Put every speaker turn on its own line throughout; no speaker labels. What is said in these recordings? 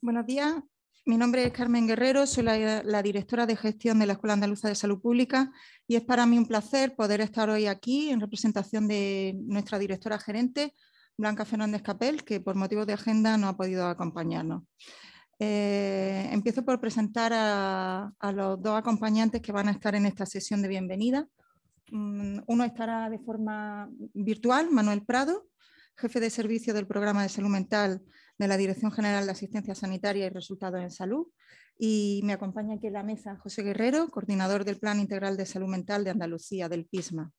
Buenos días. Mi nombre es Carmen Guerrero, soy la, directora de gestión de la Escuela Andaluza de Salud Pública y es para mí un placer poder estar hoy aquí en representación de nuestra directora gerente, Blanca Fernández Capel, que por motivos de agenda no ha podido acompañarnos. Eh, empiezo por presentar a, los dos acompañantes que van a estar en esta sesión de bienvenida. Mm, uno estará de forma virtual, Manuel Prado, jefe de servicio del programa de salud mental de la Dirección General de Asistencia Sanitaria y Resultados en Salud. Y me acompaña aquí en la mesa José Guerrero, coordinador del Plan Integral de Salud Mental de Andalucía, del PISMA.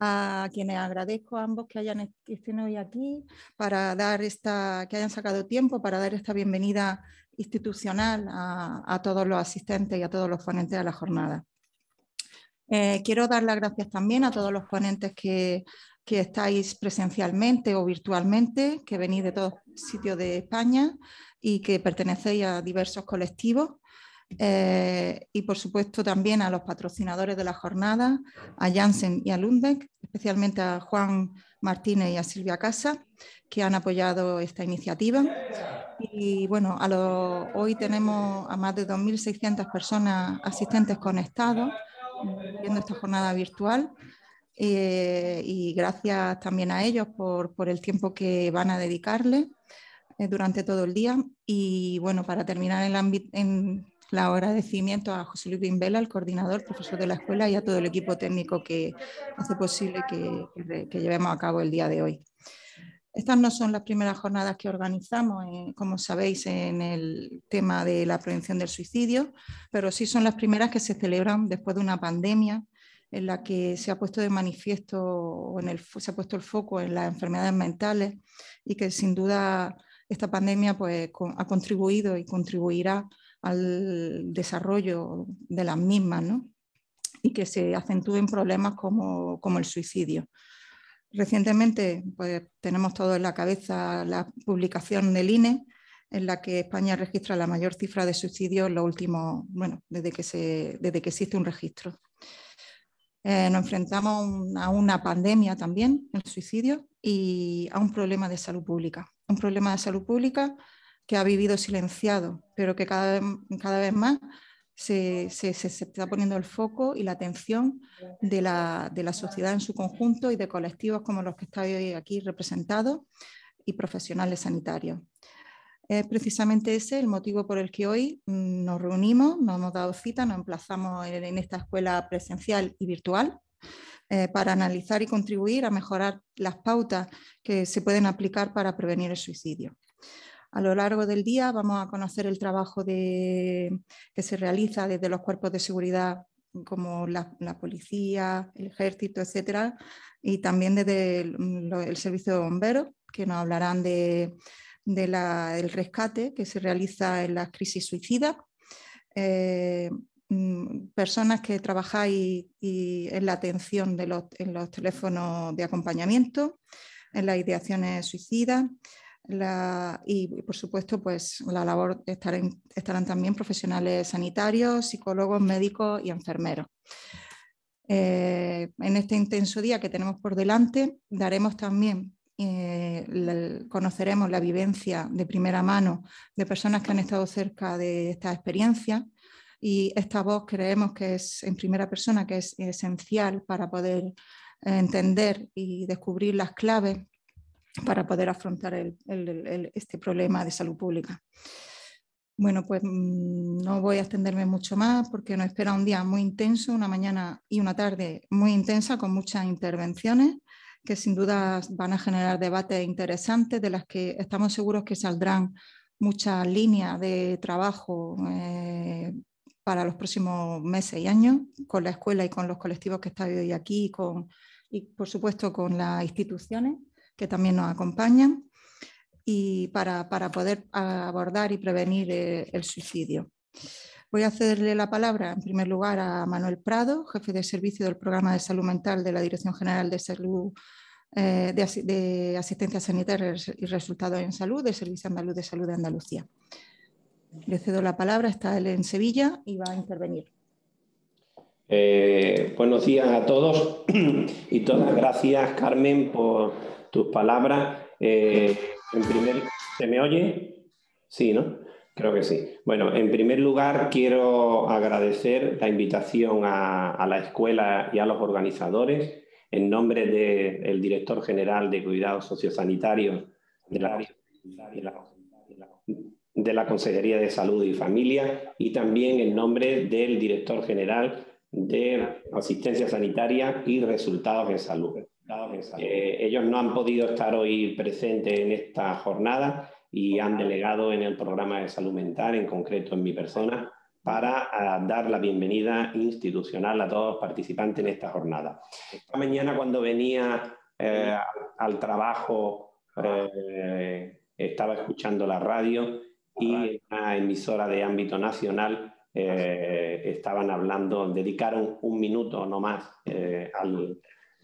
A quienes agradezco a ambos que, hayan, estén hoy aquí, para dar esta, que hayan sacado tiempo para dar esta bienvenida institucional a, todos los asistentes y a todos los ponentes de la jornada. Eh, quiero dar las gracias también a todos los ponentes que que estáis presencialmente o virtualmente, que venís de todos sitios de España y que pertenecéis a diversos colectivos. Eh, y por supuesto también a los patrocinadores de la jornada, a Janssen y a Lundbeck, especialmente a Juan Martínez y a Silvia Casa, que han apoyado esta iniciativa. Y bueno, hoy tenemos a más de 2.600 personas asistentes conectados viendo esta jornada virtual eh, y gracias también a ellos por, el tiempo que van a dedicarle eh, durante todo el día. Y bueno, para terminar en la agradecimiento a José Luis Bimbela, el coordinador, profesor de la escuela y a todo el equipo técnico que hace posible que, llevemos a cabo el día de hoy. Estas no son las primeras jornadas que organizamos, eh, como sabéis, en el tema de la prevención del suicidio, pero sí son las primeras que se celebran después de una pandemia en la que se ha puesto de manifiesto, en el, se ha puesto el foco en las enfermedades mentales y que sin duda esta pandemia pues, ha contribuido y contribuirá al desarrollo de las mismas ¿no? y que se acentúen problemas como, como el suicidio. Recientemente pues, tenemos todo en la cabeza la publicación del INE, en la que España registra la mayor cifra de suicidios bueno, desde que, se, desde que existe un registro. Eh, nos enfrentamos a una pandemia también, el suicidio, y a un problema de salud pública. Un problema de salud pública que ha vivido silenciado, pero que cada, vez más se, está poniendo el foco y la atención de la, sociedad en su conjunto y de colectivos como los que hoy aquí representados y profesionales sanitarios. Es precisamente ese el motivo por el que hoy mm, nos reunimos, nos hemos dado cita, nos emplazamos en esta escuela presencial y virtual eh, para analizar y contribuir a mejorar las pautas que se pueden aplicar para prevenir el suicidio. A lo largo del día vamos a conocer el trabajo que se realiza desde los cuerpos de seguridad como la, policía, el ejército, etcétera, y también desde el, servicio de bomberos, que nos hablarán de del rescate que se realiza en las crisis suicidas. Eh, mm, personas que trabajáis en la atención de los, en los teléfonos de acompañamiento, en las ideaciones suicidas. y por supuesto, pues la labor estarán, estarán también profesionales sanitarios, psicólogos, médicos y enfermeros. Eh, en este intenso día que tenemos por delante, daremos también eh, conoceremos la vivencia de primera mano de personas que han estado cerca de esta experiencia y esta voz creemos que es en primera persona, que es esencial para poder entender y descubrir las claves para poder afrontar este problema de salud pública. Bueno, pues mm, no voy a extenderme mucho más porque nos espera un día muy intenso, una mañana y una tarde muy intensa con muchas intervenciones que sin duda van a generar debates interesantes de las que estamos seguros que saldrán muchas líneas de trabajo eh, para los próximos meses y años con la escuela y con los colectivos que están hoy aquí y, con, y por supuesto con las instituciones que también nos acompañan y para, poder abordar y prevenir eh, el suicidio. Voy a cederle la palabra, en primer lugar, a Manuel Prado, jefe de servicio del programa de salud mental de la Dirección General de Salud eh, de, Asistencia Sanitaria y Resultados en Salud del Servicio Andaluz de Salud de Andalucía. Le cedo la palabra, está él en Sevilla y va a intervenir.
Eh,
buenos días a todos y todas. Gracias, Carmen, por tus palabras. Eh, en primer, ¿se me oye? Sí, ¿no? Creo que sí. Bueno, en primer lugar quiero agradecer la invitación a, la escuela y a los organizadores en nombre del director general de cuidados sociosanitarios de la, de, de Consejería de Salud y Familia y también en nombre del director general de Asistencia Sanitaria y Resultados en Salud. Eh, ellos no han podido estar hoy presentes en esta jornada, y han delegado en el programa de salud mental, en concreto en mi persona, para ah, dar la bienvenida institucional a todos los participantes en esta jornada. Esta mañana cuando venía eh, al trabajo eh, estaba escuchando la radio y en una emisora de ámbito nacional eh, estaban hablando, dedicaron un minuto no más al,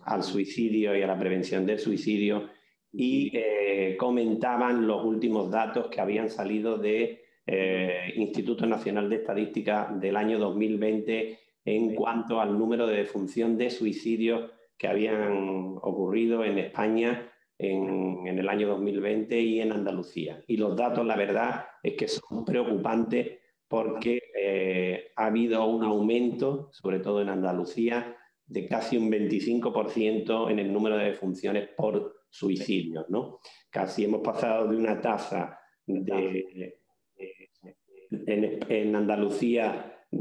al suicidio y a la prevención del suicidio y eh, comentaban los últimos datos que habían salido del eh, Instituto Nacional de Estadística del año 2020 en cuanto al número de defunción de suicidios que habían ocurrido en España en, el año 2020 y en Andalucía. Y los datos, la verdad, es que son preocupantes porque eh, ha habido un aumento, sobre todo en Andalucía, de casi un 25% en el número de defunciones por suicidios, ¿no? Casi hemos pasado de una tasa
en,
Andalucía al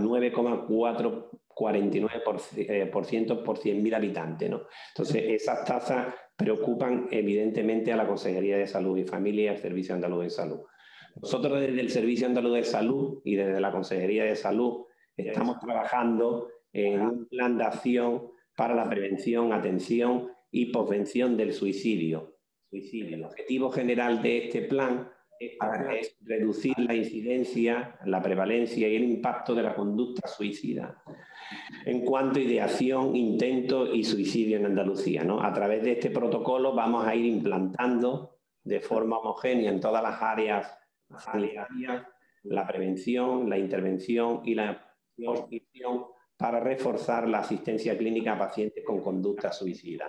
9,449% por, eh, por 100.000 habitantes, ¿no? Entonces, esas tasas preocupan evidentemente a la Consejería de Salud y Familia y al Servicio Andaluz de Salud. Nosotros desde el Servicio Andaluz de Salud y desde la Consejería de Salud estamos trabajando en un plan de acción para la prevención, atención y posvención del suicidio. El objetivo general de este plan es reducir la incidencia, la prevalencia y el impacto de la conducta suicida en cuanto a ideación, intento y suicidio en Andalucía. ¿no? A través de este protocolo vamos a ir implantando de forma homogénea en todas las áreas sanitarias la prevención, la intervención y la para reforzar la asistencia clínica a pacientes con conducta suicida.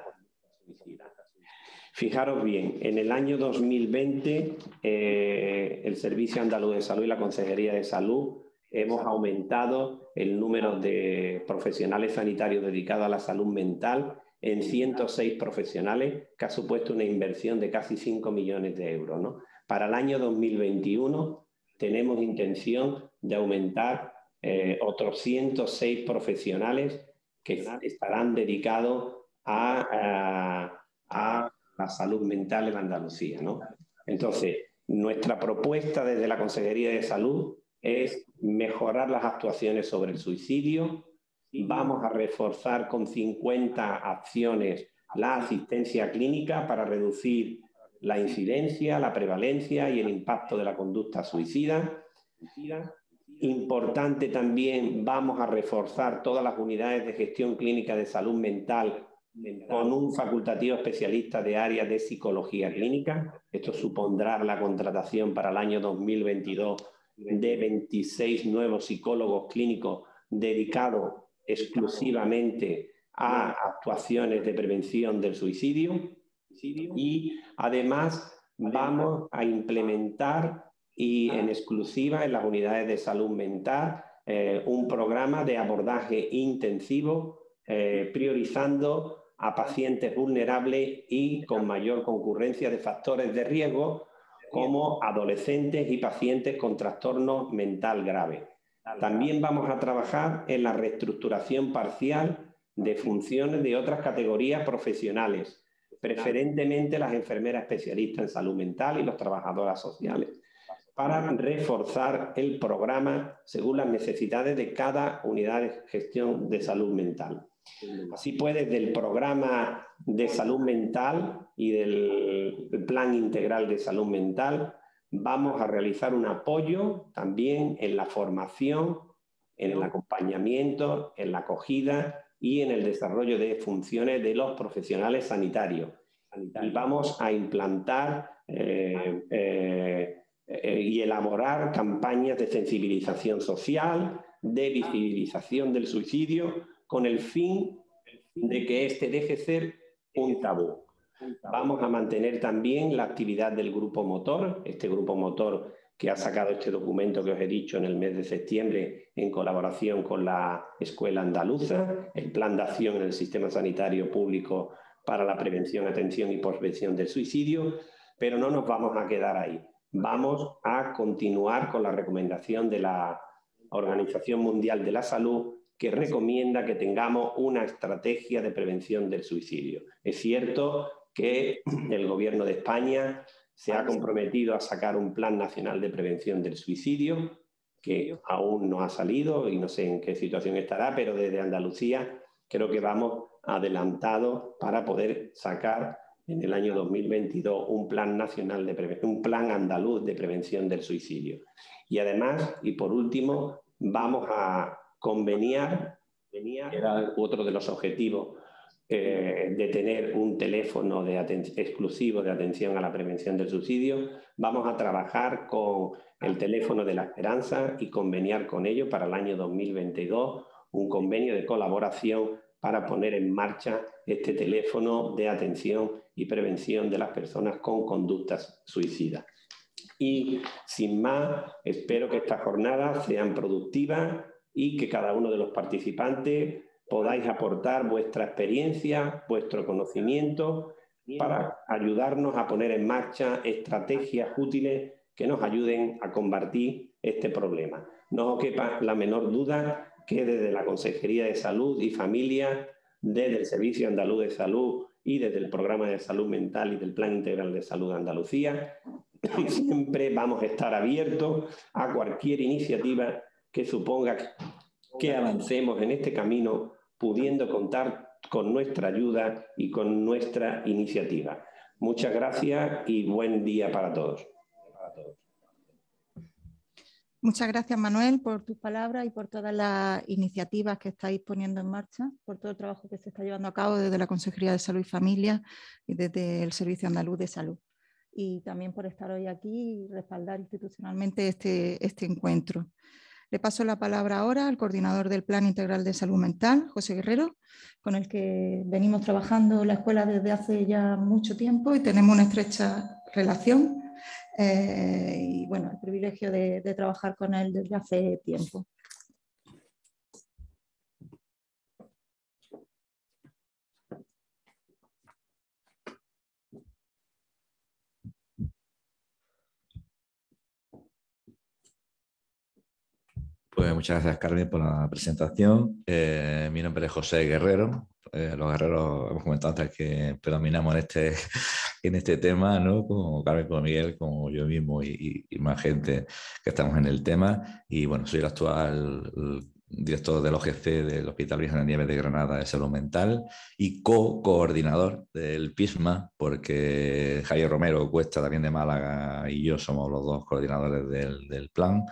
Fijaros bien, en el año 2020 eh, el Servicio Andaluz de Salud y la Consejería de Salud hemos aumentado el número de profesionales sanitarios dedicados a la salud mental en 106 profesionales, que ha supuesto una inversión de casi 5 millones de euros. Para el año 2021 tenemos intención de aumentar eh, otros 106 profesionales que estarán dedicados a, la salud mental en Andalucía. ¿no? Entonces, nuestra propuesta desde la Consejería de Salud es mejorar las actuaciones sobre el suicidio. Vamos a reforzar con 50 acciones la asistencia clínica para reducir la incidencia, la prevalencia y el impacto de la conducta suicida. Importante también, vamos a reforzar todas las unidades de gestión clínica de salud mental con un facultativo especialista de área de psicología clínica. Esto supondrá la contratación para el año 2022 de 26 nuevos psicólogos clínicos dedicados exclusivamente a actuaciones de prevención del suicidio. Y además vamos a implementar y en ah. exclusiva en las unidades de salud mental eh, un programa de abordaje intensivo eh, priorizando a pacientes vulnerables y con mayor concurrencia de factores de riesgo como adolescentes y pacientes con trastorno mental grave. También vamos a trabajar en la reestructuración parcial de funciones de otras categorías profesionales, preferentemente las enfermeras especialistas en salud mental y los trabajadoras sociales para reforzar el programa según las necesidades de cada unidad de gestión de salud mental. Así pues, del programa de salud mental y del plan integral de salud mental, vamos a realizar un apoyo también en la formación, en el acompañamiento, en la acogida y en el desarrollo de funciones de los profesionales sanitarios. vamos a implantar eh, eh, eh, y elaborar campañas de sensibilización social, de visibilización del suicidio, con el fin de que este deje ser un tabú. Vamos a mantener también la actividad del grupo motor, este grupo motor que ha sacado este documento que os he dicho en el mes de septiembre en colaboración con la Escuela Andaluza, el Plan de Acción en el Sistema Sanitario Público para la Prevención, Atención y Prevención del Suicidio, pero no nos vamos a quedar ahí vamos a continuar con la recomendación de la Organización Mundial de la Salud que recomienda que tengamos una estrategia de prevención del suicidio. Es cierto que el Gobierno de España se ha comprometido a sacar un plan nacional de prevención del suicidio, que aún no ha salido y no sé en qué situación estará, pero desde Andalucía creo que vamos adelantados para poder sacar en el año 2022 un plan nacional de un plan andaluz de prevención del suicidio. Y además, y por último, vamos a conveniar, era otro de los objetivos eh, de tener un teléfono de exclusivo de atención a la prevención del suicidio, vamos a trabajar con el teléfono de la esperanza y conveniar con ello para el año 2022 un convenio de colaboración para poner en marcha este teléfono de atención y prevención de las personas con conductas suicidas. Y sin más, espero que estas jornadas sean productivas y que cada uno de los participantes podáis aportar vuestra experiencia, vuestro conocimiento para ayudarnos a poner en marcha estrategias útiles que nos ayuden a combatir este problema. No os quepa la menor duda que desde la Consejería de Salud y Familia, desde el Servicio Andaluz de Salud y desde el programa de salud mental y del Plan Integral de Salud de Andalucía, siempre vamos a estar abiertos a cualquier iniciativa que suponga que avancemos en este camino pudiendo contar con nuestra ayuda y con nuestra iniciativa. Muchas gracias y buen día para todos.
Muchas gracias, Manuel, por tus palabras y por todas las iniciativas que estáis poniendo en marcha, por todo el trabajo que se está llevando a cabo desde la Consejería de Salud y Familia y desde el Servicio Andaluz de Salud. Y también por estar hoy aquí y respaldar institucionalmente este, este encuentro. Le paso la palabra ahora al coordinador del Plan Integral de Salud Mental, José Guerrero, con el que venimos trabajando la escuela desde hace ya mucho tiempo y tenemos una estrecha relación eh, y bueno, el privilegio de, de trabajar con él desde hace tiempo.
Pues muchas gracias, Carmen, por la presentación. Eh, mi nombre es José Guerrero. Eh, los guerreros, hemos comentado antes que predominamos en este, en este tema, ¿no? Como Carmen, como Miguel, como yo mismo y, más gente que estamos en el tema. Y bueno, soy el actual director del OGC del Hospital Virgen de Nieves de Granada de Salud Mental y co-coordinador del PISMA, porque Javier Romero Cuesta, también de Málaga, y yo somos los dos coordinadores del, del plan.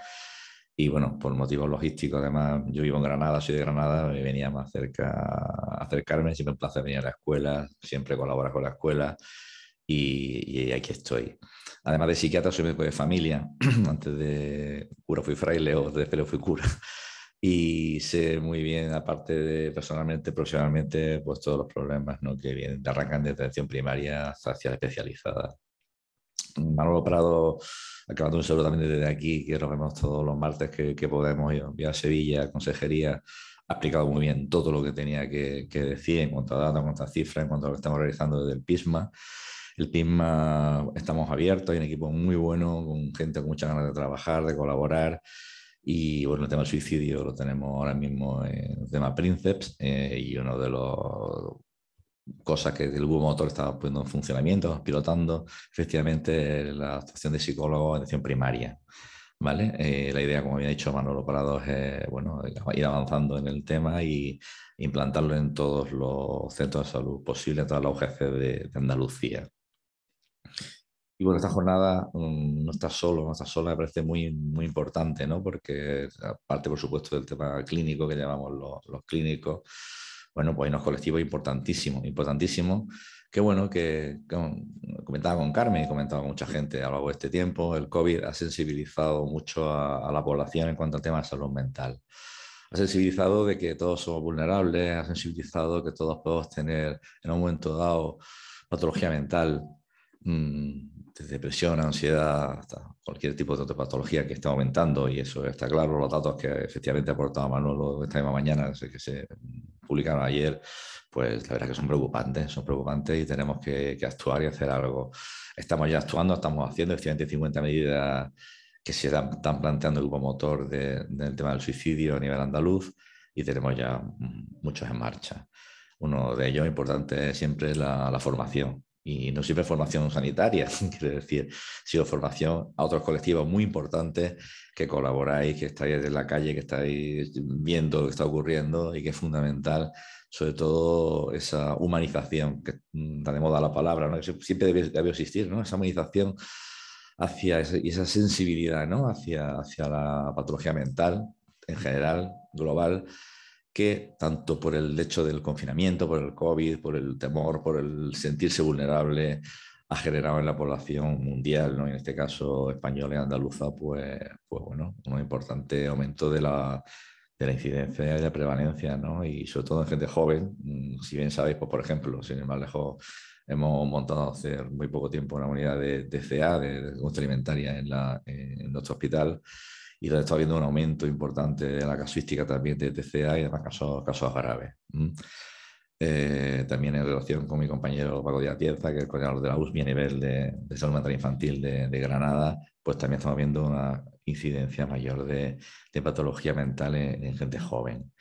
Y bueno, por motivos logísticos, además, yo vivo en Granada, soy de Granada, me venía más cerca a acercarme, siempre me placer venir a la escuela, siempre colaboro con la escuela y, aquí estoy. Además de psiquiatra, soy médico de familia, antes de cura fui fraile o de fui cura. Y sé muy bien, aparte de personalmente, profesionalmente, pues todos los problemas ¿no? que vienen, arrancan de atención primaria hasta la especializada. Manolo Prado, acabando que un saludo también desde aquí, que nos vemos todos los martes que, podemos ir a Sevilla, consejería, ha explicado muy bien todo lo que tenía que, decir en cuanto a datos, en cuanto a cifras, en cuanto a lo que estamos realizando desde el PISMA. El PISMA estamos abiertos, hay un equipo muy bueno, con gente con muchas ganas de trabajar, de colaborar. Y bueno, el tema del suicidio lo tenemos ahora mismo en el tema Princeps eh, y uno de los cosas que el Google Motor estaba poniendo en funcionamiento, pilotando, efectivamente la actuación de psicólogo en atención primaria. ¿Vale? Eh, la idea, como había dicho Manolo Parados, es eh, bueno, ir avanzando en el tema y implantarlo en todos los centros de salud posibles, en todas las UGC de, Andalucía. Y bueno, esta jornada mm, no está solo, no está sola, me parece muy, muy importante, ¿no? Porque aparte, por supuesto, del tema clínico que llamamos los, los clínicos, bueno, pues hay unos colectivos importantísimos, importantísimos, que bueno, que, comentaba con Carmen y comentaba con mucha gente a lo largo de este tiempo, el COVID ha sensibilizado mucho a, la población en cuanto al tema de salud mental. Ha sensibilizado de que todos somos vulnerables, ha sensibilizado que todos podemos tener en un momento dado patología mental, mm, desde depresión, ansiedad, hasta cualquier tipo de patología que está aumentando, y eso está claro, los datos que efectivamente ha aportado Manolo esta misma mañana, que se publicaron ayer, pues la verdad que son preocupantes, son preocupantes y tenemos que, actuar y hacer algo. Estamos ya actuando, estamos haciendo efectivamente 50 medidas que se están, planteando el grupo motor del tema del suicidio a nivel andaluz y tenemos ya mm, muchos en marcha. Uno de ellos importante es siempre la formación y no siempre formación sanitaria, quiero decir, sino formación a otros colectivos muy importantes que colaboráis, que estáis en la calle, que estáis viendo lo que está ocurriendo y que es fundamental, sobre todo esa humanización, que está de moda la palabra, que siempre debe, existir, ¿no? esa humanización hacia esa, esa sensibilidad hacia, hacia la patología mental en general, global, que tanto por el hecho del confinamiento, por el COVID, por el temor, por el sentirse vulnerable, ha generado en la población mundial, ¿no? en este caso española y andaluza, pues, pues bueno, un importante aumento de la, de la incidencia y la prevalencia, ¿no? y sobre todo en gente joven. Mm, si bien sabéis, pues, por ejemplo, sin ir más lejos, hemos montado hace muy poco tiempo una unidad de, de CA, de, de alimentaria, en, en nuestro hospital y donde está habiendo un aumento importante de la casuística también de TCA y demás casos, casos graves. Eh, también en relación con mi compañero Paco Díaz Tienza que es coordinador de la USMI a nivel de, salud mental infantil de, Granada, pues también estamos viendo una incidencia mayor de, patología mental en, gente joven.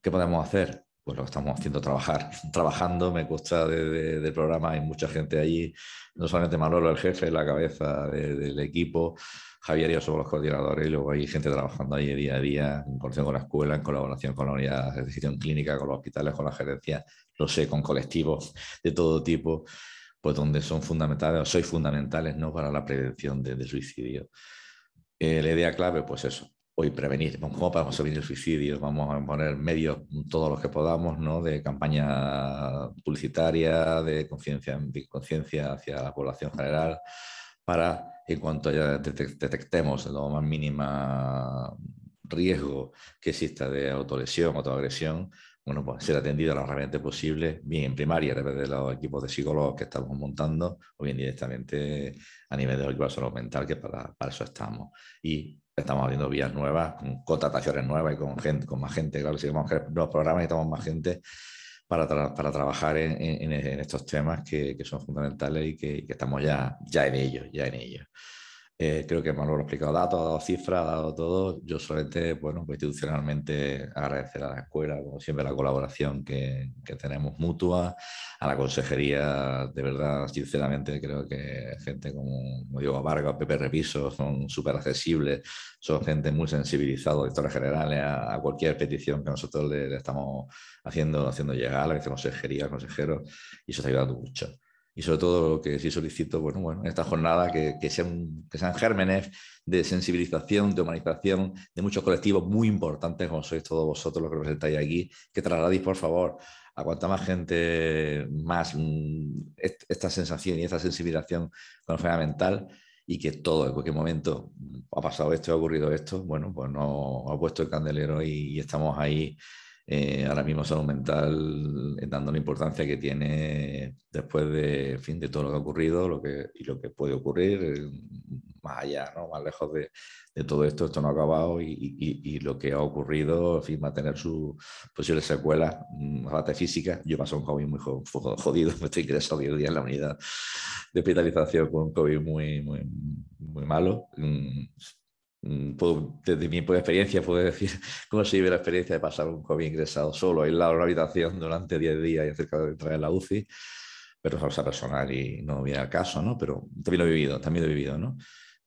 ¿Qué podemos hacer? pues lo que estamos haciendo trabajar, trabajando, me gusta de, programa, hay mucha gente allí, no solamente Manolo, el jefe, la cabeza del equipo, Javier y yo somos los coordinadores, y luego hay gente trabajando ahí día a día, en colaboración con la escuela, en colaboración con la unidad de decisión clínica, con los hospitales, con la gerencia, lo sé, con colectivos de todo tipo, pues donde son fundamentales, o sois fundamentales, ¿no?, para la prevención de, suicidio. Eh, la idea clave, pues eso, hoy prevenir, ¿cómo podemos prevenir el suicidio? Vamos a poner medios, todos los que podamos, ¿no? de campaña publicitaria, de conciencia hacia la población general, para, en cuanto ya detectemos lo más mínimo riesgo que exista de autolesión, autoagresión, bueno, pues ser atendido lo realmente posible, bien en primaria a través de los equipos de psicólogos que estamos montando, o bien directamente a nivel de la salud mental, que para, para eso estamos. Y estamos abriendo vías nuevas, con contrataciones nuevas y con, gente, con más gente. Claro, si vamos a los programas y estamos más gente para, trabajar en, estos temas que, son fundamentales y que, que, estamos ya, ya en ellos, ya en ellos. Eh, creo que Manuel ha explicado datos, ha dado cifras, ha dado todo. Yo solamente, bueno, pues, institucionalmente agradecer a la escuela, como siempre, la colaboración que, tenemos mutua, a la consejería, de verdad, sinceramente, creo que gente como, como Diego Vargas, Pepe Reviso, son súper accesibles, son gente muy sensibilizada, directores generales, a, cualquier petición que nosotros le, estamos haciendo, haciendo llegar a la consejería, consejeros, y eso ha ayudado mucho y sobre todo lo que sí solicito, bueno, bueno, en esta jornada que, que, sean, que sean gérmenes de sensibilización, de humanización, de muchos colectivos muy importantes como sois todos vosotros los que representáis aquí, que trasladéis, por favor, a cuanta más gente, más mm, esta sensación y esta sensibilización con fundamental y que todo, en cualquier momento, mm, ha pasado esto, ha ocurrido esto, bueno, pues no ha puesto el candelero y estamos ahí eh, ahora mismo salud mental eh, dando la importancia que tiene después de, fin, de todo lo que ha ocurrido lo que, y lo que puede ocurrir, eh, más allá, ¿no? más lejos de, de todo esto, esto no ha acabado y, y, y, lo que ha ocurrido, fin, va a tener sus posibles secuelas, parte mm, física. Yo pasé un COVID muy jodido, me estoy ingresado 10 días en la unidad de hospitalización con COVID muy, muy, muy malo mm, Mm, desde mi experiencia puedo decir cómo se vive la experiencia de pasar un COVID ingresado solo, en la habitación durante 10 días y acerca de entrar en la UCI, pero es algo personal y no viene al caso, ¿no? Pero también lo he vivido, también lo he vivido, ¿no?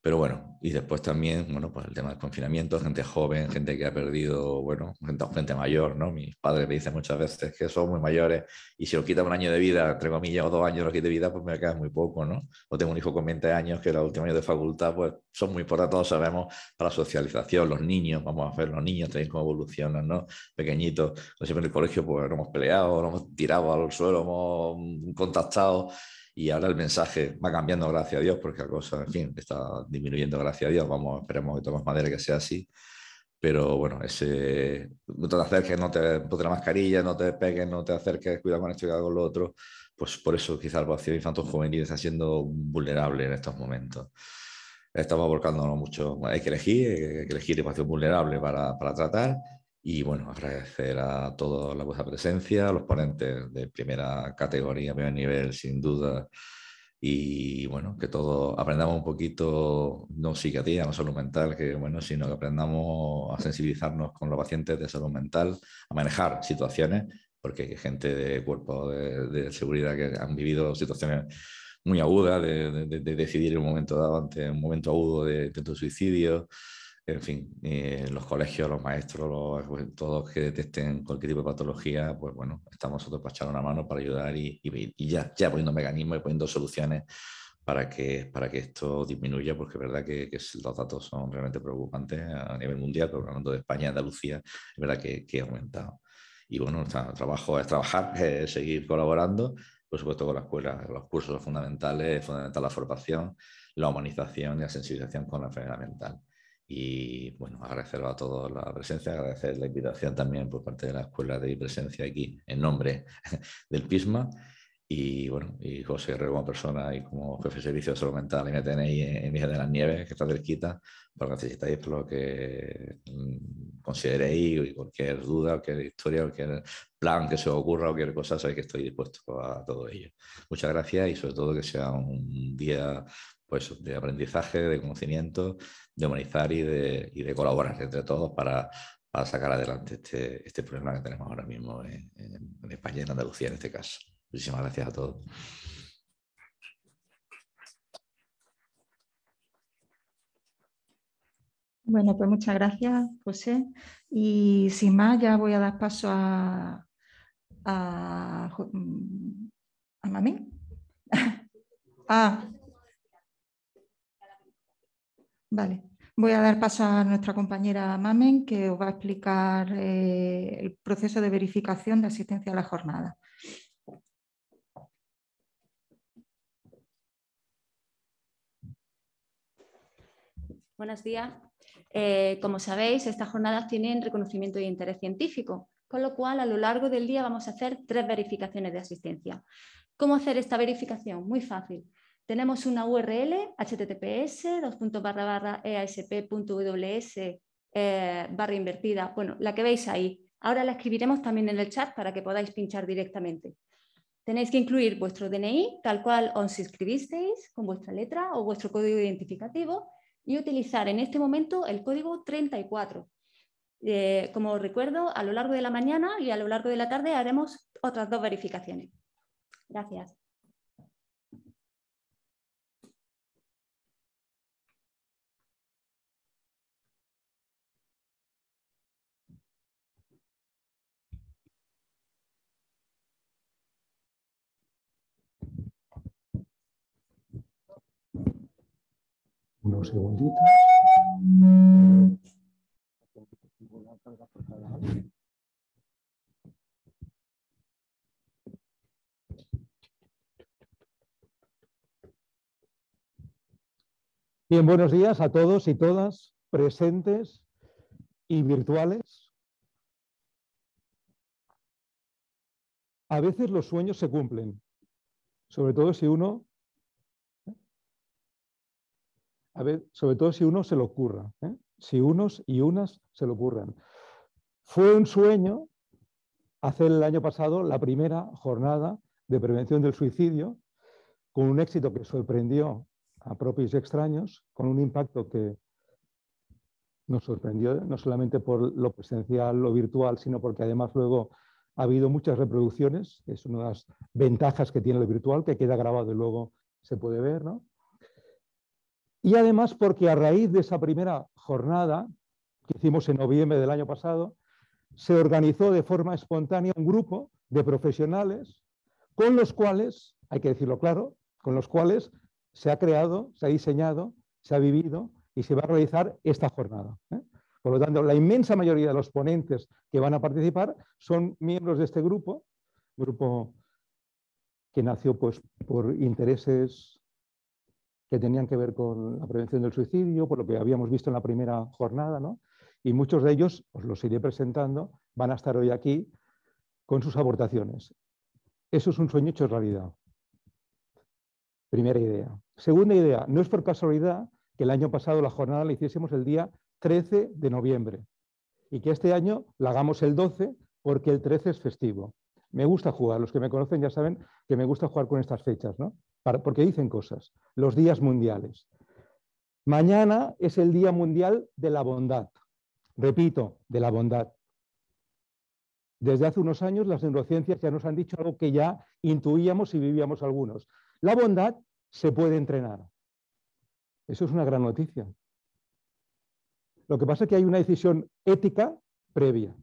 Pero bueno, y después también, bueno, pues el tema del confinamiento, gente joven, gente que ha perdido, bueno, gente, mayor, ¿no? Mis padres me dicen muchas veces que son muy mayores y si os quitan un año de vida, entre comillas, o dos años de vida, pues me queda muy poco, ¿no? O tengo un hijo con 20 años que el último año de facultad, pues son muy importantes, todos sabemos, para la socialización, los niños, vamos a ver los niños también cómo evolucionan, ¿no? Pequeñitos, pues siempre en el colegio, pues nos hemos peleado, nos hemos tirado al suelo, hemos contactado y ahora el mensaje va cambiando, gracias a Dios, porque la cosa, en fin, está disminuyendo, gracias a Dios. Vamos, esperemos que tomas madera que sea así. Pero bueno, ese, no te acerques, no te pones la mascarilla, no te pegues, no te acerques, cuida con esto, y con lo otro. Pues por eso quizás la población infantil juvenil está siendo vulnerable en estos momentos. Estamos volcándonos mucho. Hay que elegir, hay que elegir población vulnerable para, para tratar y bueno, agradecer a todos la vuestra presencia, a los ponentes de primera categoría, primer nivel, sin duda. Y bueno, que todos aprendamos un poquito, no psiquiatría, no salud mental, que bueno, sino que aprendamos a sensibilizarnos con los pacientes de salud mental, a manejar situaciones, porque hay gente de cuerpo de, seguridad que han vivido situaciones muy agudas de, decidir en un momento dado ante un momento agudo de, de suicidio en fin, los colegios, los maestros, los, pues, todos que detecten cualquier tipo de patología, pues bueno, estamos nosotros para echar una mano, para ayudar y, y, ya, ya poniendo mecanismos y poniendo soluciones para que, para que esto disminuya, porque es verdad que, los datos son realmente preocupantes a nivel mundial, pero hablando de España, Andalucía, es verdad que, ha aumentado. Y bueno, nuestro trabajo es trabajar, es seguir colaborando, por supuesto con la escuela, los cursos fundamentales, es fundamental la formación, la humanización y la sensibilización con la enfermedad mental. Y bueno, agradecerlo a todos la presencia, agradecer la invitación también por parte de la Escuela de Presencia aquí en nombre del PISMA. Y bueno, y José como persona y como jefe de servicio de salud mental me tenéis en Villa de las Nieves, que está cerquita, para necesitáis, lo que mm, consideréis, y cualquier duda, cualquier historia, cualquier plan que se os ocurra, cualquier cosa, sabéis que estoy dispuesto a todo ello. Muchas gracias y sobre todo que sea un día pues, de aprendizaje, de conocimiento de humanizar y de, colaborar entre todos para, sacar adelante este, este, problema que tenemos ahora mismo en, España y en Andalucía en este caso. Muchísimas gracias a todos.
Bueno, pues muchas gracias, José. Y sin más, ya voy a dar paso a, a, mm, a Mami. ah. Vale. Voy a dar paso a nuestra compañera Mamen, que os va a explicar eh, el proceso de verificación de asistencia a la jornada. Buenos días. Eh, como sabéis, estas jornadas tienen reconocimiento de interés científico, con lo cual a lo largo del día vamos a hacer tres verificaciones de asistencia. ¿Cómo hacer esta verificación? Muy fácil. Tenemos una URL, https, easp.ws barra invertida, bueno, la que veis ahí. Ahora la escribiremos también en el chat para que podáis pinchar directamente. Tenéis que incluir vuestro DNI, tal cual os inscribisteis, con vuestra letra o vuestro código identificativo, y utilizar en este momento el código 34. Eh, como os recuerdo, a lo largo de la mañana y a lo largo de la tarde haremos otras dos verificaciones. Gracias.
unos segunditos. Bien, buenos días a todos y todas presentes y virtuales. A veces los sueños se cumplen, sobre todo si uno a ver, sobre todo si uno se lo ocurra, ¿eh? si unos y unas se lo ocurran. Fue un sueño hacer el año pasado la primera jornada de prevención del suicidio, con un éxito que sorprendió a propios y extraños, con un impacto que nos sorprendió no solamente por lo presencial, lo virtual, sino porque además luego ha habido muchas reproducciones, es una de las ventajas que tiene lo virtual, que queda grabado y luego se puede ver, ¿no? Y además porque a raíz de esa primera jornada que hicimos en noviembre del año pasado, se organizó de forma espontánea un grupo de profesionales con los cuales, hay que decirlo claro, con los cuales se ha creado, se ha diseñado, se ha vivido y se va a realizar esta jornada. ¿eh? Por lo tanto, la inmensa mayoría de los ponentes que van a participar son miembros de este grupo, grupo que nació pues, por intereses que tenían que ver con la prevención del suicidio, por lo que habíamos visto en la primera jornada, ¿no? y muchos de ellos, os los iré presentando, van a estar hoy aquí con sus aportaciones. Eso es un sueño hecho realidad. Primera idea. Segunda idea, no es por casualidad que el año pasado la jornada la hiciésemos el día 13 de noviembre y que este año la hagamos el 12 porque el 13 es festivo. Me gusta jugar, los que me conocen ya saben que me gusta jugar con estas fechas, ¿no? porque dicen cosas, los días mundiales. Mañana es el Día Mundial de la Bondad. Repito, de la bondad. Desde hace unos años las neurociencias ya nos han dicho algo que ya intuíamos y vivíamos algunos. La bondad se puede entrenar. Eso es una gran noticia. Lo que pasa es que hay una decisión ética previa.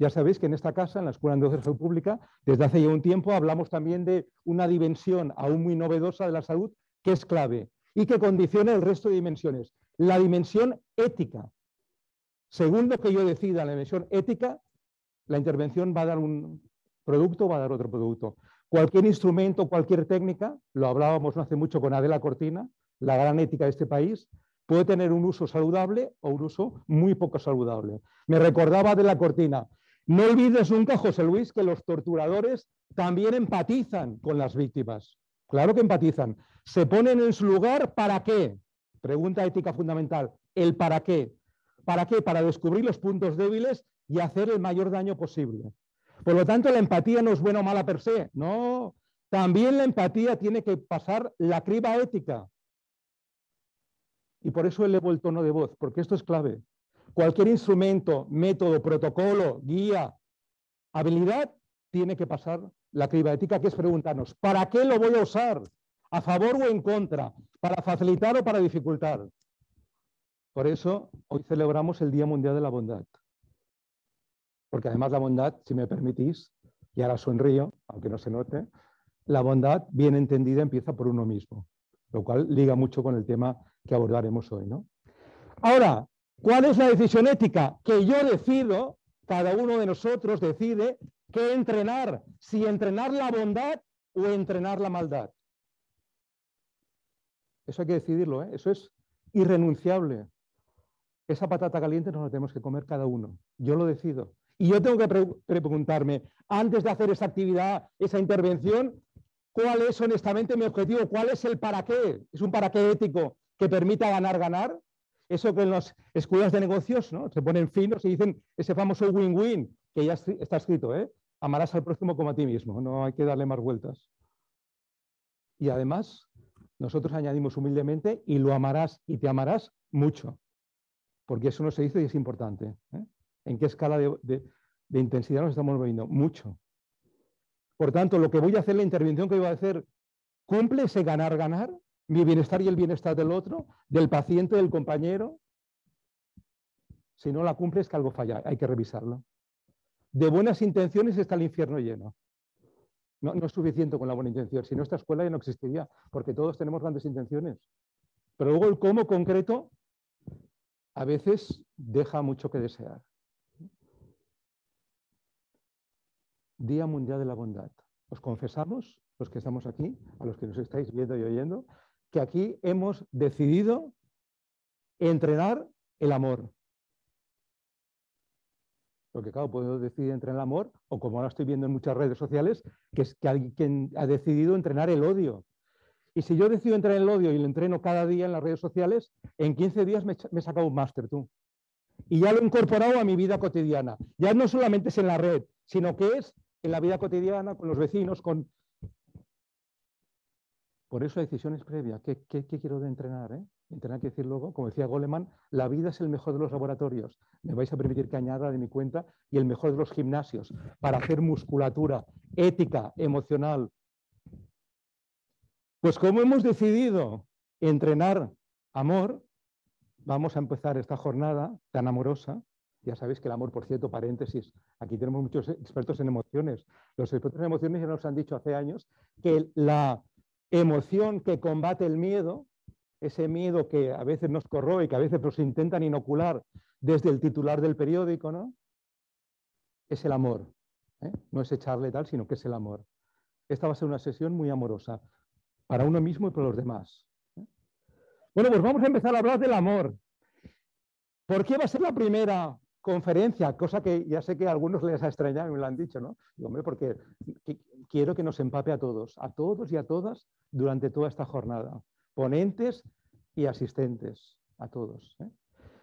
Ya sabéis que en esta casa, en la Escuela de Salud Pública, desde hace ya un tiempo hablamos también de una dimensión aún muy novedosa de la salud que es clave y que condiciona el resto de dimensiones. La dimensión ética. Según lo que yo decida, la dimensión ética, la intervención va a dar un producto, va a dar otro producto. Cualquier instrumento, cualquier técnica, lo hablábamos no hace mucho con Adela Cortina, la gran ética de este país, puede tener un uso saludable o un uso muy poco saludable. Me recordaba de la cortina, no olvides nunca, José Luis, que los torturadores también empatizan con las víctimas. Claro que empatizan. Se ponen en su lugar para qué. Pregunta ética fundamental. El para qué. ¿Para qué? Para descubrir los puntos débiles y hacer el mayor daño posible. Por lo tanto, la empatía no es buena o mala per se. No. También la empatía tiene que pasar la criba ética. Y por eso elevo el tono de voz, porque esto es clave cualquier instrumento, método, protocolo, guía, habilidad, tiene que pasar la criba ética, que es preguntarnos, ¿para qué lo voy a usar? ¿A favor o en contra? ¿Para facilitar o para dificultar? Por eso hoy celebramos el Día Mundial de la Bondad. Porque además la bondad, si me permitís, y ahora sonrío, aunque no se note, la bondad bien entendida empieza por uno mismo, lo cual liga mucho con el tema que abordaremos hoy. ¿no? Ahora, ¿Cuál es la decisión ética? Que yo decido, cada uno de nosotros decide qué entrenar, si entrenar la bondad o entrenar la maldad. Eso hay que decidirlo, ¿eh? eso es irrenunciable. Esa patata caliente nos la tenemos que comer cada uno. Yo lo decido. Y yo tengo que preguntarme, antes de hacer esa actividad, esa intervención, ¿cuál es honestamente mi objetivo? ¿Cuál es el para qué? ¿Es un para qué ético que permita ganar, ganar? Eso que en las escuelas de negocios ¿no? se ponen finos y dicen ese famoso win-win, que ya está escrito, ¿eh? amarás al próximo como a ti mismo, no hay que darle más vueltas. Y además, nosotros añadimos humildemente, y lo amarás y te amarás mucho, porque eso no se dice y es importante. ¿eh? ¿En qué escala de, de intensidad nos estamos moviendo? Mucho. Por tanto, lo que voy a hacer, la intervención que iba a hacer, ¿cumple ese ganar-ganar? mi bienestar y el bienestar del otro, del paciente, del compañero. Si no la cumples, que algo falla, hay que revisarlo. De buenas intenciones está el infierno lleno. No, no es suficiente con la buena intención, si no esta escuela ya no existiría, porque todos tenemos grandes intenciones. Pero luego el cómo concreto a veces deja mucho que desear. Día Mundial de la Bondad. Os confesamos, los que estamos aquí, a los que nos estáis viendo y oyendo, que aquí hemos decidido entrenar el amor. Porque claro, puedo decidir entrenar el amor, o como ahora estoy viendo en muchas redes sociales, que es que alguien ha decidido entrenar el odio. Y si yo decido entrenar el odio y lo entreno cada día en las redes sociales, en 15 días me, me he sacado un máster tú. Y ya lo he incorporado a mi vida cotidiana. Ya no solamente es en la red, sino que es en la vida cotidiana, con los vecinos, con, por eso decisiones previas. ¿Qué, quiero de entrenar? Eh? Entrenar que decir luego, como decía Goleman, la vida es el mejor de los laboratorios. Me vais a permitir que añada de mi cuenta y el mejor de los gimnasios para hacer musculatura ética, emocional. Pues como hemos decidido entrenar amor, vamos a empezar esta jornada tan amorosa. Ya sabéis que el amor, por cierto, paréntesis, aquí tenemos muchos expertos en emociones. Los expertos en emociones ya nos han dicho hace años que la emoción que combate el miedo, ese miedo que a veces nos corroe, que a veces nos intentan inocular desde el titular del periódico, ¿no? Es el amor. ¿eh? No es echarle tal, sino que es el amor. Esta va a ser una sesión muy amorosa para uno mismo y para los demás. ¿eh? Bueno, pues vamos a empezar a hablar del amor. ¿Por qué va a ser la primera conferencia, cosa que ya sé que a algunos les ha extrañado y me lo han dicho, ¿no? hombre, porque quiero que nos empape a todos, a todos y a todas durante toda esta jornada, ponentes y asistentes, a todos. ¿eh?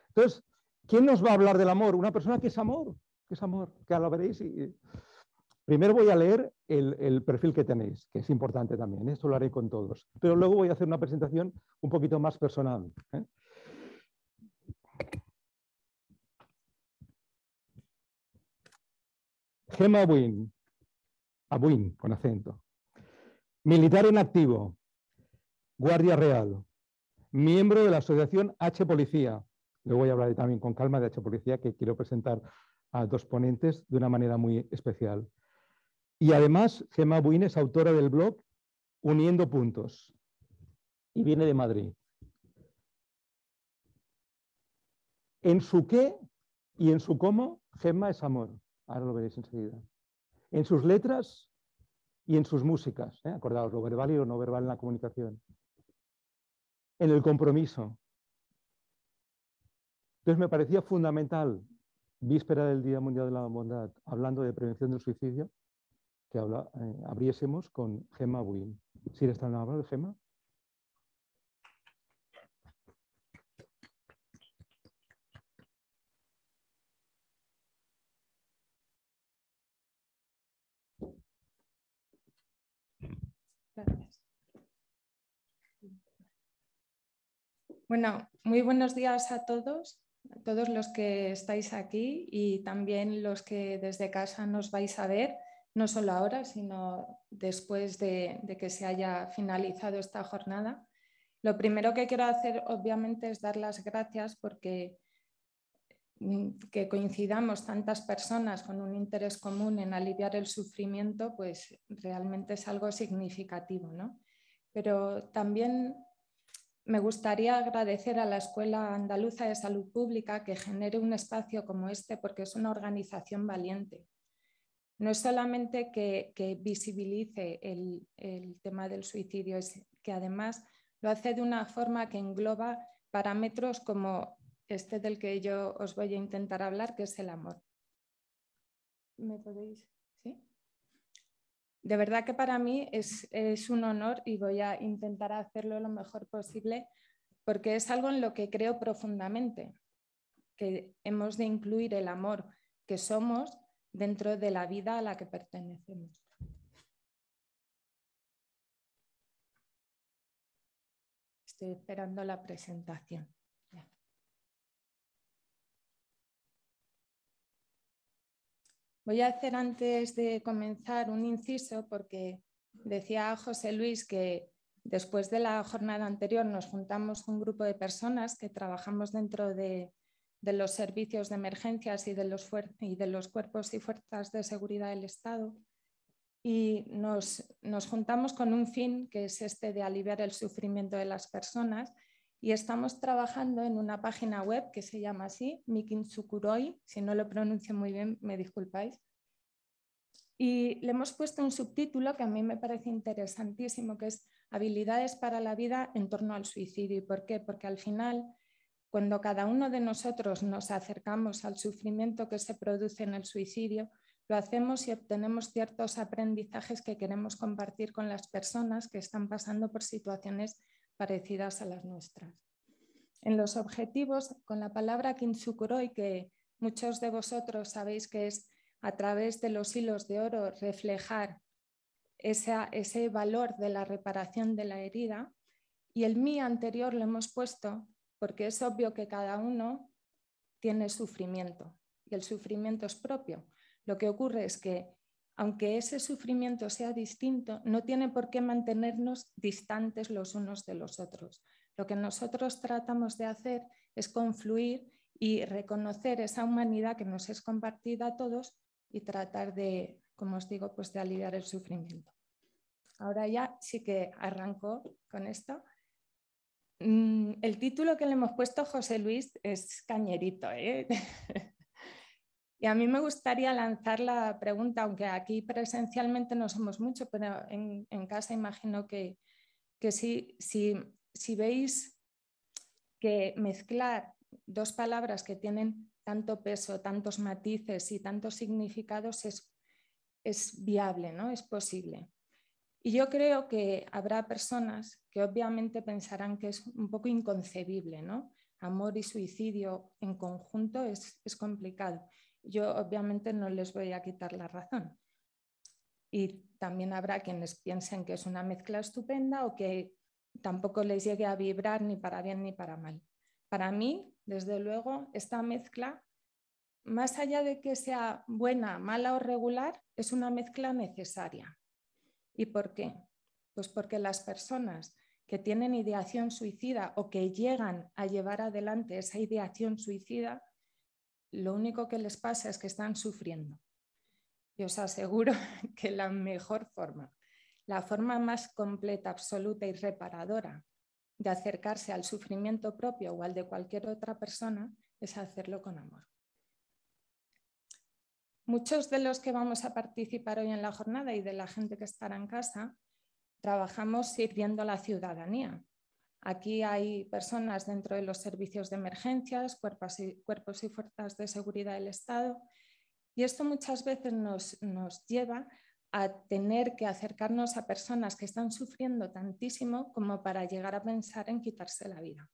Entonces, ¿quién nos va a hablar del amor? Una persona que es amor, que es amor, que lo veréis. Y... Primero voy a leer el, perfil que tenéis, que es importante también, ¿eh? esto lo haré con todos, pero luego voy a hacer una presentación un poquito más personal. ¿eh? Gemma Abuin, Abuin ah, con acento, militar en activo, guardia real, miembro de la asociación H Policía. Le voy a hablar también con calma de H Policía, que quiero presentar a dos ponentes de una manera muy especial. Y además, Gemma Buin es autora del blog Uniendo Puntos y viene de Madrid. En su qué y en su cómo, Gemma es amor. Ahora lo veréis enseguida. En sus letras y en sus músicas. ¿eh? Acordaos, lo verbal y lo no verbal en la comunicación. En el compromiso. Entonces me parecía fundamental, víspera del Día Mundial de la Bondad, hablando de prevención del suicidio, que eh, abriésemos con Gemma Buin. ¿Sí están hablando de Gemma?
Bueno, muy buenos días a todos, a todos los que estáis aquí y también los que desde casa nos vais a ver, no solo ahora, sino después de, de que se haya finalizado esta jornada. Lo primero que quiero hacer, obviamente, es dar las gracias porque mm, que coincidamos tantas personas con un interés común en aliviar el sufrimiento, pues realmente es algo significativo, ¿no? Pero también me gustaría agradecer a la Escuela Andaluza de Salud Pública que genere un espacio como este porque es una organización valiente. No es solamente que, visibilice el, el, tema del suicidio, es que además lo hace de una forma que engloba parámetros como este del que yo os voy a intentar hablar, que es el amor. ¿Me podéis? de verdad que para mí es, un honor y voy a intentar hacerlo lo mejor posible porque es algo en lo que creo profundamente, que hemos de incluir el amor que somos dentro de la
vida a la que pertenecemos. Estoy esperando la presentación.
Voy a hacer antes de comenzar un inciso porque decía José Luis que después de la jornada anterior nos juntamos un grupo de personas que trabajamos dentro de, los servicios de emergencias y de, los cuerpos y fuerzas de seguridad del Estado y nos juntamos con un fin que es este de aliviar el sufrimiento de las personas y estamos trabajando en una página web que se llama así, Mikinsukuroi, si no lo pronuncio muy bien, me disculpáis. Y le hemos puesto un subtítulo que a mí me parece interesantísimo, que es Habilidades para la vida en torno al suicidio. ¿Y por qué? Porque al final, cuando cada uno de nosotros nos acercamos al sufrimiento que se produce en el suicidio, lo hacemos y obtenemos ciertos aprendizajes que queremos compartir con las personas que están pasando por situaciones parecidas a las nuestras. En los objetivos, con la palabra kintsukuroi, que muchos de vosotros sabéis que es a través de los hilos de oro reflejar ese valor de la reparación de la herida, y el mi anterior lo hemos puesto porque es obvio que cada uno tiene sufrimiento y el sufrimiento es propio. Lo que ocurre es que aunque ese sufrimiento sea distinto, no tiene por qué mantenernos distantes los unos de los otros. Lo que nosotros tratamos de hacer es confluir y reconocer esa humanidad que nos es compartida a todos y tratar de, como os digo, pues de aliviar el sufrimiento. Ahora ya sí que arranco con esto. Mm, el título que le hemos puesto José Luis es cañerito, ¿eh? Y a mí me gustaría lanzar la pregunta, aunque aquí presencialmente no somos mucho, pero en, casa imagino que, sí, si, veis que mezclar dos palabras que tienen tanto peso, tantos matices y tantos significados es, viable, ¿no? es posible. Y yo creo que habrá personas que obviamente pensarán que es un poco inconcebible, ¿no? Amor y suicidio en conjunto es complicado yo obviamente no les voy a quitar la razón. Y también habrá quienes piensen que es una mezcla estupenda o que tampoco les llegue a vibrar ni para bien ni para mal. Para mí, desde luego, esta mezcla, más allá de que sea buena, mala o regular, es una mezcla necesaria. ¿Y por qué? Pues porque las personas que tienen ideación suicida o que llegan a llevar adelante esa ideación suicida lo único que les pasa es que están sufriendo. Y os aseguro que la mejor forma, la forma más completa, absoluta y reparadora de acercarse al sufrimiento propio o al de cualquier otra persona es hacerlo con amor. Muchos de los que vamos a participar hoy en la jornada y de la gente que estará en casa, trabajamos sirviendo a la ciudadanía, Aquí hay personas dentro de los servicios de emergencias, cuerpos y, fuerzas de seguridad del Estado, y esto muchas veces nos, nos lleva a tener que acercarnos a personas que están sufriendo tantísimo como para llegar a pensar en quitarse la vida.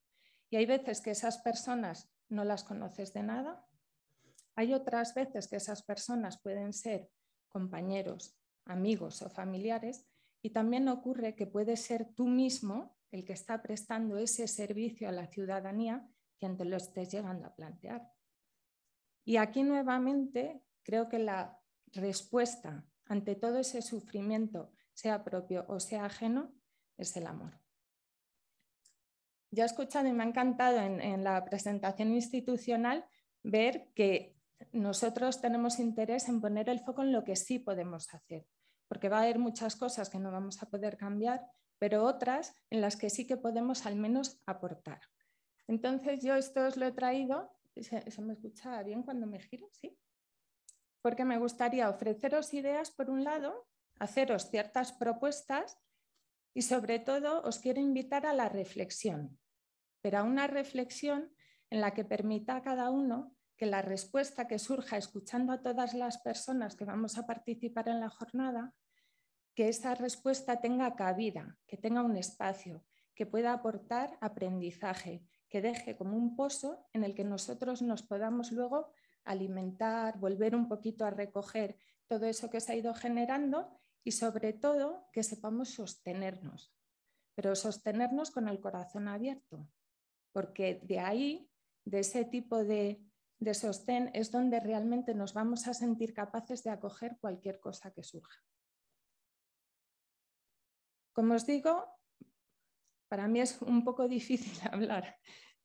Y hay veces que esas personas no las conoces de nada, hay otras veces que esas personas pueden ser compañeros, amigos o familiares, y también ocurre que puedes ser tú mismo el que está prestando ese servicio a la ciudadanía quien te lo estés llegando a plantear. Y aquí nuevamente creo que la respuesta ante todo ese sufrimiento, sea propio o sea ajeno, es el amor. Ya he escuchado y me ha encantado en la presentación institucional ver que nosotros tenemos interés en poner el foco en lo que sí podemos hacer, porque va a haber muchas cosas que no vamos a poder cambiar, pero otras en las que sí que podemos al menos aportar. Entonces yo esto os lo he traído, ¿se, me escucha bien cuando me giro? ¿Sí? Porque me gustaría ofreceros ideas por un lado, haceros ciertas propuestas y sobre todo os quiero invitar a la reflexión, pero a una reflexión en la que permita a cada uno que la respuesta que surja escuchando a todas las personas que vamos a participar en la jornada que esa respuesta tenga cabida, que tenga un espacio, que pueda aportar aprendizaje, que deje como un pozo en el que nosotros nos podamos luego alimentar, volver un poquito a recoger todo eso que se ha ido generando y sobre todo que sepamos sostenernos, pero sostenernos con el corazón abierto, porque de ahí, de ese tipo de, de sostén, es donde realmente nos vamos a sentir capaces de acoger cualquier cosa que surja. Como os digo, para mí es un poco difícil hablar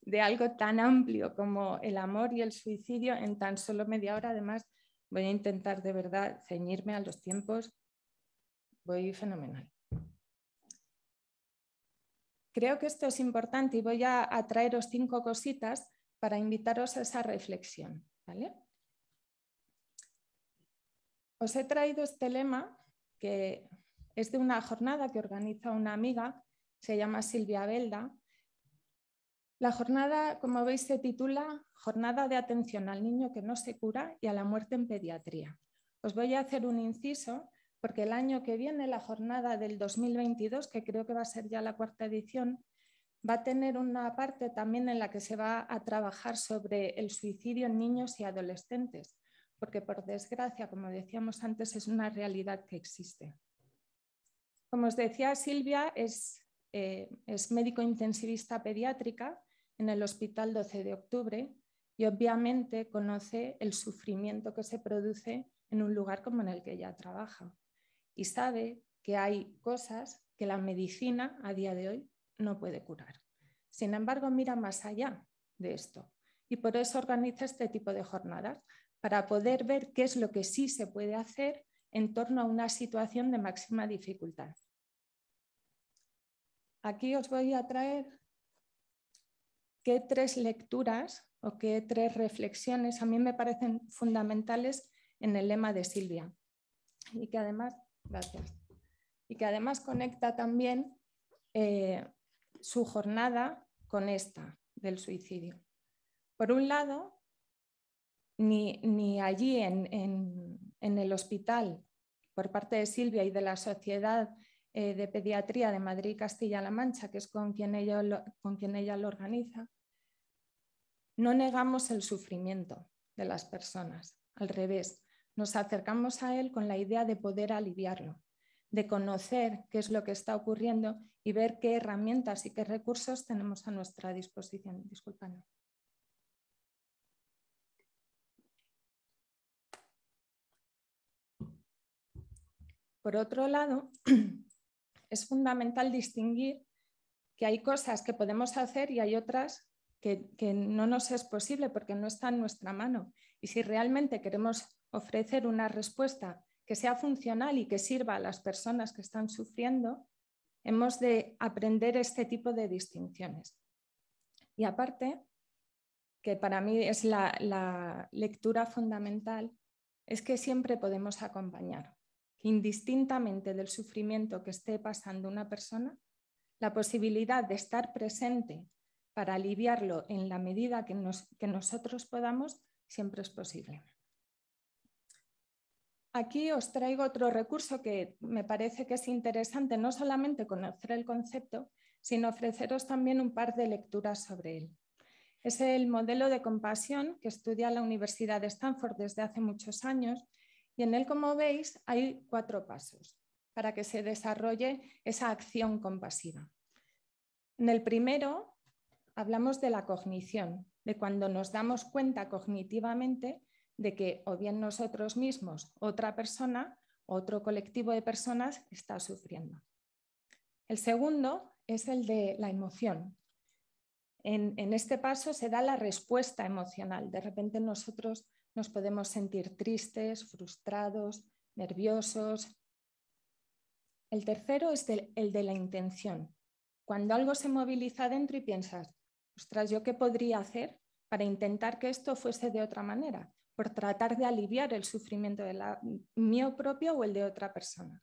de algo tan amplio como el amor y el suicidio en tan solo media hora. Además, voy a intentar de verdad ceñirme a los tiempos. Voy fenomenal. Creo que esto es importante y voy a, traeros cinco cositas para invitaros a esa reflexión. Os he traído este lema que es de una jornada que organiza una amiga, se llama Silvia Belda. La jornada, como veis, se titula Jornada de Atención al Niño que no se cura y a la muerte en pediatría. Os voy a hacer un inciso porque el año que viene, la jornada del 2022, que creo que va a ser ya la cuarta edición, va a tener una parte también en la que se va a trabajar sobre el suicidio en niños y adolescentes, porque por desgracia, como decíamos antes, es una realidad que existe. Como os decía, Silvia eh, es, médico intensivista pediátrica en el Hospital 12 de Octubre y obviamente conoce el sufrimiento que se produce en un lugar como en el que ella trabaja y sabe que hay cosas que la medicina a día de hoy no puede curar. Sin embargo, mira más allá de esto y por eso organiza este tipo de jornadas, para poder ver qué es lo que sí se puede hacer en torno a una situación de máxima dificultad. Aquí os voy a traer qué tres lecturas o qué tres reflexiones a mí me parecen fundamentales en el lema de Silvia y que además, gracias, y que además conecta también eh, su jornada con esta del suicidio. Por un lado, ni, allí en, en el hospital por parte de Silvia y de la Sociedad eh, de Pediatría de Madrid Castilla-La Mancha, que es con quien, ella lo, con quien ella lo organiza, no negamos el sufrimiento de las personas, al revés, nos acercamos a él con la idea de poder aliviarlo, de conocer qué es lo que está ocurriendo y ver qué herramientas y qué recursos tenemos a nuestra disposición. Disculpadme. Por otro lado, es fundamental distinguir que hay cosas que podemos hacer y hay otras que, no nos es posible porque no está en nuestra mano. Y si realmente queremos ofrecer una respuesta que sea funcional y que sirva a las personas que están sufriendo, hemos de aprender este tipo de distinciones. Y aparte, que para mí es la lectura fundamental, es que siempre podemos acompañar indistintamente del sufrimiento que esté pasando una persona, la posibilidad de estar presente para aliviarlo en la medida que, que nosotros podamos siempre es posible. Aquí os traigo otro recurso que me parece que es interesante, no solamente conocer el concepto, sino ofreceros también un par de lecturas sobre él. Es el modelo de compasión que estudia la Universidad de Stanford desde hace muchos años y en él, como veis, hay cuatro pasos para que se desarrolle esa acción compasiva. En el primero, hablamos de la cognición, de cuando nos damos cuenta cognitivamente de que o bien nosotros mismos, otra persona, otro colectivo de personas está sufriendo. El segundo es el de la emoción. En, en este paso se da la respuesta emocional. De repente nosotros nos podemos sentir tristes, frustrados, nerviosos. El tercero es el de la intención. Cuando algo se moviliza dentro y piensas, ostras, ¿yo qué podría hacer para intentar que esto fuese de otra manera? Por tratar de aliviar el sufrimiento de la, mío propio o el de otra persona.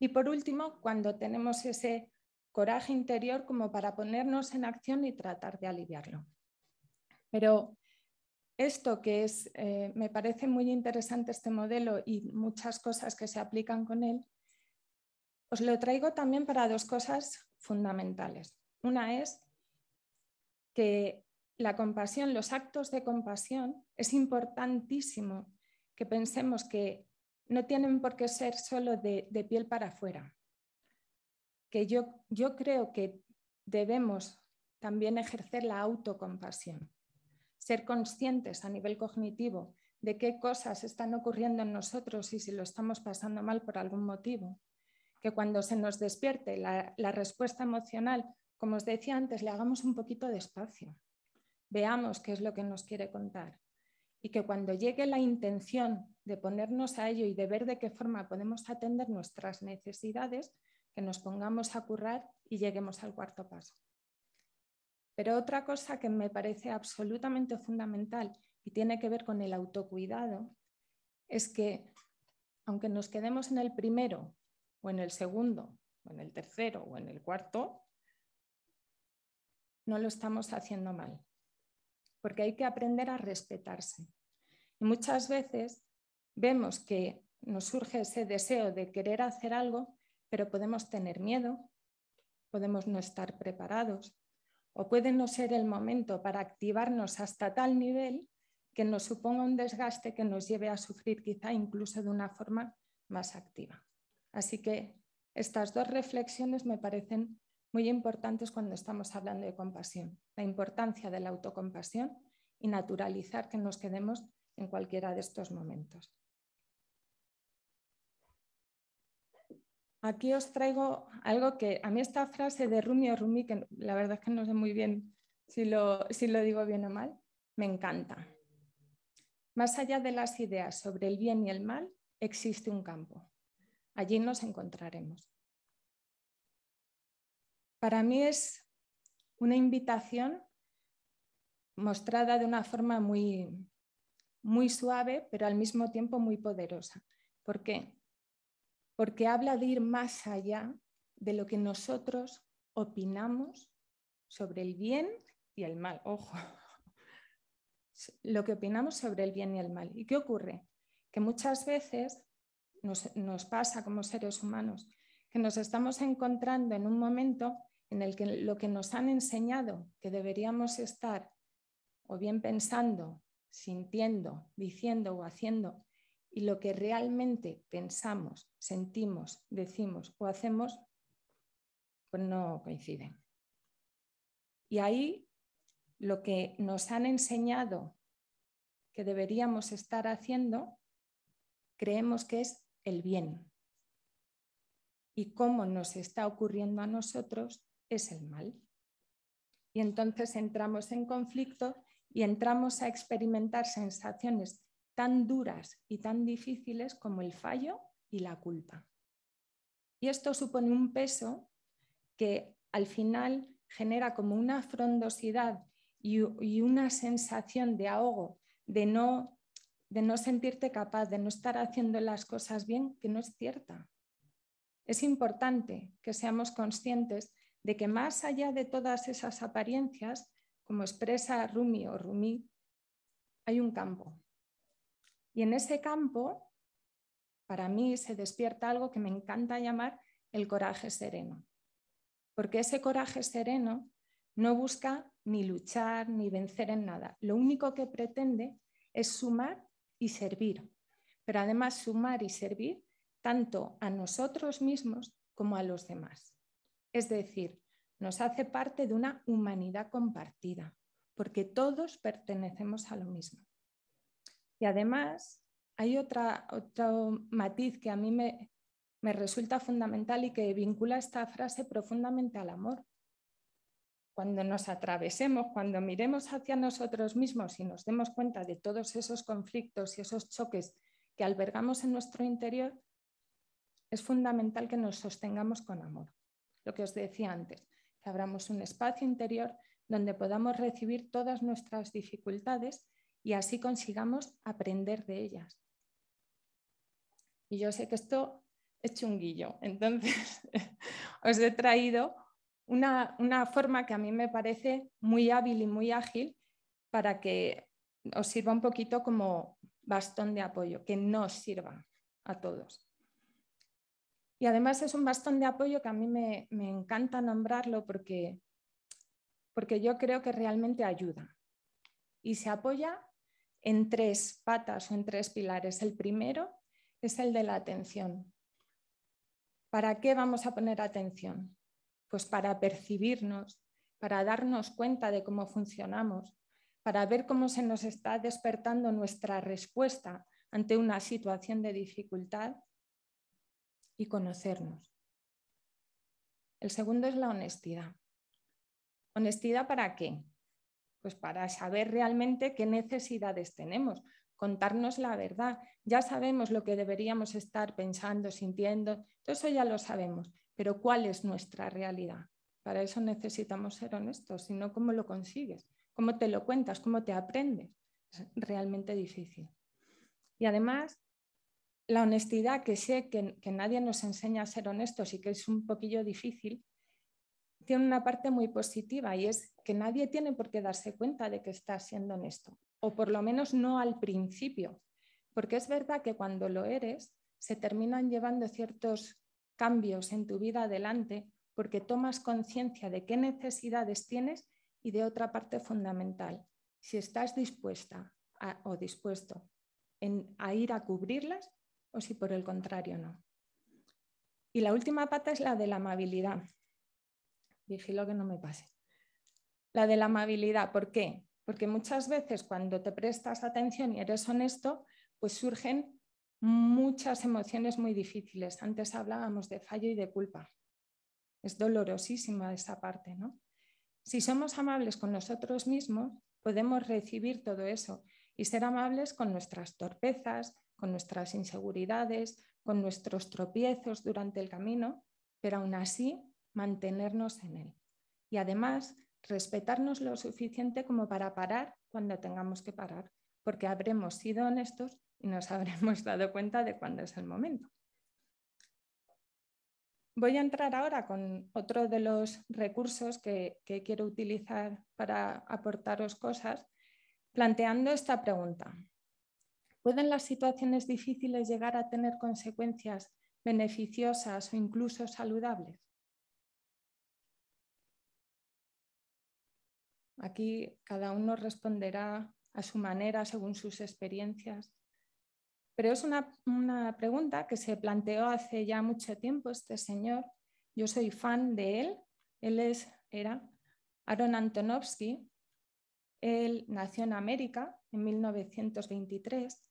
Y por último, cuando tenemos ese coraje interior como para ponernos en acción y tratar de aliviarlo. Pero esto que eh, me parece muy interesante este modelo y muchas cosas que se aplican con él, os lo traigo también para dos cosas fundamentales. Una es que la compasión, los actos de compasión, es importantísimo que pensemos que no tienen por qué ser solo de, piel para afuera. Que yo, yo creo que debemos también ejercer la autocompasión ser conscientes a nivel cognitivo de qué cosas están ocurriendo en nosotros y si lo estamos pasando mal por algún motivo. Que cuando se nos despierte la, respuesta emocional, como os decía antes, le hagamos un poquito de espacio. Veamos qué es lo que nos quiere contar. Y que cuando llegue la intención de ponernos a ello y de ver de qué forma podemos atender nuestras necesidades, que nos pongamos a currar y lleguemos al cuarto paso. Pero otra cosa que me parece absolutamente fundamental y tiene que ver con el autocuidado es que aunque nos quedemos en el primero o en el segundo o en el tercero o en el cuarto, no lo estamos haciendo mal, porque hay que aprender a respetarse. Y muchas veces vemos que nos surge ese deseo de querer hacer algo, pero podemos tener miedo, podemos no estar preparados, o puede no ser el momento para activarnos hasta tal nivel que nos suponga un desgaste que nos lleve a sufrir quizá incluso de una forma más activa. Así que estas dos reflexiones me parecen muy importantes cuando estamos hablando de compasión, la importancia de la autocompasión y naturalizar que nos quedemos en cualquiera de estos momentos. aquí os traigo algo que a mí esta frase de Rumi o Rumi, que la verdad es que no sé muy bien si lo, digo bien o mal, me encanta. Más allá de las ideas sobre el bien y el mal, existe un campo. Allí nos encontraremos. Para mí es una invitación mostrada de una forma muy, muy suave, pero al mismo tiempo muy poderosa. ¿Por qué? porque habla de ir más allá de lo que nosotros opinamos sobre el bien y el mal. Ojo, lo que opinamos sobre el bien y el mal. ¿Y qué ocurre? Que muchas veces nos, nos pasa como seres humanos que nos estamos encontrando en un momento en el que lo que nos han enseñado que deberíamos estar o bien pensando, sintiendo, diciendo o haciendo y lo que realmente pensamos, sentimos, decimos o hacemos, pues no coinciden. Y ahí lo que nos han enseñado que deberíamos estar haciendo, creemos que es el bien. Y cómo nos está ocurriendo a nosotros es el mal. Y entonces entramos en conflicto y entramos a experimentar sensaciones tan duras y tan difíciles como el fallo y la culpa. Y esto supone un peso que al final genera como una frondosidad y, una sensación de ahogo, de no sentirte capaz, de no estar haciendo las cosas bien, que no es cierta. Es importante que seamos conscientes de que más allá de todas esas apariencias, como expresa Rumi o Rumi, hay un campo, y en ese campo, para mí se despierta algo que me encanta llamar el coraje sereno, porque ese coraje sereno no busca ni luchar ni vencer en nada, lo único que pretende es sumar y servir, pero además sumar y servir tanto a nosotros mismos como a los demás. Es decir, nos hace parte de una humanidad compartida, porque todos pertenecemos a lo mismo. Y además hay otra, otro matiz que a mí me, me resulta fundamental y que vincula esta frase profundamente al amor. Cuando nos atravesemos, cuando miremos hacia nosotros mismos y nos demos cuenta de todos esos conflictos y esos choques que albergamos en nuestro interior, es fundamental que nos sostengamos con amor. Lo que os decía antes, que abramos un espacio interior donde podamos recibir todas nuestras dificultades y así consigamos aprender de ellas. Y yo sé que esto es chunguillo, entonces os he traído una, forma que a mí me parece muy hábil y muy ágil para que os sirva un poquito como bastón de apoyo, que nos sirva a todos. Y además es un bastón de apoyo que a mí me, me encanta nombrarlo porque, porque yo creo que realmente ayuda y se apoya en tres patas o en tres pilares. El primero es el de la atención. ¿Para qué vamos a poner atención? Pues para percibirnos, para darnos cuenta de cómo funcionamos, para ver cómo se nos está despertando nuestra respuesta ante una situación de dificultad y conocernos. El segundo es la honestidad. ¿Honestidad para qué? Pues para saber realmente qué necesidades tenemos, contarnos la verdad. Ya sabemos lo que deberíamos estar pensando, sintiendo, todo eso ya lo sabemos, pero ¿cuál es nuestra realidad? Para eso necesitamos ser honestos, sino ¿cómo lo consigues? ¿Cómo te lo cuentas? ¿Cómo te aprendes? Es realmente difícil. Y además, la honestidad, que sé que nadie nos enseña a ser honestos y que es un poquillo difícil, tiene una parte muy positiva y es que nadie tiene por qué darse cuenta de que está siendo honesto, o por lo menos no al principio, porque es verdad que cuando lo eres, se terminan llevando ciertos cambios en tu vida adelante porque tomas conciencia de qué necesidades tienes y de otra parte fundamental, si estás dispuesta o dispuesto a ir a cubrirlas o si por el contrario no. Y la última pata es la de la amabilidad vigilo que no me pase. La de la amabilidad, ¿por qué? Porque muchas veces cuando te prestas atención y eres honesto, pues surgen muchas emociones muy difíciles. Antes hablábamos de fallo y de culpa. Es dolorosísima esa parte, ¿no? Si somos amables con nosotros mismos, podemos recibir todo eso y ser amables con nuestras torpezas, con nuestras inseguridades, con nuestros tropiezos durante el camino, pero aún así mantenernos en él. Y además, respetarnos lo suficiente como para parar cuando tengamos que parar, porque habremos sido honestos y nos habremos dado cuenta de cuándo es el momento. Voy a entrar ahora con otro de los recursos que, que, quiero utilizar para aportaros cosas, planteando esta pregunta. ¿Pueden las situaciones difíciles llegar a tener consecuencias beneficiosas o incluso saludables? Aquí cada uno responderá a su manera, según sus experiencias. Pero es una, pregunta que se planteó hace ya mucho tiempo este señor. Yo soy fan de él. Él era Aaron Antonovsky. Él nació en América en 1923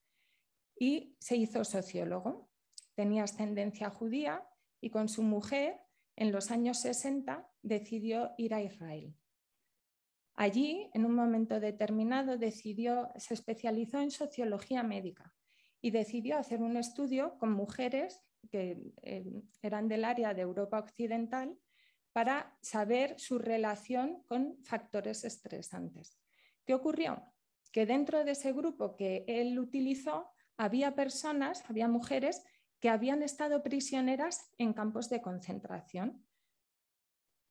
y se hizo sociólogo. Tenía ascendencia judía y con su mujer en los años 60 decidió ir a Israel. Allí, en un momento determinado, decidió, se especializó en sociología médica y decidió hacer un estudio con mujeres que eh, eran del área de Europa Occidental para saber su relación con factores estresantes. ¿Qué ocurrió? Que dentro de ese grupo que él utilizó había personas, había mujeres que habían estado prisioneras en campos de concentración.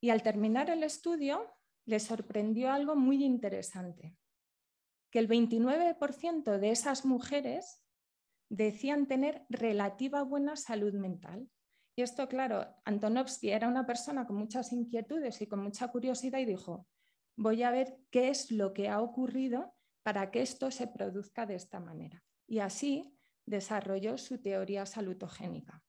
Y al terminar el estudio, le sorprendió algo muy interesante, que el 29% de esas mujeres decían tener relativa buena salud mental. Y esto, claro, Antonovsky era una persona con muchas inquietudes y con mucha curiosidad y dijo, voy a ver qué es lo que ha ocurrido para que esto se produzca de esta manera. Y así desarrolló su teoría salutogénica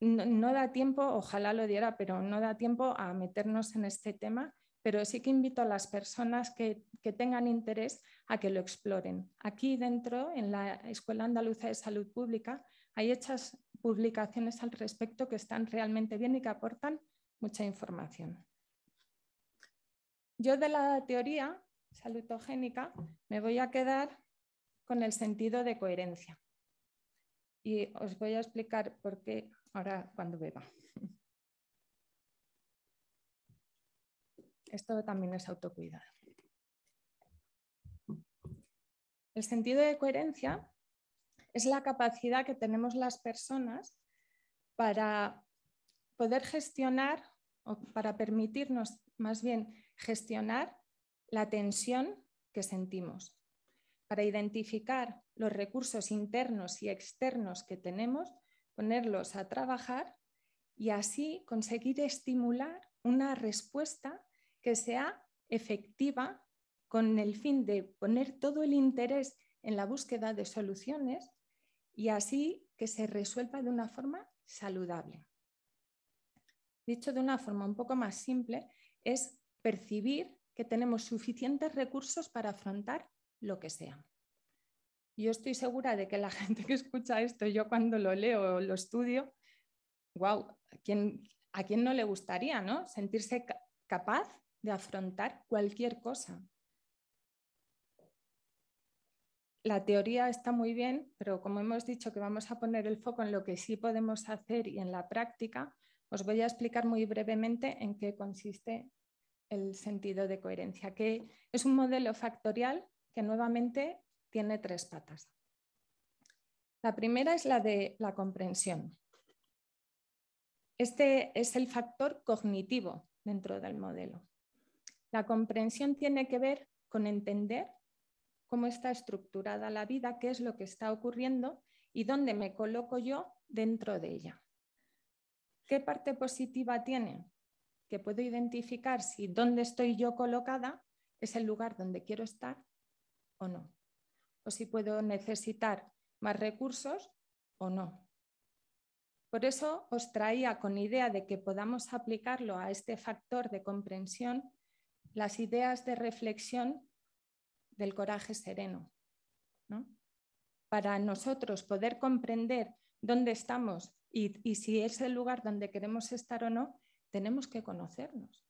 no, da tiempo, ojalá lo diera, pero no da tiempo a meternos en este tema, pero sí que invito a las personas que, que, tengan interés a que lo exploren. Aquí dentro, en la Escuela Andaluza de Salud Pública, hay hechas publicaciones al respecto que están realmente bien y que aportan mucha información. Yo de la teoría salutogénica me voy a quedar con el sentido de coherencia. Y os voy a explicar por qué ahora cuando beba. Esto también es autocuidado. El sentido de coherencia es la capacidad que tenemos las personas para poder gestionar o para permitirnos más bien gestionar la tensión que sentimos, para identificar los recursos internos y externos que tenemos ponerlos a trabajar y así conseguir estimular una respuesta que sea efectiva con el fin de poner todo el interés en la búsqueda de soluciones y así que se resuelva de una forma saludable. Dicho de una forma un poco más simple, es percibir que tenemos suficientes recursos para afrontar lo que sea. Yo estoy segura de que la gente que escucha esto, yo cuando lo leo o lo estudio, wow, ¿a quién, no le gustaría ¿no? sentirse capaz de afrontar cualquier cosa? La teoría está muy bien, pero como hemos dicho que vamos a poner el foco en lo que sí podemos hacer y en la práctica, os voy a explicar muy brevemente en qué consiste el sentido de coherencia, que es un modelo factorial que nuevamente tiene tres patas. La primera es la de la comprensión. Este es el factor cognitivo dentro del modelo. La comprensión tiene que ver con entender cómo está estructurada la vida, qué es lo que está ocurriendo y dónde me coloco yo dentro de ella. ¿Qué parte positiva tiene? Que puedo identificar si dónde estoy yo colocada es el lugar donde quiero estar o no si puedo necesitar más recursos o no. Por eso os traía con idea de que podamos aplicarlo a este factor de comprensión las ideas de reflexión del coraje sereno. Para nosotros poder comprender dónde estamos y, si es el lugar donde queremos estar o no, tenemos que conocernos.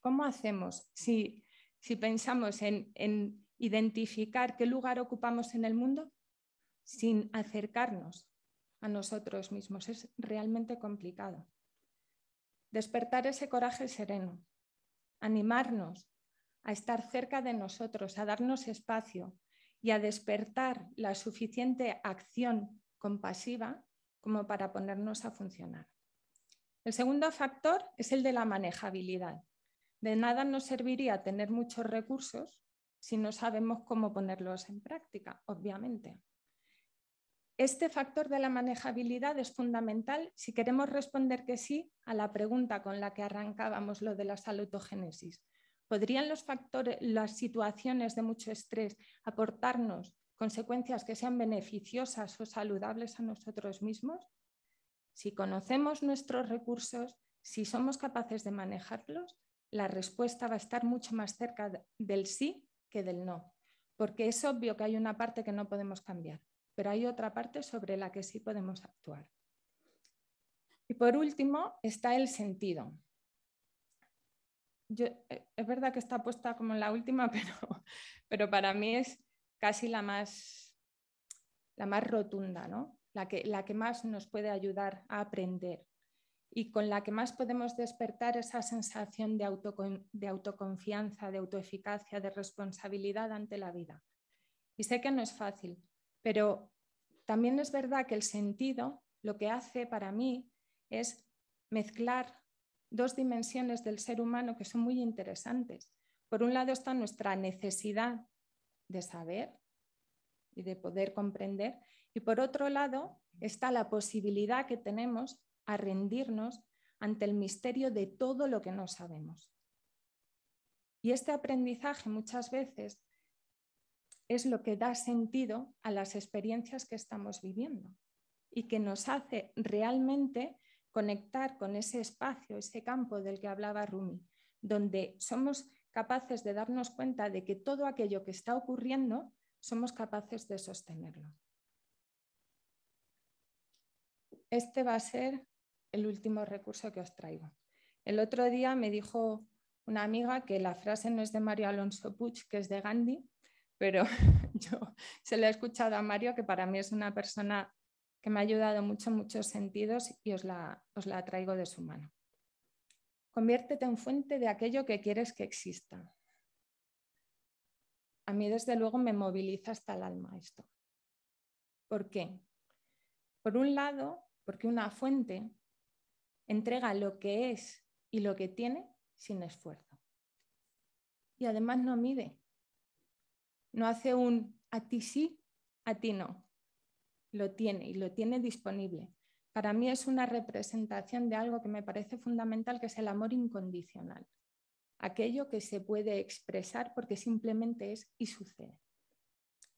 ¿Cómo hacemos si, si pensamos en identificar qué lugar ocupamos en el mundo sin acercarnos a nosotros mismos. Es realmente complicado. Despertar ese coraje sereno, animarnos a estar cerca de nosotros, a darnos espacio y a despertar la suficiente acción compasiva como para ponernos a funcionar. El segundo factor es el de la manejabilidad. De nada nos serviría tener muchos recursos si no sabemos cómo ponerlos en práctica, obviamente. Este factor de la manejabilidad es fundamental si queremos responder que sí a la pregunta con la que arrancábamos lo de la salutogénesis. ¿Podrían los factores, las situaciones de mucho estrés aportarnos consecuencias que sean beneficiosas o saludables a nosotros mismos? Si conocemos nuestros recursos, si somos capaces de manejarlos, la respuesta va a estar mucho más cerca del sí que del no, porque es obvio que hay una parte que no podemos cambiar, pero hay otra parte sobre la que sí podemos actuar. Y por último está el sentido. Eh, es verdad que está puesta como la última, pero, pero para mí es casi la más, la más rotunda, ¿no? la, que, la que más nos puede ayudar a aprender y con la que más podemos despertar esa sensación de, autoconfianza, de autoeficacia, de responsabilidad ante la vida. Y sé que no es fácil, pero también es verdad que el sentido lo que hace para mí es mezclar dos dimensiones del ser humano que son muy interesantes. Por un lado está nuestra necesidad de saber y de poder comprender, y por otro lado está la posibilidad que tenemos a rendirnos ante el misterio de todo lo que no sabemos. Y este aprendizaje muchas veces es lo que da sentido a las experiencias que estamos viviendo y que nos hace realmente conectar con ese espacio, ese campo del que hablaba Rumi, donde somos capaces de darnos cuenta de que todo aquello que está ocurriendo somos capaces de sostenerlo. Este va a ser el último recurso que os traigo. El otro día me dijo una amiga que la frase no es de Mario Alonso Puig, que es de Gandhi, pero yo se la he escuchado a Mario, que para mí es una persona que me ha ayudado mucho en muchos sentidos y os la, os la traigo de su mano. Conviértete en fuente de aquello que quieres que exista. A mí, desde luego, me moviliza hasta el alma esto. ¿Por qué? Por un lado, porque una fuente entrega lo que es y lo que tiene sin esfuerzo. Y además no mide. No hace un a ti sí, a ti no. Lo tiene y lo tiene disponible. Para mí es una representación de algo que me parece fundamental, que es el amor incondicional. Aquello que se puede expresar porque simplemente es y sucede.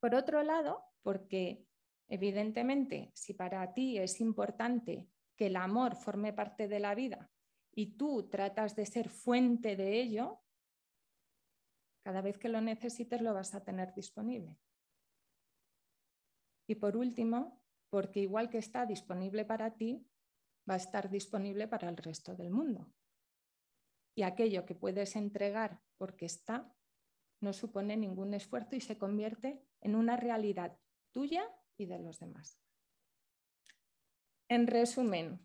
Por otro lado, porque evidentemente si para ti es importante que el amor forme parte de la vida y tú tratas de ser fuente de ello, cada vez que lo necesites lo vas a tener disponible. Y por último, porque igual que está disponible para ti, va a estar disponible para el resto del mundo. Y aquello que puedes entregar porque está, no supone ningún esfuerzo y se convierte en una realidad tuya y de los demás. En resumen,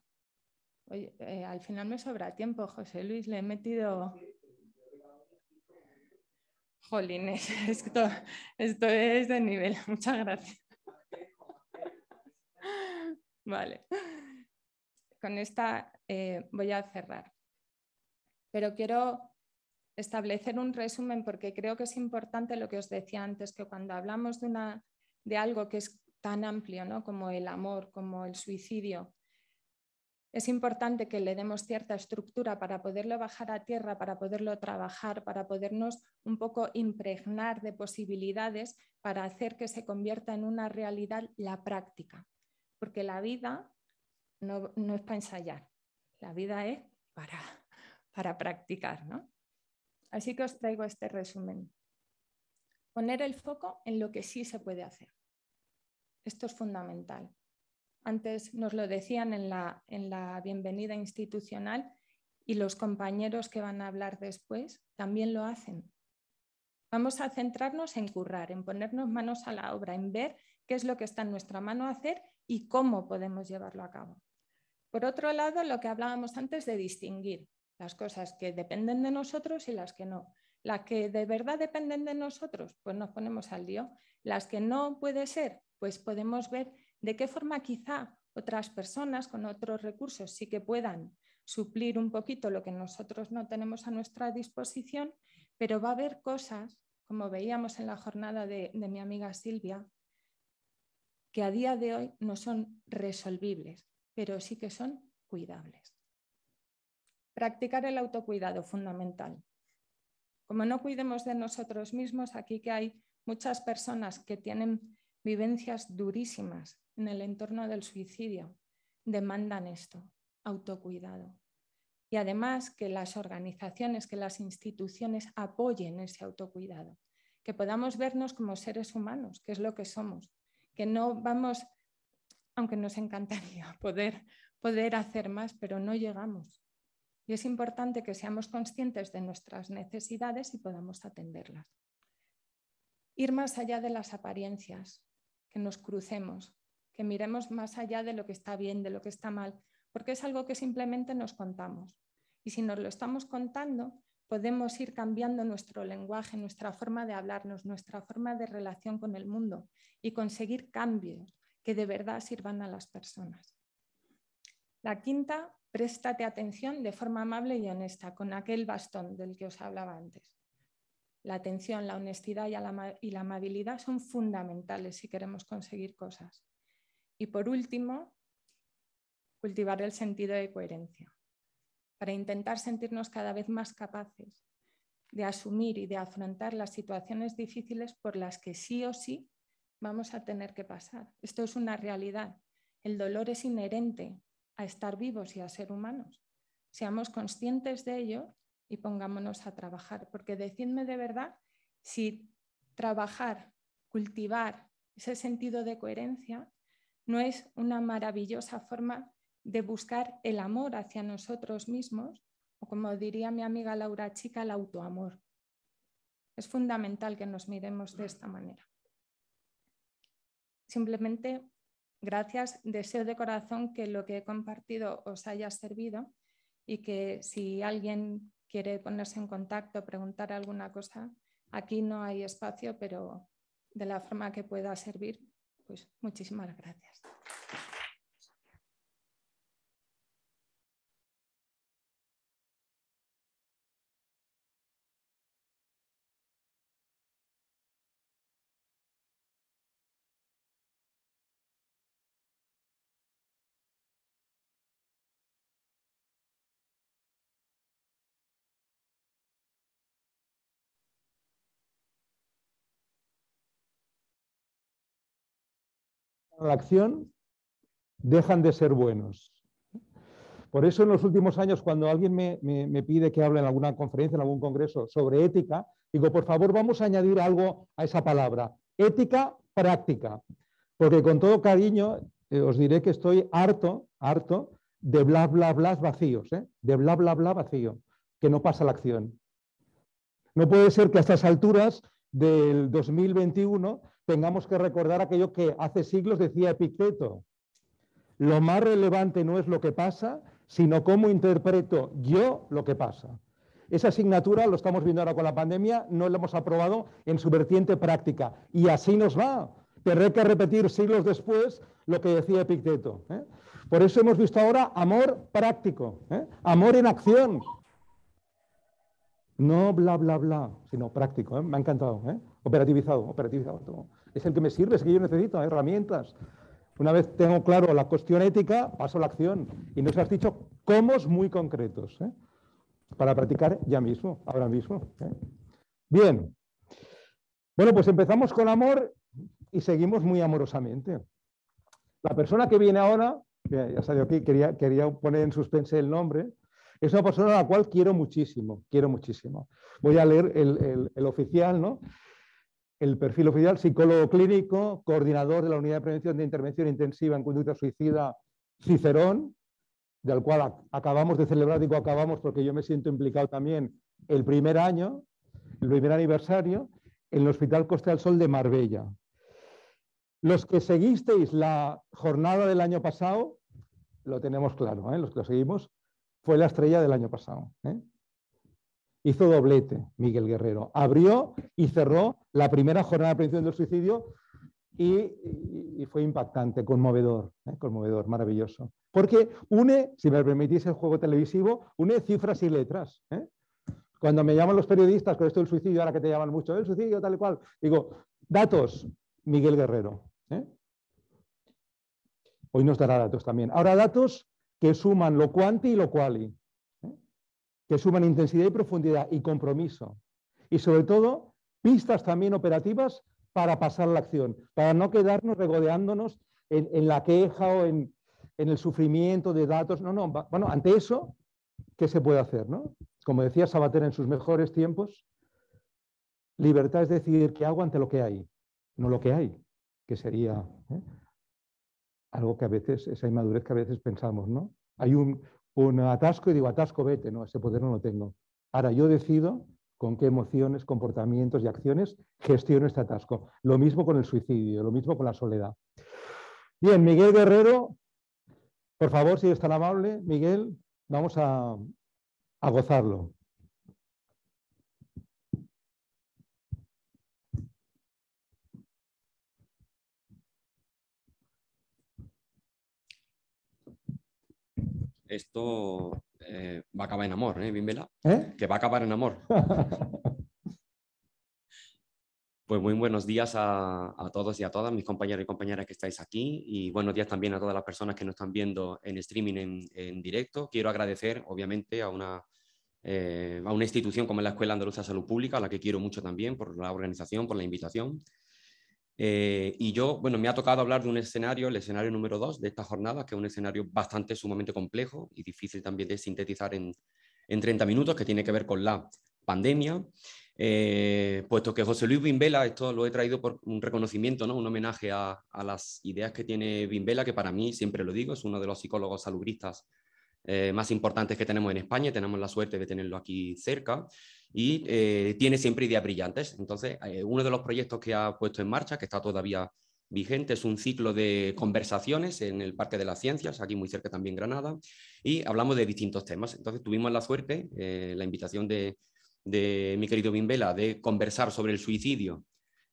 eh, al final me sobra tiempo, José Luis, le he metido... Jolines, esto, esto es de nivel, muchas gracias. Vale, con esta eh, voy a cerrar. Pero quiero establecer un resumen porque creo que es importante lo que os decía antes, que cuando hablamos de, una, de algo que es tan amplio como el amor, como el suicidio. Es importante que le demos cierta estructura para poderlo bajar a tierra, para poderlo trabajar, para podernos un poco impregnar de posibilidades para hacer que se convierta en una realidad la práctica. Porque la vida no, es para ensayar, la vida es para, para practicar. Así que os traigo este resumen. Poner el foco en lo que sí se puede hacer. Esto es fundamental. Antes nos lo decían en la, bienvenida institucional y los compañeros que van a hablar después también lo hacen. Vamos a centrarnos en currar, en ponernos manos a la obra, en ver qué es lo que está en nuestra mano hacer y cómo podemos llevarlo a cabo. Por otro lado, lo que hablábamos antes de distinguir las cosas que dependen de nosotros y las que no. Las que de verdad dependen de nosotros, pues nos ponemos al lío. Las que no puede ser, pues podemos ver de qué forma quizá otras personas con otros recursos sí que puedan suplir un poquito lo que nosotros no tenemos a nuestra disposición, pero va a haber cosas, como veíamos en la jornada de, mi amiga Silvia, que a día de hoy no son resolvibles, pero sí que son cuidables. Practicar el autocuidado fundamental. Como no cuidemos de nosotros mismos, aquí que hay muchas personas que tienen vivencias durísimas en el entorno del suicidio demandan esto, autocuidado. Y además que las organizaciones, que las instituciones apoyen ese autocuidado, que podamos vernos como seres humanos, que es lo que somos, que no vamos, aunque nos encantaría poder, poder hacer más, pero no llegamos. Y es importante que seamos conscientes de nuestras necesidades y podamos atenderlas. Ir más allá de las apariencias, que nos crucemos, que miremos más allá de lo que está bien, de lo que está mal, porque es algo que simplemente nos contamos. Y si nos lo estamos contando, podemos ir cambiando nuestro lenguaje, nuestra forma de hablarnos, nuestra forma de relación con el mundo y conseguir cambios que de verdad sirvan a las personas. La quinta, préstate atención de forma amable y honesta con aquel bastón del que os hablaba antes la atención, la honestidad y la, amabilidad son fundamentales si queremos conseguir cosas. Y por último, cultivar el sentido de coherencia para intentar sentirnos cada vez más capaces de asumir y de afrontar las situaciones difíciles por las que sí o sí vamos a tener que pasar. Esto es una realidad. El dolor es inherente a estar vivos y a ser humanos. Seamos conscientes de ello y pongámonos a trabajar, porque decidme de verdad si trabajar, cultivar ese sentido de coherencia no es una maravillosa forma de buscar el amor hacia nosotros mismos, o como diría mi amiga Laura Chica, el autoamor. Es fundamental que nos miremos de esta manera. Simplemente, gracias, deseo de corazón que lo que he compartido os haya servido y que si alguien quiere ponerse en contacto, preguntar alguna cosa, aquí no hay espacio, pero de la forma que pueda servir, pues muchísimas gracias.
la acción, dejan de ser buenos. Por eso en los últimos años, cuando alguien me, pide que hable en alguna conferencia, en algún congreso sobre ética, digo, por favor, vamos a añadir algo a esa palabra, ética práctica. Porque con todo cariño eh, os diré que estoy harto, harto de bla, bla, bla vacíos, ¿eh? de bla, bla, bla vacío, que no pasa la acción. No puede ser que a estas alturas del 2021 tengamos que recordar aquello que hace siglos decía Epicteto. Lo más relevante no es lo que pasa, sino cómo interpreto yo lo que pasa. Esa asignatura, lo estamos viendo ahora con la pandemia, no la hemos aprobado en su vertiente práctica. Y así nos va. Tendré que repetir siglos después lo que decía Epicteto. ¿eh? Por eso hemos visto ahora amor práctico, ¿eh? amor en acción. No bla, bla, bla, sino práctico. ¿eh? Me ha encantado. Operativizado, operativizado todo es el que me sirve, es el que yo necesito, herramientas. Una vez tengo claro la cuestión ética, paso a la acción. Y nos has dicho cómo muy concretos ¿eh? para practicar ya mismo, ahora mismo. ¿eh? Bien. Bueno, pues empezamos con amor y seguimos muy amorosamente. La persona que viene ahora, ya salió aquí, quería, poner en suspense el nombre, es una persona a la cual quiero muchísimo, quiero muchísimo. Voy a leer el oficial, ¿no? el perfil oficial, psicólogo clínico, coordinador de la Unidad de Prevención de Intervención Intensiva en Conducta Suicida Cicerón, del cual acabamos de celebrar, digo acabamos porque yo me siento implicado también, el primer año, el primer aniversario, en el Hospital Costa del Sol de Marbella. Los que seguisteis la jornada del año pasado, lo tenemos claro, ¿eh? los que lo seguimos, fue la estrella del año pasado. ¿eh? hizo doblete Miguel Guerrero. Abrió y cerró la primera jornada de prevención del suicidio y, fue impactante, conmovedor, ¿eh? conmovedor, maravilloso. Porque une, si me permitís el juego televisivo, une cifras y letras. ¿eh? Cuando me llaman los periodistas con esto del suicidio, ahora que te llaman mucho, el suicidio tal y cual, digo, datos, Miguel Guerrero. ¿eh? Hoy nos dará datos también. Ahora datos que suman lo cuanti y lo quali que suman intensidad y profundidad y compromiso. Y sobre todo, pistas también operativas para pasar la acción, para no quedarnos regodeándonos en, la queja o en, el sufrimiento de datos. No, no, bueno, ante eso, ¿qué se puede hacer? No? Como decía Sabater en sus mejores tiempos, libertad es decidir qué hago ante lo que hay, no lo que hay, que sería ¿eh? algo que a veces, esa inmadurez que a veces pensamos, ¿no? Hay un, un atasco y digo, atasco, vete, no, ese poder no lo tengo. Ahora yo decido con qué emociones, comportamientos y acciones gestiono este atasco. Lo mismo con el suicidio, lo mismo con la soledad. Bien, Miguel Guerrero, por favor, si es tan amable, Miguel, vamos a, a gozarlo.
esto eh, va a acabar en amor, ¿eh, ¿eh? Que va a acabar en amor. pues muy buenos días a, todos y a todas mis compañeros y compañeras que estáis aquí y buenos días también a todas las personas que nos están viendo en streaming en, directo. Quiero agradecer, obviamente, a una, eh, a una institución como la Escuela Andaluza de Salud Pública, a la que quiero mucho también por la organización, por la invitación. Eh, y yo, bueno, me ha tocado hablar de un escenario, el escenario número dos de esta jornada, que es un escenario bastante, sumamente complejo y difícil también de sintetizar en, en 30 minutos, que tiene que ver con la pandemia. Eh, puesto que José Luis Bimbela, esto lo he traído por un reconocimiento, ¿no? un homenaje a, a las ideas que tiene Bimbela, que para mí, siempre lo digo, es uno de los psicólogos salubristas eh, más importantes que tenemos en España, tenemos la suerte de tenerlo aquí cerca y eh, tiene siempre ideas brillantes. Entonces, eh, uno de los proyectos que ha puesto en marcha, que está todavía vigente, es un ciclo de conversaciones en el Parque de las Ciencias, aquí muy cerca también Granada, y hablamos de distintos temas. Entonces, tuvimos la suerte, la invitación de, de mi querido Bimbela, de conversar sobre el suicidio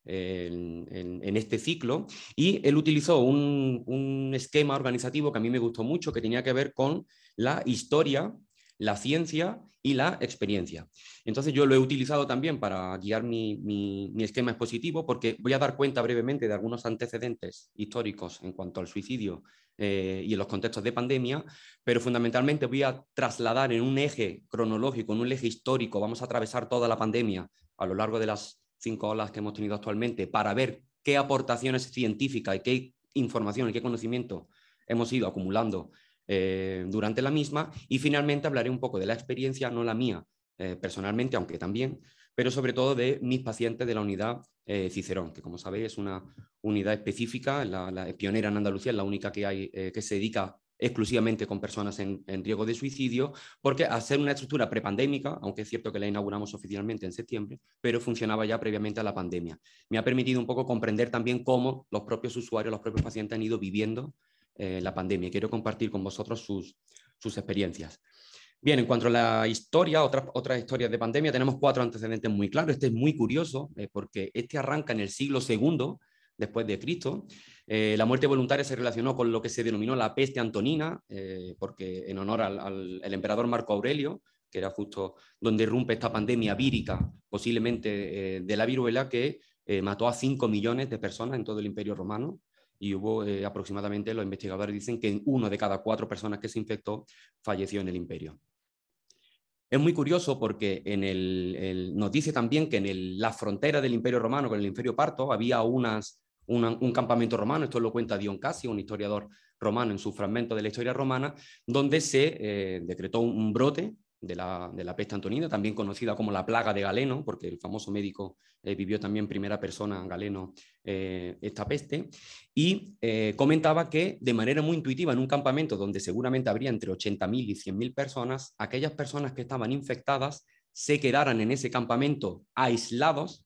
en, este ciclo y él utilizó un, un, esquema organizativo que a mí me gustó mucho, que tenía que ver con la historia, la ciencia y la experiencia. Entonces yo lo he utilizado también para guiar mi, esquema expositivo porque voy a dar cuenta brevemente de algunos antecedentes históricos en cuanto al suicidio eh, y en los contextos de pandemia, pero fundamentalmente voy a trasladar en un eje cronológico, en un eje histórico, vamos a atravesar toda la pandemia a lo largo de las cinco horas que hemos tenido actualmente para ver qué aportaciones científicas y qué información y qué conocimiento hemos ido acumulando eh, durante la misma y finalmente hablaré un poco de la experiencia, no la mía eh, personalmente, aunque también, pero sobre todo de mis pacientes de la unidad eh, Cicerón, que como sabéis es una unidad específica, la, pionera en Andalucía, es la única que hay que se dedica exclusivamente con personas en, en, riesgo de suicidio, porque al ser una estructura prepandémica, aunque es cierto que la inauguramos oficialmente en septiembre, pero funcionaba ya previamente a la pandemia. Me ha permitido un poco comprender también cómo los propios usuarios, los propios pacientes han ido viviendo eh, la pandemia. Quiero compartir con vosotros sus, sus experiencias. Bien, en cuanto a la historia, otras, otras historias de pandemia, tenemos cuatro antecedentes muy claros. Este es muy curioso eh, porque este arranca en el siglo II después de Cristo. Eh, la muerte voluntaria se relacionó con lo que se denominó la peste antonina, porque en honor al, emperador Marco Aurelio, que era justo donde irrumpe esta pandemia vírica, posiblemente de la viruela, que mató a 5 millones de personas en todo el imperio romano y hubo eh, aproximadamente, los investigadores dicen que uno de cada cuatro personas que se infectó falleció en el imperio. Es muy curioso porque en el, nos dice también que en la frontera del imperio romano con el imperio parto había unas, un campamento romano, esto lo cuenta Dion Casio, un historiador romano en su fragmento de la historia romana, donde se eh, decretó un brote de la, peste antonina, también conocida como la plaga de Galeno, porque el famoso médico eh, vivió también primera persona Galeno eh, esta peste, y eh, comentaba que de manera muy intuitiva en un campamento donde seguramente habría entre 80.000 y 100.000 personas, aquellas personas que estaban infectadas se quedaran en ese campamento aislados,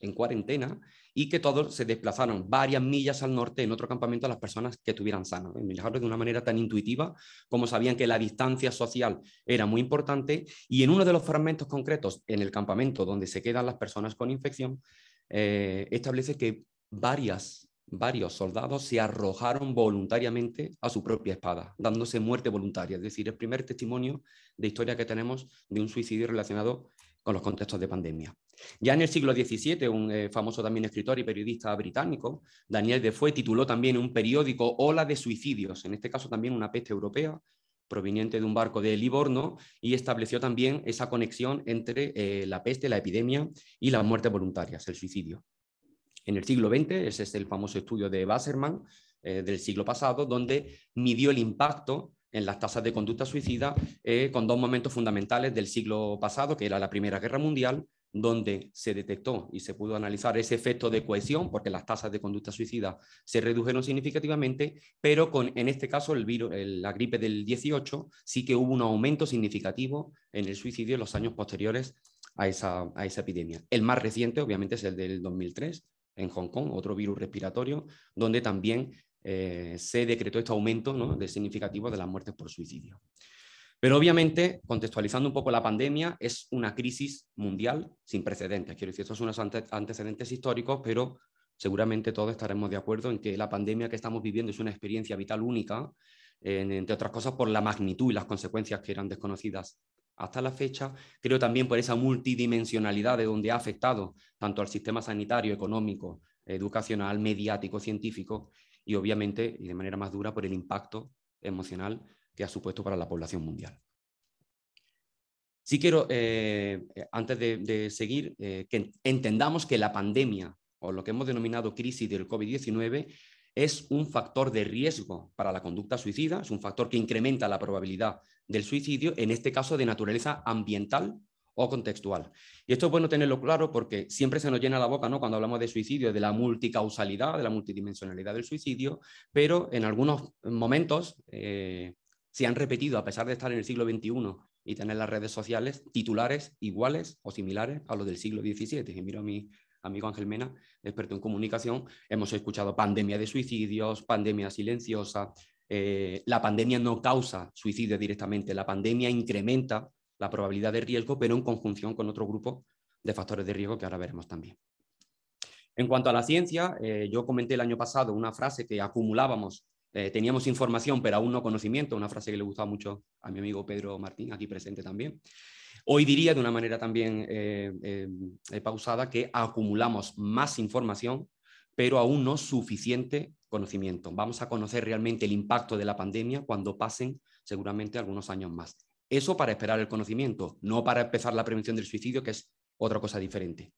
en cuarentena, y que todos se desplazaron varias millas al norte en otro campamento a las personas que estuvieran sanas. de una manera tan intuitiva como sabían que la distancia social era muy importante y en uno de los fragmentos concretos en el campamento donde se quedan las personas con infección, eh, establece que varias varios soldados se arrojaron voluntariamente a su propia espada, dándose muerte voluntaria. Es decir, el primer testimonio de historia que tenemos de un suicidio relacionado con los contextos de pandemia. Ya en el siglo XVII, un eh, famoso también escritor y periodista británico, Daniel Defoe, tituló también un periódico Ola de suicidios, en este caso también una peste europea proveniente de un barco de Livorno, y estableció también esa conexión entre eh, la peste, la epidemia y las muertes voluntarias, el suicidio. En el siglo XX, ese es el famoso estudio de Wasserman eh, del siglo pasado, donde midió el impacto en las tasas de conducta suicida eh, con dos momentos fundamentales del siglo pasado, que era la Primera Guerra Mundial, donde se detectó y se pudo analizar ese efecto de cohesión, porque las tasas de conducta suicida se redujeron significativamente, pero con, en este caso, el virus, la gripe del 18, sí que hubo un aumento significativo en el suicidio en los años posteriores a esa, a esa epidemia. El más reciente, obviamente, es el del 2003, en Hong Kong, otro virus respiratorio, donde también eh, se decretó este aumento de significativo de las muertes por suicidio. Pero obviamente, contextualizando un poco la pandemia, es una crisis mundial sin precedentes. Quiero decir, estos son unos antecedentes históricos, pero seguramente todos estaremos de acuerdo en que la pandemia que estamos viviendo es una experiencia vital única, entre otras cosas por la magnitud y las consecuencias que eran desconocidas hasta la fecha. Creo también por esa multidimensionalidad de donde ha afectado tanto al sistema sanitario, económico, educacional, mediático, científico y obviamente, y de manera más dura, por el impacto emocional que ha supuesto para la población mundial. Sí quiero, eh, eh, antes de, seguir, eh, que entendamos que la pandemia o lo que hemos denominado crisis del COVID-19 es un factor de riesgo para la conducta suicida, es un factor que incrementa la probabilidad del suicidio, en este caso de naturaleza ambiental o contextual. Y esto es bueno tenerlo claro porque siempre se nos llena la boca, ¿no? Cuando hablamos de suicidio, de la multicausalidad, de la multidimensionalidad del suicidio, pero en algunos momentos eh, se han repetido, a pesar de estar en el siglo XXI y tener las redes sociales, titulares iguales o similares a los del siglo XVII. Y miro a mi amigo Ángel Mena, experto en comunicación, hemos escuchado pandemia de suicidios, pandemia silenciosa, eh, la pandemia no causa suicidio directamente, la pandemia incrementa la probabilidad de riesgo, pero en conjunción con otro grupo de factores de riesgo que ahora veremos también. En cuanto a la ciencia, eh, yo comenté el año pasado una frase que acumulábamos, eh, teníamos información pero aún no conocimiento, una frase que le gustaba mucho a mi amigo Pedro Martín, aquí presente también. Hoy diría de una manera también eh, pausada que acumulamos más información, pero aún no suficiente conocimiento. Vamos a conocer realmente el impacto de la pandemia cuando pasen seguramente algunos años más. Eso para esperar el conocimiento, no para empezar la prevención del suicidio, que es otra cosa diferente.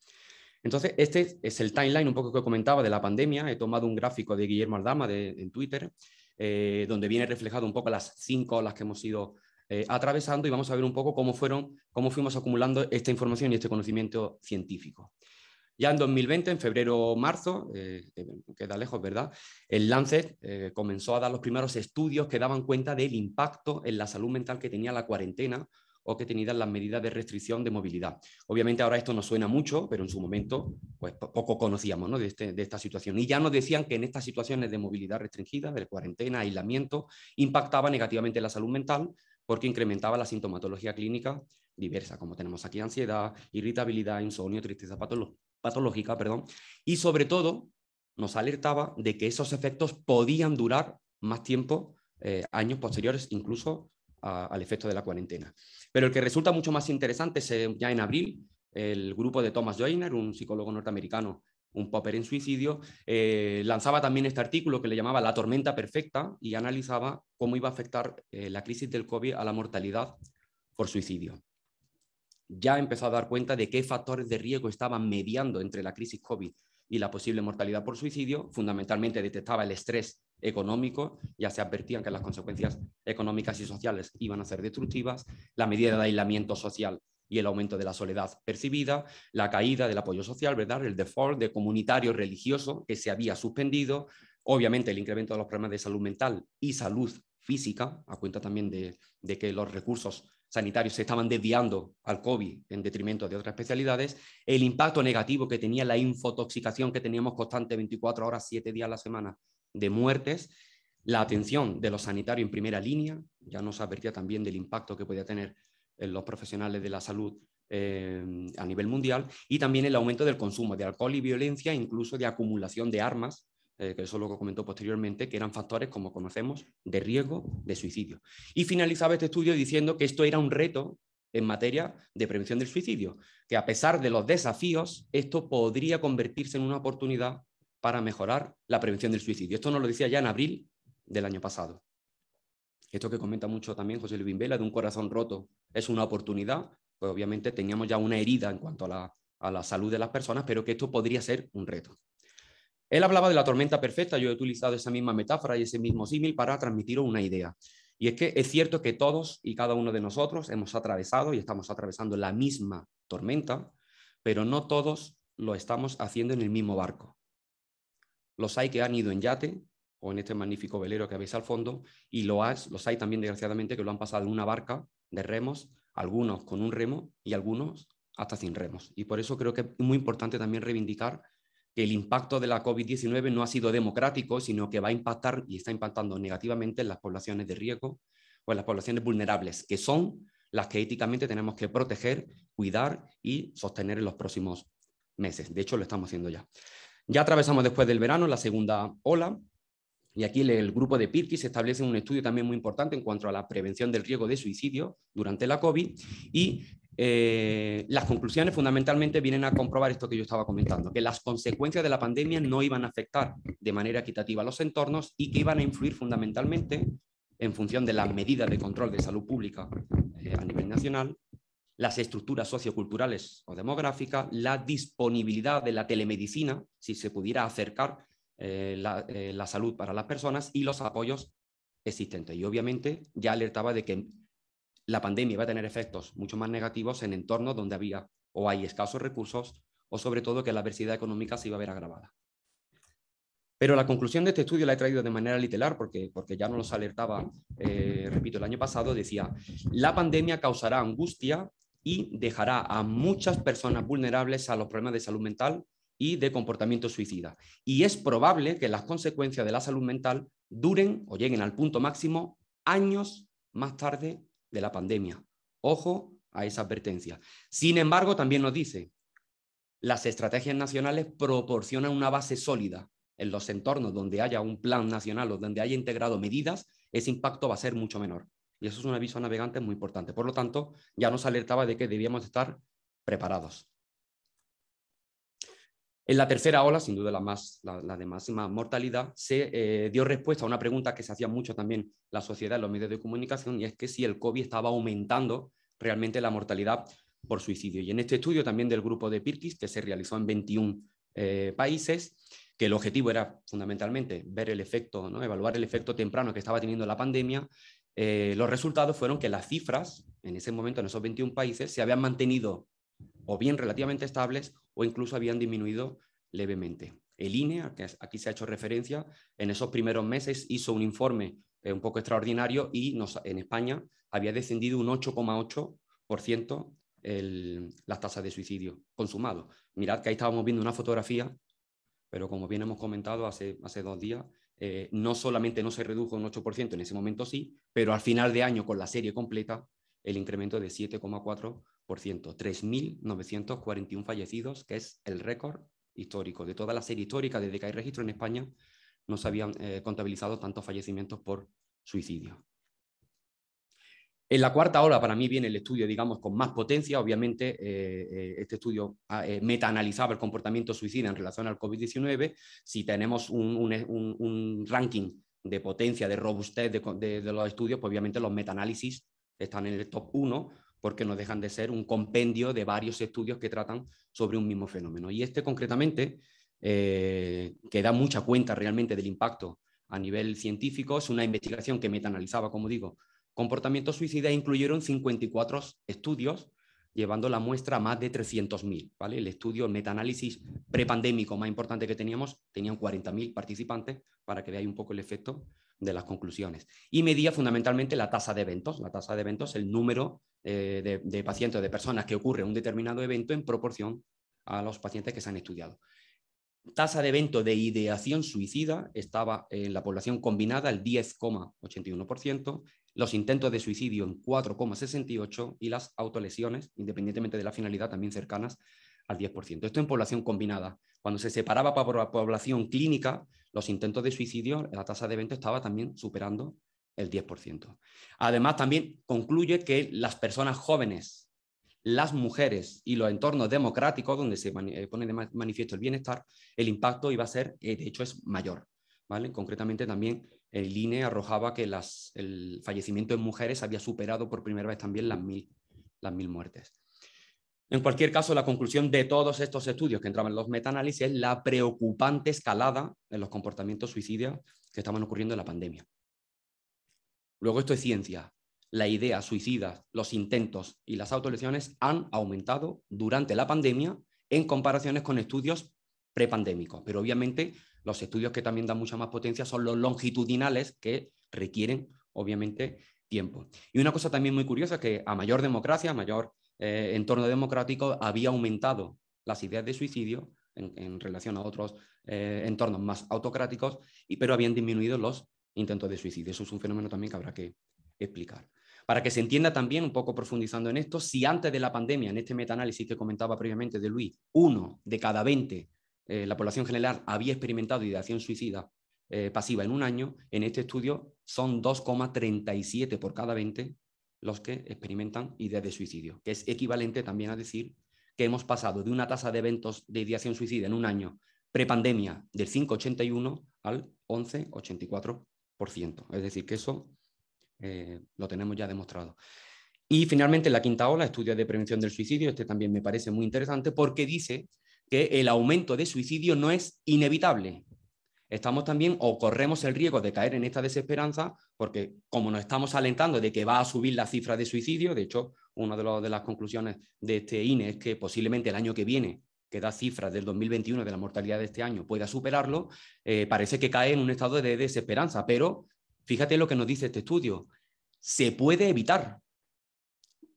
Entonces, este es el timeline un poco que comentaba de la pandemia. He tomado un gráfico de Guillermo Aldama de, en Twitter, eh, donde viene reflejado un poco las cinco las que hemos ido eh, atravesando y vamos a ver un poco cómo, fueron, cómo fuimos acumulando esta información y este conocimiento científico. Ya en 2020, en febrero o marzo, eh, eh, queda lejos, ¿verdad? El Lancet eh, comenzó a dar los primeros estudios que daban cuenta del impacto en la salud mental que tenía la cuarentena o que tenían las medidas de restricción de movilidad. Obviamente ahora esto nos suena mucho, pero en su momento pues, poco conocíamos ¿no? de, este, de, esta situación. Y ya nos decían que en estas situaciones de movilidad restringida, de cuarentena, aislamiento, impactaba negativamente la salud mental porque incrementaba la sintomatología clínica diversa, como tenemos aquí ansiedad, irritabilidad, insomnio, tristeza patológica patológica, perdón, y sobre todo nos alertaba de que esos efectos podían durar más tiempo, eh, años posteriores incluso al efecto de la cuarentena. Pero el que resulta mucho más interesante es eh, ya en abril, el grupo de Thomas Joyner, un psicólogo norteamericano, un popper en suicidio, eh, lanzaba también este artículo que le llamaba La tormenta perfecta y analizaba cómo iba a afectar la crisis del COVID a la mortalidad por suicidio ya empezó a dar cuenta de qué factores de riesgo estaban mediando entre la crisis COVID y la posible mortalidad por suicidio, fundamentalmente detectaba el estrés económico, ya se advertían que las consecuencias económicas y sociales iban a ser destructivas, la medida de aislamiento social y el aumento de la soledad percibida, la caída del apoyo social, ¿verdad? El default de comunitario religioso que se había suspendido, obviamente el incremento de los problemas de salud mental y salud física, a cuenta también de, de que los recursos sanitarios se estaban desviando al COVID en detrimento de otras especialidades, el impacto negativo que tenía la infotoxicación que teníamos constante 24 horas, 7 días a la semana de muertes, la atención de los sanitarios en primera línea, ya nos advertía también del impacto que podía tener los profesionales de la salud eh, a nivel mundial, y también el aumento del consumo de alcohol y violencia, incluso de acumulación de armas eh, que eso lo comentó posteriormente, que eran factores, como conocemos, de riesgo de suicidio. Y finalizaba este estudio diciendo que esto era un reto en materia de prevención del suicidio, que a pesar de los desafíos, esto podría convertirse en una oportunidad para mejorar la prevención del suicidio. Esto nos lo decía ya en abril del año pasado. Esto que comenta mucho también José Luis Vela de un corazón roto es una oportunidad, pues obviamente teníamos ya una herida en cuanto a la, a la salud de las personas, pero que esto podría ser un reto. Él hablaba de la tormenta perfecta, yo he utilizado esa misma metáfora y ese mismo símil para transmitir una idea. Y es que es cierto que todos y cada uno de nosotros hemos atravesado y estamos atravesando la misma tormenta, pero no todos lo estamos haciendo en el mismo barco. Los hay que han ido en yate o en este magnífico velero que veis al fondo, y los hay también, desgraciadamente, que lo han pasado en una barca de remos, algunos con un remo y algunos hasta sin remos. Y por eso creo que es muy importante también reivindicar el impacto de la COVID-19 no ha sido democrático, sino que va a impactar y está impactando negativamente en las poblaciones de riesgo o en las poblaciones vulnerables, que son las que éticamente tenemos que proteger, cuidar y sostener en los próximos meses. De hecho, lo estamos haciendo ya. Ya atravesamos después del verano la segunda ola, y aquí el grupo de se establece un estudio también muy importante en cuanto a la prevención del riesgo de suicidio durante la COVID y eh, las conclusiones fundamentalmente vienen a comprobar esto que yo estaba comentando, que las consecuencias de la pandemia no iban a afectar de manera equitativa los entornos y que iban a influir fundamentalmente en función de las medidas de control de salud pública eh, a nivel nacional, las estructuras socioculturales o demográficas, la disponibilidad de la telemedicina, si se pudiera acercar eh, la salud para las personas y los apoyos existentes. Y obviamente ya alertaba de que la pandemia va a tener efectos mucho más negativos en entornos donde había o hay escasos recursos o sobre todo que la adversidad económica se iba a ver agravada. Pero la conclusión de este estudio la he traído de manera literal porque, porque ya nos alertaba, eh, repito, el año pasado, decía, la pandemia causará angustia y dejará a muchas personas vulnerables a los problemas de salud mental y de comportamiento suicida. Y es probable que las consecuencias de la salud mental duren o lleguen al punto máximo años más tarde de la pandemia. Ojo a esa advertencia. Sin embargo, también nos dice, las estrategias nacionales proporcionan una base sólida en los entornos donde haya un plan nacional o donde haya integrado medidas, ese impacto va a ser mucho menor. Y eso es un aviso a navegantes muy importante. Por lo tanto, ya nos alertaba de que debíamos estar preparados. En la tercera ola, sin duda la, más, la, de máxima mortalidad, se eh, dio respuesta a una pregunta que se hacía mucho también la sociedad los medios de comunicación, y es que si el COVID estaba aumentando realmente la mortalidad por suicidio. Y en este estudio también del grupo de Pirkis, que se realizó en 21 eh, países, que el objetivo era fundamentalmente ver el efecto, ¿no? evaluar el efecto temprano que estaba teniendo la pandemia, eh, los resultados fueron que las cifras en ese momento en esos 21 países se habían mantenido o bien relativamente estables o incluso habían disminuido levemente. El INE, a que aquí se ha hecho referencia, en esos primeros meses hizo un informe eh, un poco extraordinario y nos, en España había descendido un 8,8% las tasas de suicidio consumado. Mirad que ahí estábamos viendo una fotografía, pero como bien hemos comentado hace, hace dos días, eh, no solamente no se redujo un 8%, en ese momento sí, pero al final de año con la serie completa, el incremento de 7,4% 3.941 fallecidos, que es el récord histórico. De toda la serie histórica, desde que hay registro en España, no se habían eh, contabilizado tantos fallecimientos por suicidio. En la cuarta ola, para mí, viene el estudio, digamos, con más potencia. Obviamente, eh, eh, este estudio ah, eh, el comportamiento suicida en relación al COVID-19. Si tenemos un, ranking de potencia, de robustez de, los estudios, pues obviamente los metaanálisis están en el top 1, porque no dejan de ser un compendio de varios estudios que tratan sobre un mismo fenómeno. Y este concretamente, eh, que da mucha cuenta realmente del impacto a nivel científico, es una investigación que metaanalizaba, como digo, comportamientos suicidas, e incluyeron 54 estudios, llevando la muestra a más de 300.000. ¿vale? El estudio, metaanálisis prepandémico más importante que teníamos, tenían 40.000 participantes, para que veáis un poco el efecto de las conclusiones. Y medía fundamentalmente la tasa de eventos. La tasa de eventos, el número eh, de, pacientes pacientes, de personas que ocurre un determinado evento en proporción a los pacientes que se han estudiado. Tasa de evento de ideación suicida estaba en la población combinada el 10,81%, los intentos de suicidio en 4,68% y las autolesiones, independientemente de la finalidad, también cercanas al 10%. Esto en población combinada. Cuando se separaba para población clínica, los intentos de suicidio, la tasa de evento estaba también superando el 10%. Además, también concluye que las personas jóvenes, las mujeres y los entornos democráticos donde se eh, pone de manifiesto el bienestar, el impacto iba a ser, eh, de hecho, es mayor. ¿vale? Concretamente, también el INE arrojaba que el fallecimiento en mujeres había superado por primera vez también las mil muertes. En cualquier caso, la conclusión de todos estos estudios que entraban en los metaanálisis es la preocupante escalada en los comportamientos suicidas que estaban ocurriendo en la pandemia. Luego, esto es ciencia. La idea suicida, los intentos y las autolesiones han aumentado durante la pandemia en comparaciones con estudios prepandémicos. Pero obviamente, los estudios que también dan mucha más potencia son los longitudinales que requieren, obviamente, tiempo. Y una cosa también muy curiosa es que a mayor democracia, a mayor en eh, entorno democrático había aumentado las ideas de suicidio en, relación a otros eh, entornos más autocráticos, y, pero habían disminuido los intentos de suicidio. Eso es un fenómeno también que habrá que explicar. Para que se entienda también, un poco profundizando en esto, si antes de la pandemia, en este metaanálisis que comentaba previamente de Luis, uno de cada 20, eh, la población general había experimentado ideación suicida pasiva en un año, en este estudio son 2,37 por cada 20 los que experimentan ideas de suicidio, que es equivalente también a decir que hemos pasado de una tasa de eventos de ideación suicida en un año prepandemia del 5,81 al 11,84%. Es decir, que eso eh, lo tenemos ya demostrado. Y finalmente, la quinta ola, estudios de prevención del suicidio, este también me parece muy interesante porque dice que el aumento de suicidio no es inevitable. Estamos también o corremos el riesgo de caer en esta desesperanza porque como nos estamos alentando de que va a subir la cifra de suicidio, de hecho, una de, las conclusiones de este INE es que posiblemente el año que viene, que da cifras del 2021 de la mortalidad de este año, pueda superarlo, eh, parece que cae en un estado de desesperanza. Pero fíjate lo que nos dice este estudio. Se puede evitar,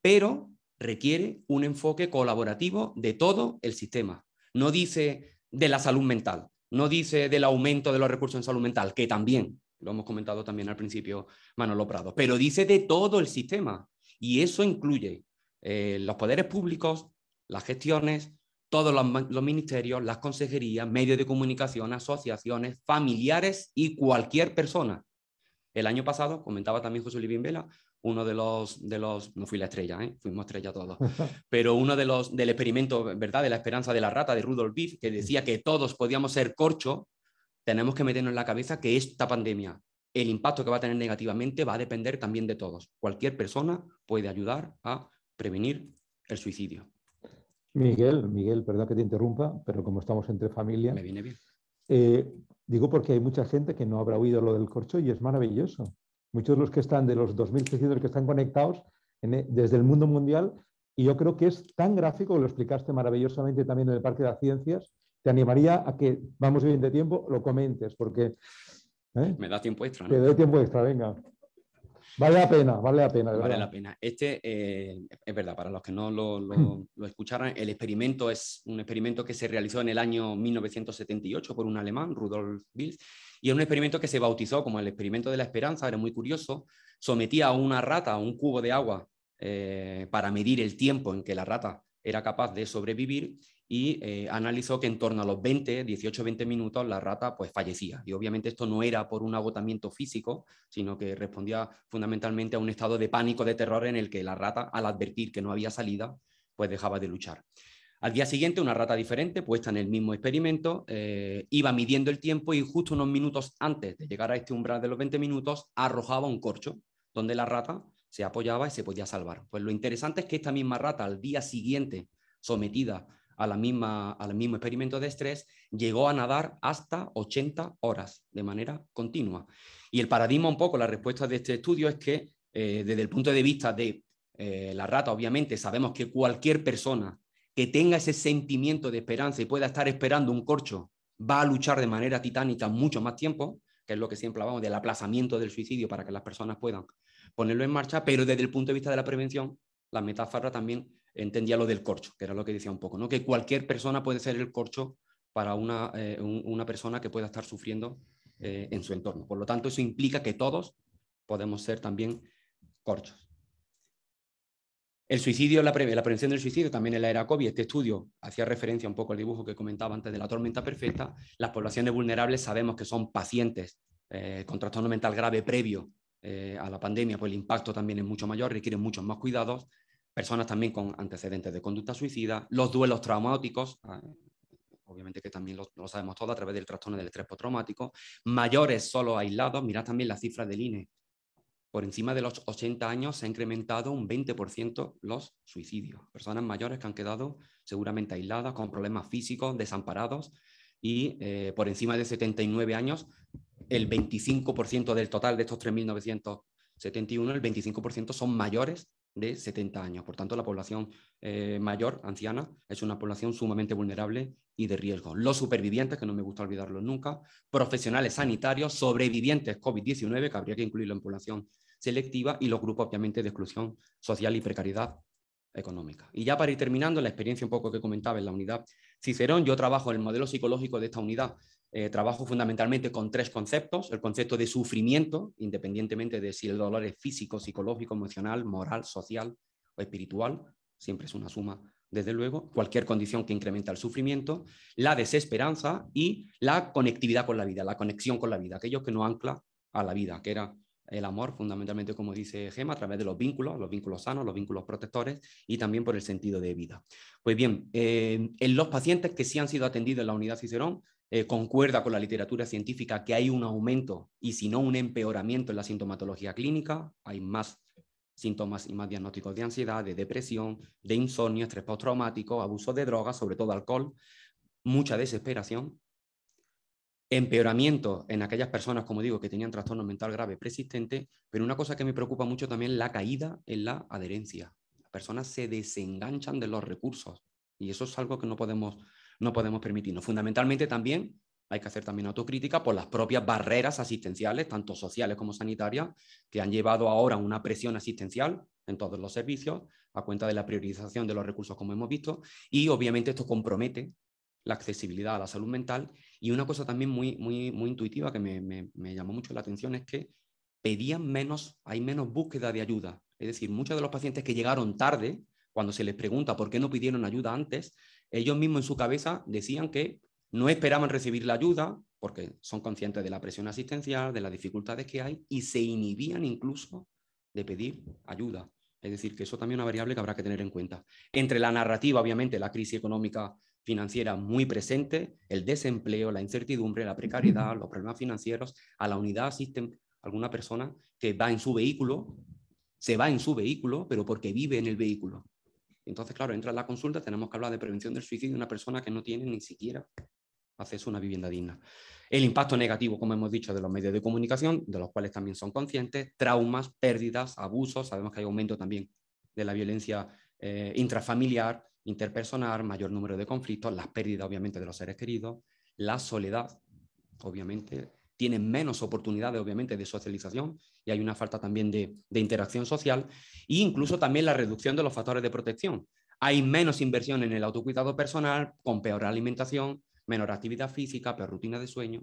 pero requiere un enfoque colaborativo de todo el sistema. No dice de la salud mental, no dice del aumento de los recursos en salud mental, que también, lo hemos comentado también al principio, Manolo Prado. Pero dice de todo el sistema y eso incluye eh, los poderes públicos, las gestiones, todos los, ministerios, las consejerías, medios de comunicación, asociaciones, familiares y cualquier persona. El año pasado, comentaba también José Luis Vela, uno de los, de los, no fui la estrella, ¿eh? fuimos estrella todos, pero uno de los, del experimento, ¿verdad? De la esperanza de la rata de Rudolf Biff, que decía que todos podíamos ser corcho tenemos que meternos en la cabeza que esta pandemia, el impacto que va a tener negativamente va a depender también de todos. Cualquier persona puede ayudar a prevenir el suicidio.
Miguel, Miguel, perdón que te interrumpa, pero como estamos entre familia. Me viene bien. Eh, digo porque hay mucha gente que no habrá oído lo del corcho y es maravilloso. Muchos de los que están, de los 2.300 que están conectados e, desde el mundo mundial, y yo creo que es tan gráfico, lo explicaste maravillosamente también en el Parque de las Ciencias, animaría a que vamos bien de tiempo, lo comentes, porque... ¿eh? Me da tiempo extra. doy tiempo extra, venga. Vale la pena, vale la pena. vale la pena.
Este, eh, es verdad, para los que no lo, mm. lo, escucharan, el experimento es un experimento que se realizó en el año 1978 por un alemán, Rudolf Wils y es un experimento que se bautizó como el experimento de la esperanza, era muy curioso, sometía a una rata a un cubo de agua eh, para medir el tiempo en que la rata era capaz de sobrevivir y eh, analizó que en torno a los 20, 18, 20 minutos la rata pues fallecía. Y obviamente esto no era por un agotamiento físico, sino que respondía fundamentalmente a un estado de pánico, de terror en el que la rata, al advertir que no había salida, pues dejaba de luchar. Al día siguiente, una rata diferente, puesta en el mismo experimento, eh, iba midiendo el tiempo y justo unos minutos antes de llegar a este umbral de los 20 minutos, arrojaba un corcho donde la rata se apoyaba y se podía salvar. Pues lo interesante es que esta misma rata, al día siguiente, sometida a la misma, al mismo experimento de estrés, llegó a nadar hasta 80 horas de manera continua. Y el paradigma un poco, la respuesta de este estudio es que eh, desde el punto de vista de eh, la rata, obviamente sabemos que cualquier persona que tenga ese sentimiento de esperanza y pueda estar esperando un corcho, va a luchar de manera titánica mucho más tiempo, que es lo que siempre hablamos del aplazamiento del suicidio para que las personas puedan ponerlo en marcha, pero desde el punto de vista de la prevención, la metáfora también entendía lo del corcho, que era lo que decía un poco, ¿no? que cualquier persona puede ser el corcho para una, eh, persona que pueda estar sufriendo eh, en su entorno. Por lo tanto, eso implica que todos podemos ser también corchos. El suicidio, la, la, prevención del suicidio, también en la era COVID, este estudio hacía referencia un poco al dibujo que comentaba antes de la tormenta perfecta. Las poblaciones vulnerables sabemos que son pacientes eh, con trastorno mental grave previo a la pandemia, pues el impacto también es mucho mayor, requieren muchos más cuidados personas también con antecedentes de conducta suicida, los duelos traumáticos, ah, obviamente que también lo, sabemos todo a través del trastorno del estrés postraumático, mayores solo aislados, mirad también las cifras del INE, por encima de los 80 años se ha incrementado un 20% los suicidios, personas mayores que han quedado seguramente aisladas, con problemas físicos, desamparados, y eh, por encima de 79 años, el 25% del total de estos 3.971, el 25% son mayores de 70 años. Por tanto, la población eh, mayor, anciana, es una población sumamente vulnerable y de riesgo. Los supervivientes, que no me gusta olvidarlo nunca, profesionales sanitarios, sobrevivientes COVID-19, que habría que incluirlo en población selectiva, y los grupos, obviamente, de exclusión social y precariedad económica. Y ya para ir terminando, la experiencia un poco que comentaba en la unidad Cicerón, yo trabajo en el modelo psicológico de esta unidad eh, trabajo fundamentalmente con tres conceptos. El concepto de sufrimiento, independientemente de si el dolor es físico, psicológico, emocional, moral, social o espiritual, siempre es una suma, desde luego, cualquier condición que incrementa el sufrimiento, la desesperanza y la conectividad con la vida, la conexión con la vida, aquello que nos ancla a la vida, que era el amor, fundamentalmente, como dice Gema, a través de los vínculos, los vínculos sanos, los vínculos protectores y también por el sentido de vida. Pues bien, eh, en los pacientes que sí han sido atendidos en la unidad Cicerón, eh, concuerda con la literatura científica que hay un aumento y si no un empeoramiento en la sintomatología clínica, hay más síntomas y más diagnósticos de ansiedad, de depresión, de insomnio, estrés postraumático, abuso de drogas, sobre todo alcohol, mucha desesperación, empeoramiento en aquellas personas, como digo, que tenían trastorno mental grave persistente, pero una cosa que me preocupa mucho también la caída en la adherencia. Las personas se desenganchan de los recursos y eso es algo que no podemos no podemos permitirnos. Fundamentalmente también hay que hacer también autocrítica por las propias barreras asistenciales, tanto sociales como sanitarias, que han llevado ahora una presión asistencial en todos los servicios a cuenta de la priorización de los recursos, como hemos visto, y obviamente esto compromete la accesibilidad a la salud mental. Y una cosa también muy, muy, muy intuitiva que me, me llamó mucho la atención es que pedían menos, hay menos búsqueda de ayuda. Es decir, muchos de los pacientes que llegaron tarde, cuando se les pregunta por qué no pidieron ayuda antes, ellos mismos en su cabeza decían que no esperaban recibir la ayuda porque son conscientes de la presión asistencial, de las dificultades que hay y se inhibían incluso de pedir ayuda. Es decir, que eso también es una variable que habrá que tener en cuenta. Entre la narrativa, obviamente, la crisis económica financiera muy presente, el desempleo, la incertidumbre, la precariedad, los problemas financieros, a la unidad asisten alguna persona que va en su vehículo, se va en su vehículo, pero porque vive en el vehículo. Entonces, claro, entra en la consulta, tenemos que hablar de prevención del suicidio de una persona que no tiene ni siquiera acceso a una vivienda digna. El impacto negativo, como hemos dicho, de los medios de comunicación, de los cuales también son conscientes, traumas, pérdidas, abusos, sabemos que hay aumento también de la violencia eh, intrafamiliar, interpersonal, mayor número de conflictos, las pérdidas, obviamente, de los seres queridos, la soledad, obviamente, tienen menos oportunidades, obviamente, de socialización y hay una falta también de, interacción social, e incluso también la reducción de los factores de protección. Hay menos inversión en el autocuidado personal, con peor alimentación, menor actividad física, peor rutina de sueño.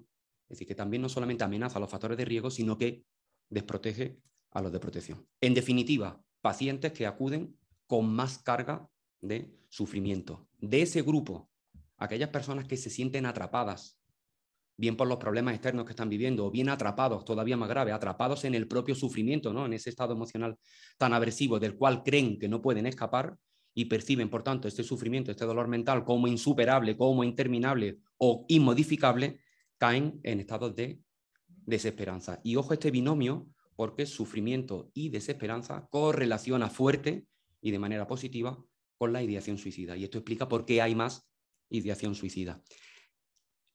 Es decir, que también no solamente amenaza los factores de riesgo, sino que desprotege a los de protección. En definitiva, pacientes que acuden con más carga de sufrimiento. De ese grupo, aquellas personas que se sienten atrapadas bien por los problemas externos que están viviendo, o bien atrapados, todavía más grave, atrapados en el propio sufrimiento, ¿no? en ese estado emocional tan aversivo del cual creen que no pueden escapar y perciben, por tanto, este sufrimiento, este dolor mental como insuperable, como interminable o inmodificable, caen en estados de desesperanza. Y ojo este binomio, porque sufrimiento y desesperanza correlaciona fuerte y de manera positiva con la ideación suicida. Y esto explica por qué hay más ideación suicida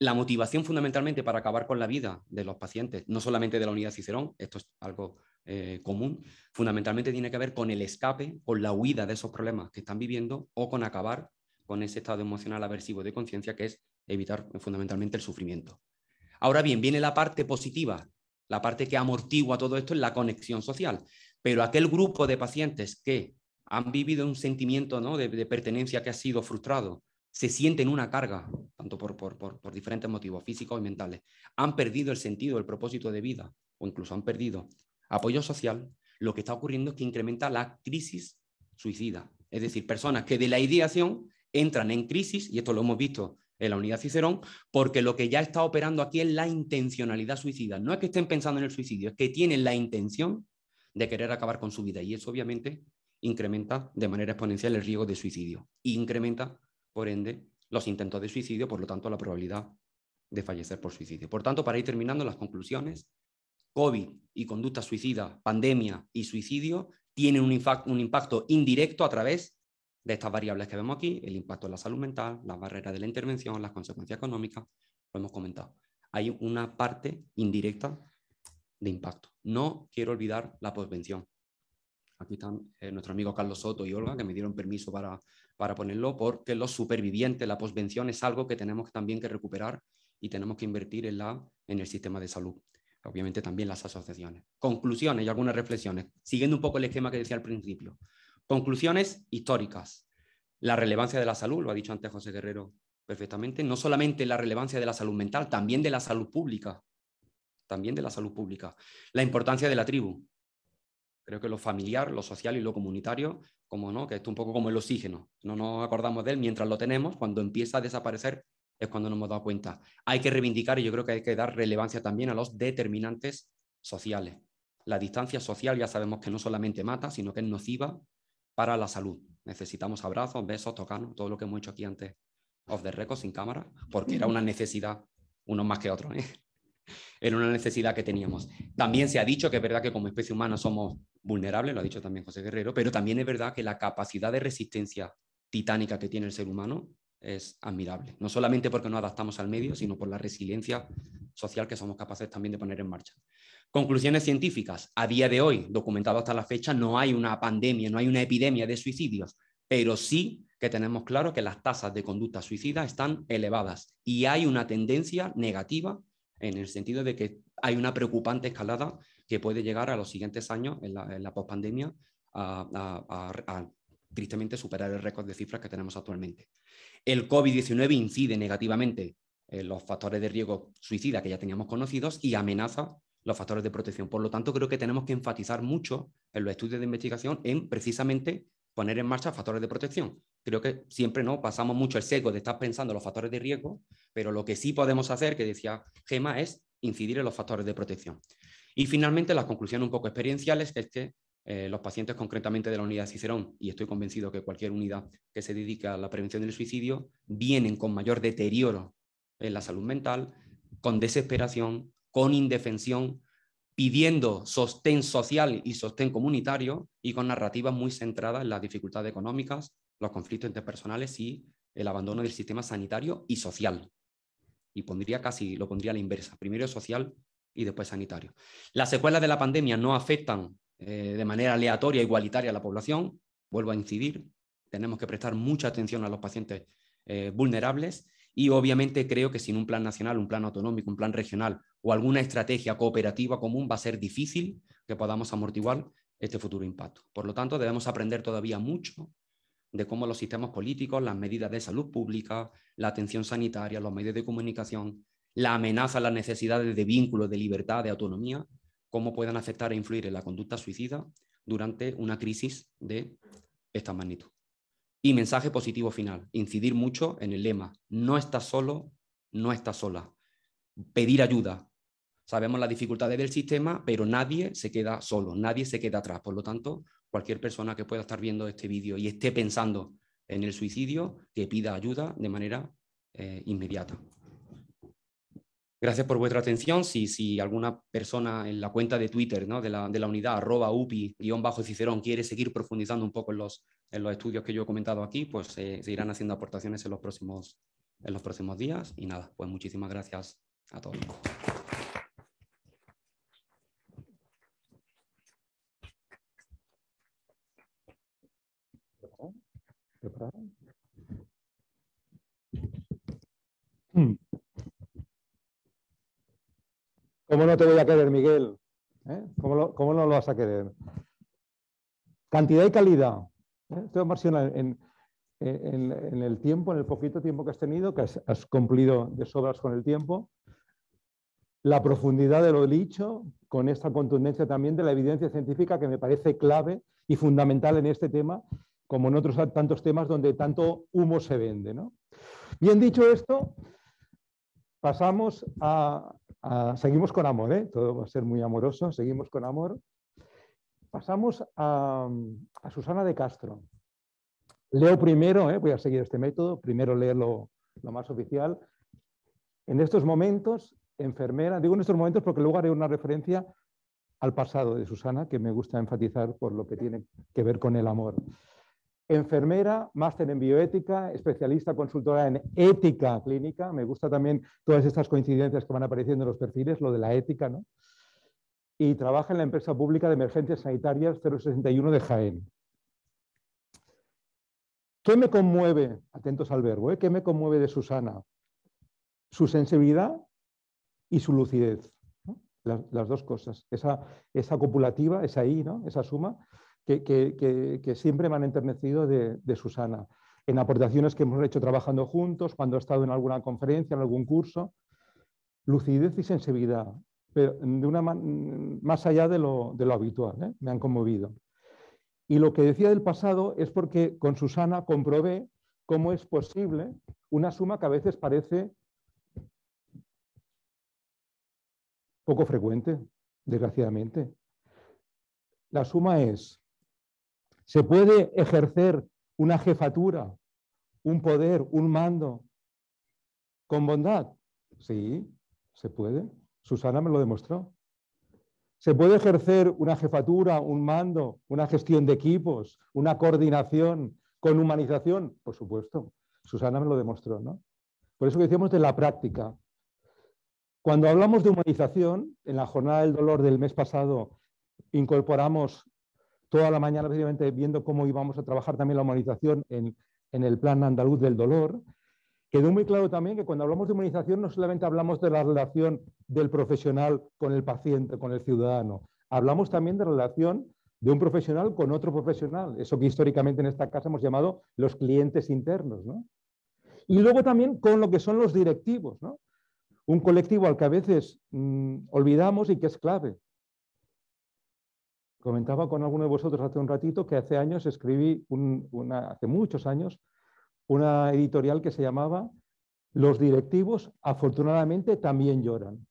la motivación fundamentalmente para acabar con la vida de los pacientes, no solamente de la unidad Cicerón, esto es algo eh, común, fundamentalmente tiene que ver con el escape, con la huida de esos problemas que están viviendo o con acabar con ese estado emocional aversivo de conciencia que es evitar eh, fundamentalmente el sufrimiento. Ahora bien, viene la parte positiva, la parte que amortigua todo esto es la conexión social, pero aquel grupo de pacientes que han vivido un sentimiento de pertenencia que ha sido frustrado, se sienten una carga, tanto por, por, diferentes motivos físicos y mentales. Han perdido el sentido, el propósito de vida, o incluso han perdido apoyo social. Lo que está ocurriendo es que incrementa la crisis suicida. Es decir, personas que de la ideación entran en crisis, y esto lo hemos visto en la unidad Cicerón, porque lo que ya está operando aquí es la intencionalidad suicida. No es que estén pensando en el suicidio, es que tienen la intención de querer acabar con su vida. Y eso obviamente incrementa de manera exponencial el riesgo de suicidio. incrementa por ende, los intentos de suicidio, por lo tanto, la probabilidad de fallecer por suicidio. Por tanto, para ir terminando las conclusiones, COVID y conducta suicida, pandemia y suicidio tienen un, un impacto indirecto a través de estas variables que vemos aquí, el impacto en la salud mental, las barreras de la intervención, las consecuencias económicas, lo hemos comentado. Hay una parte indirecta de impacto. No quiero olvidar la posvención. Aquí están eh, nuestro amigo Carlos Soto y Olga, que me dieron permiso para para ponerlo, porque los supervivientes, la posvención es algo que tenemos también que recuperar y tenemos que invertir en, la, en el sistema de salud. Obviamente también las asociaciones. Conclusiones y algunas reflexiones, siguiendo un poco el esquema que decía al principio. Conclusiones históricas. La relevancia de la salud, lo ha dicho antes José Guerrero perfectamente, no solamente la relevancia de la salud mental, también de la salud pública, también de la salud pública. La importancia de la tribu, Creo que lo familiar, lo social y lo comunitario, como no, que es un poco como el oxígeno. No nos acordamos de él mientras lo tenemos, cuando empieza a desaparecer es cuando nos hemos dado cuenta. Hay que reivindicar y yo creo que hay que dar relevancia también a los determinantes sociales. La distancia social ya sabemos que no solamente mata, sino que es nociva para la salud. Necesitamos abrazos, besos, tocarnos, todo lo que hemos hecho aquí antes off the record, sin cámara, porque era una necesidad, uno más que otro, ¿eh? era una necesidad que teníamos. También se ha dicho que es verdad que como especie humana somos vulnerables, lo ha dicho también José Guerrero, pero también es verdad que la capacidad de resistencia titánica que tiene el ser humano es admirable, no solamente porque nos adaptamos al medio, sino por la resiliencia social que somos capaces también de poner en marcha. Conclusiones científicas. A día de hoy, documentado hasta la fecha, no hay una pandemia, no hay una epidemia de suicidios, pero sí que tenemos claro que las tasas de conducta suicida están elevadas y hay una tendencia negativa en el sentido de que hay una preocupante escalada que puede llegar a los siguientes años, en la, pospandemia, a, a tristemente superar el récord de cifras que tenemos actualmente. El COVID-19 incide negativamente en los factores de riesgo suicida que ya teníamos conocidos y amenaza los factores de protección. Por lo tanto, creo que tenemos que enfatizar mucho en los estudios de investigación en precisamente poner en marcha factores de protección. Creo que siempre no pasamos mucho el sesgo de estar pensando en los factores de riesgo, pero lo que sí podemos hacer, que decía Gema, es incidir en los factores de protección. Y finalmente, la conclusión un poco experienciales, es que eh, los pacientes concretamente de la unidad Cicerón, y estoy convencido que cualquier unidad que se dedica a la prevención del suicidio, vienen con mayor deterioro en la salud mental, con desesperación, con indefensión, pidiendo sostén social y sostén comunitario y con narrativas muy centradas en las dificultades económicas, los conflictos interpersonales y el abandono del sistema sanitario y social. Y pondría casi, lo pondría a la inversa, primero social y después sanitario. Las secuelas de la pandemia no afectan eh, de manera aleatoria, e igualitaria a la población, vuelvo a incidir, tenemos que prestar mucha atención a los pacientes eh, vulnerables y obviamente creo que sin un plan nacional, un plan autonómico, un plan regional o alguna estrategia cooperativa común va a ser difícil que podamos amortiguar este futuro impacto. Por lo tanto, debemos aprender todavía mucho de cómo los sistemas políticos, las medidas de salud pública, la atención sanitaria, los medios de comunicación, la amenaza, las necesidades de vínculo, de libertad, de autonomía, cómo pueden afectar e influir en la conducta suicida durante una crisis de esta magnitud. Y mensaje positivo final, incidir mucho en el lema, no estás solo, no estás sola. Pedir ayuda. Sabemos las dificultades del sistema, pero nadie se queda solo, nadie se queda atrás. Por lo tanto, cualquier persona que pueda estar viendo este vídeo y esté pensando en el suicidio, que pida ayuda de manera eh, inmediata. Gracias por vuestra atención. Si, alguna persona en la cuenta de Twitter de, la, unidad, arroba upi-cicerón, quiere seguir profundizando un poco en los, estudios que yo he comentado aquí, pues eh, se irán haciendo aportaciones en los, próximos, días. Y nada, pues muchísimas gracias a todos.
Hmm. ¿Cómo no te voy a querer, Miguel? ¿Eh? ¿Cómo, no lo vas a querer? Cantidad y calidad. ¿Eh? es en, en, en, el tiempo, en el poquito tiempo que has tenido, que has, cumplido de sobras con el tiempo. La profundidad de lo dicho, con esta contundencia también de la evidencia científica que me parece clave y fundamental en este tema, como en otros tantos temas donde tanto humo se vende. Bien dicho esto, pasamos a, Ah, seguimos con amor, ¿eh? todo va a ser muy amoroso, seguimos con amor. Pasamos a, Susana de Castro. Leo primero, ¿eh? voy a seguir este método, primero leer lo, lo, más oficial. En estos momentos, enfermera, digo en estos momentos porque luego haré una referencia al pasado de Susana, que me gusta enfatizar por lo que tiene que ver con el amor enfermera, máster en bioética, especialista consultora en ética clínica. Me gusta también todas estas coincidencias que van apareciendo en los perfiles, lo de la ética, ¿no? Y trabaja en la empresa pública de emergencias sanitarias 061 de Jaén. ¿Qué me conmueve? Atentos al verbo, ¿eh? ¿qué me conmueve de Susana? Su sensibilidad y su lucidez. Las, dos cosas. Esa, copulativa, esa I, esa suma, que, siempre me han enternecido de, Susana, en aportaciones que hemos hecho trabajando juntos, cuando ha estado en alguna conferencia, en algún curso, lucidez y sensibilidad, pero de una más allá de lo, habitual, ¿eh? me han conmovido. Y lo que decía del pasado es porque con Susana comprobé cómo es posible una suma que a veces parece poco frecuente, desgraciadamente. La suma es se puede ejercer una jefatura, un poder, un mando con bondad. Sí, se puede. Susana me lo demostró. Se puede ejercer una jefatura, un mando, una gestión de equipos, una coordinación con humanización, por supuesto. Susana me lo demostró, ¿no? Por eso que decíamos de la práctica. Cuando hablamos de humanización, en la jornada del dolor del mes pasado incorporamos toda la mañana precisamente viendo cómo íbamos a trabajar también la humanización en, el plan andaluz del dolor, quedó muy claro también que cuando hablamos de humanización no solamente hablamos de la relación del profesional con el paciente, con el ciudadano, hablamos también de relación de un profesional con otro profesional, eso que históricamente en esta casa hemos llamado los clientes internos. Y luego también con lo que son los directivos, un colectivo al que a veces mm, olvidamos y que es clave. Comentaba con alguno de vosotros hace un ratito que hace años escribí, hace muchos años, una editorial que se llamaba Los directivos afortunadamente también lloran.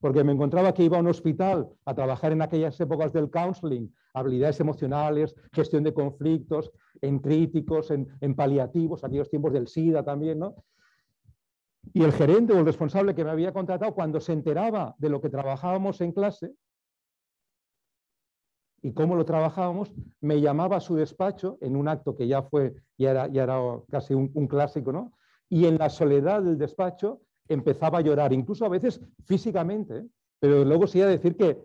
Porque me encontraba que iba a un hospital a trabajar en aquellas épocas del counseling, habilidades emocionales, gestión de conflictos, en críticos, en, en paliativos, aquellos tiempos del SIDA también, ¿no? Y el gerente o el responsable que me había contratado, cuando se enteraba de lo que trabajábamos en clase, y cómo lo trabajábamos, me llamaba a su despacho en un acto que ya fue, ya era, ya era casi un, clásico, ¿no? Y en la soledad del despacho empezaba a llorar, incluso a veces físicamente, ¿eh? pero luego sí a decir que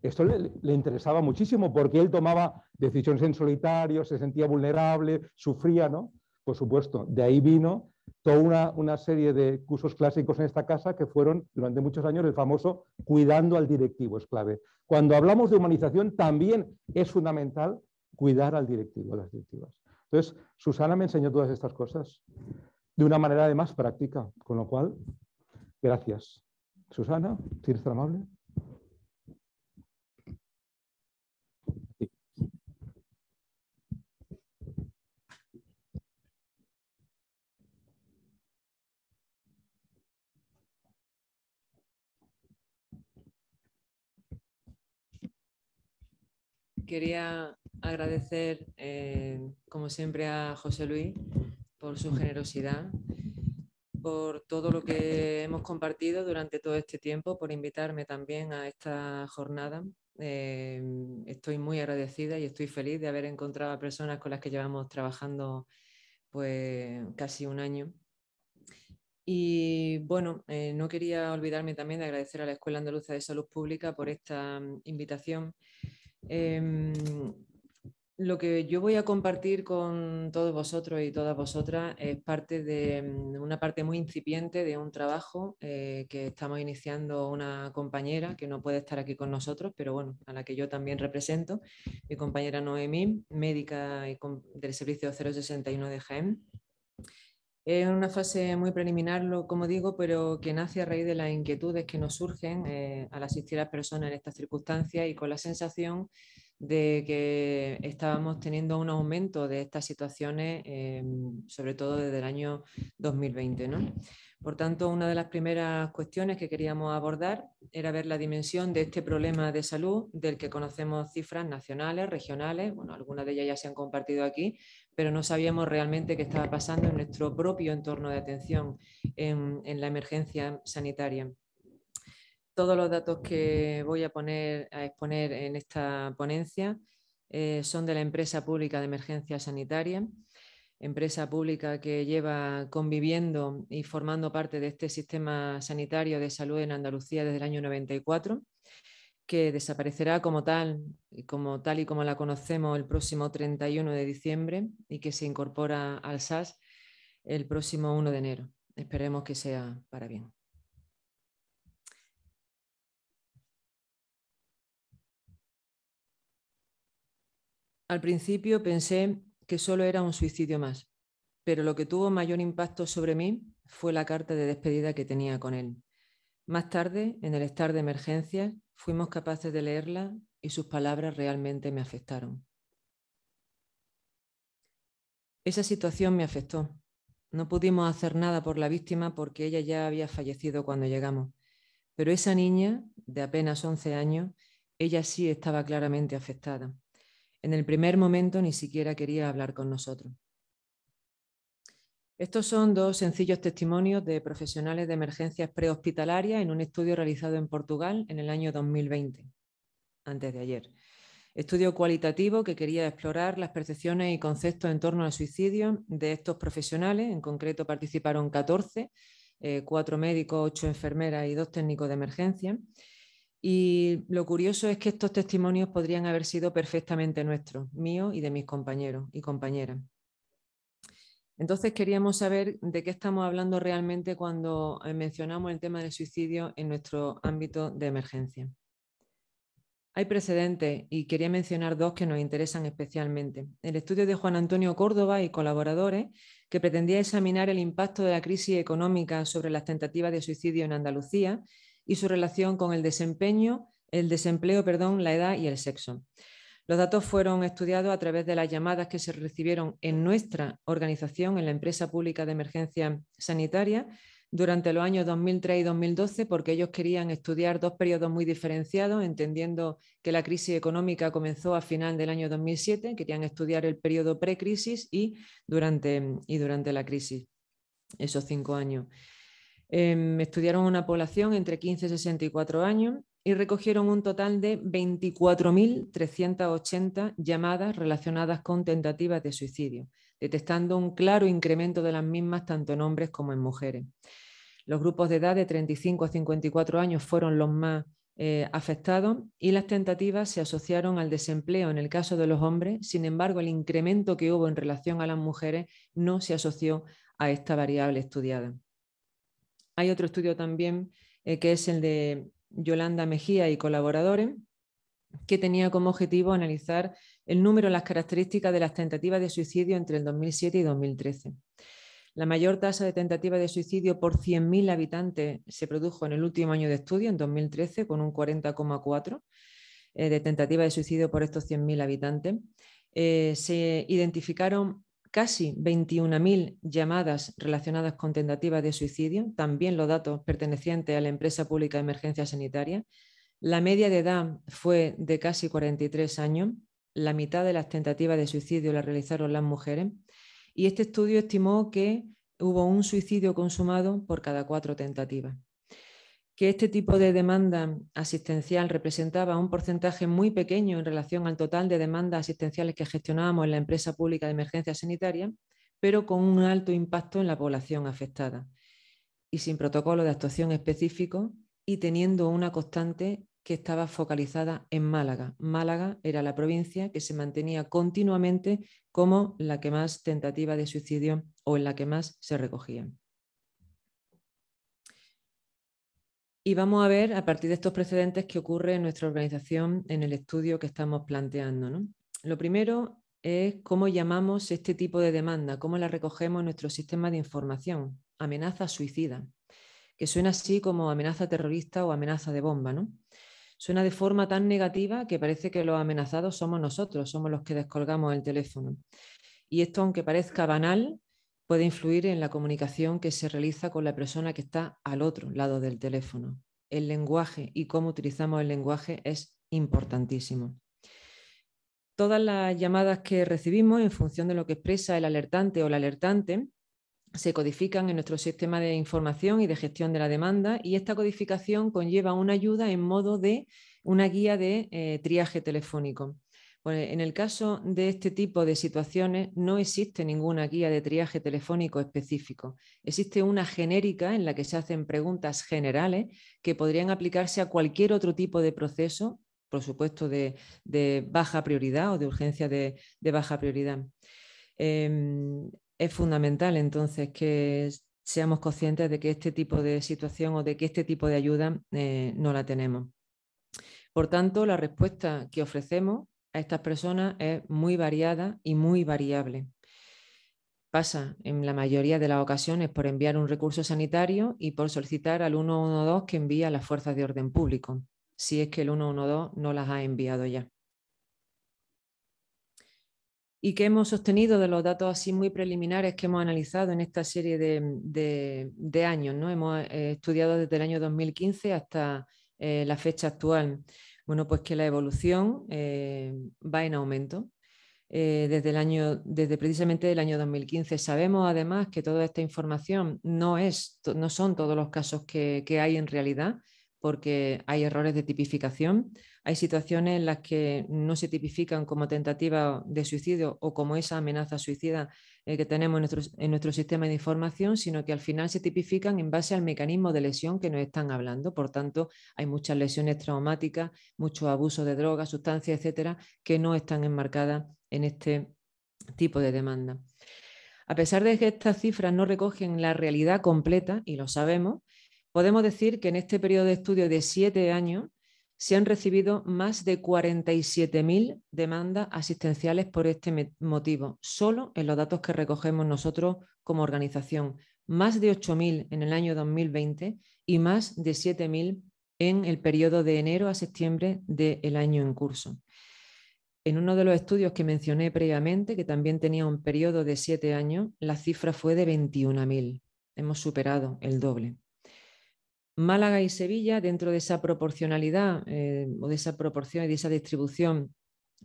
esto le, le, interesaba muchísimo porque él tomaba decisiones en solitario, se sentía vulnerable, sufría, ¿no? Por supuesto, de ahí vino toda una, serie de cursos clásicos en esta casa que fueron durante muchos años el famoso cuidando al directivo, es clave. Cuando hablamos de humanización también es fundamental cuidar al directivo, a las directivas. Entonces, Susana me enseñó todas estas cosas de una manera además práctica, con lo cual, gracias. Susana, si eres tan amable.
quería agradecer, eh, como siempre, a José Luis por su generosidad, por todo lo que hemos compartido durante todo este tiempo, por invitarme también a esta jornada. Eh, estoy muy agradecida y estoy feliz de haber encontrado a personas con las que llevamos trabajando pues casi un año. Y bueno, eh, no quería olvidarme también de agradecer a la Escuela Andaluza de Salud Pública por esta invitación Em, lo que yo voy a compartir con todos vosotros y todas vosotras es parte de mm, una parte muy incipiente de un trabajo eh, que estamos iniciando una compañera que no puede estar aquí con nosotros, pero bueno, a la que yo también represento, mi compañera Noemí, médica del servicio 061 de GEM. Es una fase muy preliminar, como digo, pero que nace a raíz de las inquietudes que nos surgen eh, al asistir a las personas en estas circunstancias y con la sensación de que estábamos teniendo un aumento de estas situaciones, eh, sobre todo desde el año 2020. Por tanto, una de las primeras cuestiones que queríamos abordar era ver la dimensión de este problema de salud, del que conocemos cifras nacionales, regionales, bueno, algunas de ellas ya se han compartido aquí, pero no sabíamos realmente qué estaba pasando en nuestro propio entorno de atención en, la emergencia sanitaria. Todos los datos que voy a, poner, a exponer en esta ponencia eh, son de la empresa pública de emergencia sanitaria, empresa pública que lleva conviviendo y formando parte de este sistema sanitario de salud en Andalucía desde el año 94 que desaparecerá como tal, como tal y como la conocemos el próximo 31 de diciembre y que se incorpora al SAS el próximo 1 de enero. Esperemos que sea para bien. Al principio pensé que solo era un suicidio más, pero lo que tuvo mayor impacto sobre mí fue la carta de despedida que tenía con él. Más tarde, en el estar de emergencia, fuimos capaces de leerla y sus palabras realmente me afectaron. Esa situación me afectó. No pudimos hacer nada por la víctima porque ella ya había fallecido cuando llegamos. Pero esa niña, de apenas 11 años, ella sí estaba claramente afectada. En el primer momento ni siquiera quería hablar con nosotros. Estos son dos sencillos testimonios de profesionales de emergencias prehospitalarias en un estudio realizado en Portugal en el año 2020, antes de ayer. Estudio cualitativo que quería explorar las percepciones y conceptos en torno al suicidio de estos profesionales. En concreto participaron 14, eh, cuatro médicos, ocho enfermeras y dos técnicos de emergencia. Y lo curioso es que estos testimonios podrían haber sido perfectamente nuestros, míos y de mis compañeros y compañeras. Entonces queríamos saber de qué estamos hablando realmente cuando eh, mencionamos el tema del suicidio en nuestro ámbito de emergencia. Hay precedentes y quería mencionar dos que nos interesan especialmente. El estudio de Juan Antonio Córdoba y colaboradores, que pretendía examinar el impacto de la crisis económica sobre las tentativas de suicidio en Andalucía y su relación con el desempeño, el desempleo, perdón, la edad y el sexo. Los datos fueron estudiados a través de las llamadas que se recibieron en nuestra organización, en la empresa pública de emergencia sanitaria, durante los años 2003 y 2012 porque ellos querían estudiar dos periodos muy diferenciados, entendiendo que la crisis económica comenzó a final del año 2007, querían estudiar el periodo precrisis y durante, y durante la crisis, esos cinco años. Em, estudiaron una población entre 15 y 64 años y recogieron un total de 24.380 llamadas relacionadas con tentativas de suicidio, detectando un claro incremento de las mismas tanto en hombres como en mujeres. Los grupos de edad de 35 a 54 años fueron los más eh, afectados y las tentativas se asociaron al desempleo en el caso de los hombres. Sin embargo, el incremento que hubo en relación a las mujeres no se asoció a esta variable estudiada. Hay otro estudio también eh, que es el de Yolanda Mejía y colaboradores, que tenía como objetivo analizar el número y las características de las tentativas de suicidio entre el 2007 y 2013. La mayor tasa de tentativa de suicidio por 100.000 habitantes se produjo en el último año de estudio, en 2013, con un 40,4 eh, de tentativa de suicidio por estos 100.000 habitantes. Eh, se identificaron casi 21.000 llamadas relacionadas con tentativas de suicidio, también los datos pertenecientes a la empresa pública de emergencia sanitaria. La media de edad fue de casi 43 años. La mitad de las tentativas de suicidio las realizaron las mujeres. Y este estudio estimó que hubo un suicidio consumado por cada cuatro tentativas que este tipo de demanda asistencial representaba un porcentaje muy pequeño en relación al total de demandas asistenciales que gestionábamos en la empresa pública de emergencia sanitaria, pero con un alto impacto en la población afectada y sin protocolo de actuación específico y teniendo una constante que estaba focalizada en Málaga. Málaga era la provincia que se mantenía continuamente como la que más tentativa de suicidio o en la que más se recogían. Y vamos a ver a partir de estos precedentes qué ocurre en nuestra organización en el estudio que estamos planteando. Lo primero es cómo llamamos este tipo de demanda, cómo la recogemos en nuestro sistema de información, amenaza suicida, que suena así como amenaza terrorista o amenaza de bomba, ¿no? Suena de forma tan negativa que parece que los amenazados somos nosotros, somos los que descolgamos el teléfono. Y esto, aunque parezca banal, puede influir en la comunicación que se realiza con la persona que está al otro lado del teléfono. El lenguaje y cómo utilizamos el lenguaje es importantísimo. Todas las llamadas que recibimos en función de lo que expresa el alertante o la alertante se codifican en nuestro sistema de información y de gestión de la demanda y esta codificación conlleva una ayuda en modo de una guía de eh, triaje telefónico. Pues, en el caso de este tipo de situaciones no existe ninguna guía de triaje telefónico específico. Existe una genérica en la que se hacen preguntas generales que podrían aplicarse a cualquier otro tipo de proceso, por supuesto de, baja prioridad o de urgencia de, baja prioridad. Em, es fundamental entonces que seamos conscientes de que este tipo de situación o de que este tipo de ayuda eh, no la tenemos. Por tanto, la respuesta que ofrecemos estas personas es muy variada y muy variable. Pasa en la mayoría de las ocasiones por enviar un recurso sanitario y por solicitar al 112 que envía a las fuerzas de orden público, si es que el 112 no las ha enviado ya. ¿Y qué hemos sostenido de los datos así muy preliminares que hemos analizado en esta serie de, años? ¿no? Hemos eh, estudiado desde el año 2015 hasta eh, la fecha actual. Bueno, pues que la evolución eh, va en aumento. Eh, desde, el año, desde precisamente el año 2015. Sabemos además que toda esta información no, es, no son todos los casos que, que hay en realidad, porque hay errores de tipificación, hay situaciones en las que no se tipifican como tentativa de suicidio o como esa amenaza suicida, eh, que tenemos en nuestro, en nuestro sistema de información, sino que al final se tipifican en base al mecanismo de lesión que nos están hablando. Por tanto, hay muchas lesiones traumáticas, muchos abusos de drogas, sustancias, etcétera, que no están enmarcadas en este tipo de demanda. A pesar de que estas cifras no recogen la realidad completa, y lo sabemos, podemos decir que en este periodo de estudio de siete años se han recibido más de 47.000 demandas asistenciales por este motivo, solo en los datos que recogemos nosotros como organización, más de 8.000 en el año 2020 y más de 7.000 en el periodo de enero a septiembre del año en curso. En uno de los estudios que mencioné previamente, que también tenía un periodo de siete años, la cifra fue de 21.000. Hemos superado el doble. Málaga y Sevilla, dentro de esa proporcionalidad eh, o de esa proporción y de esa distribución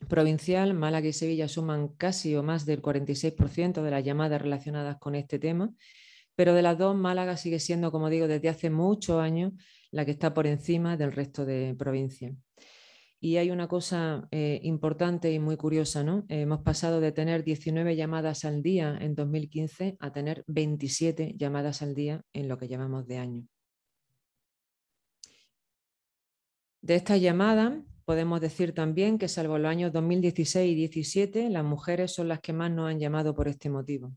provincial, Málaga y Sevilla suman casi o más del 46% de las llamadas relacionadas con este tema, pero de las dos, Málaga sigue siendo, como digo, desde hace muchos años la que está por encima del resto de provincias. Y hay una cosa eh, importante y muy curiosa, ¿no? Hemos pasado de tener 19 llamadas al día en 2015 a tener 27 llamadas al día en lo que llevamos de año. De estas llamadas podemos decir también que salvo los años 2016 y 2017, las mujeres son las que más nos han llamado por este motivo.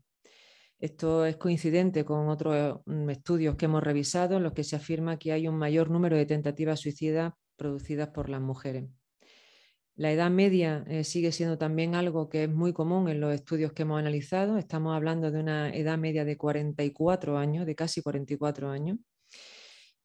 Esto es coincidente con otros mm, estudios que hemos revisado en los que se afirma que hay un mayor número de tentativas suicidas producidas por las mujeres. La edad media eh, sigue siendo también algo que es muy común en los estudios que hemos analizado. Estamos hablando de una edad media de 44 años, de casi 44 años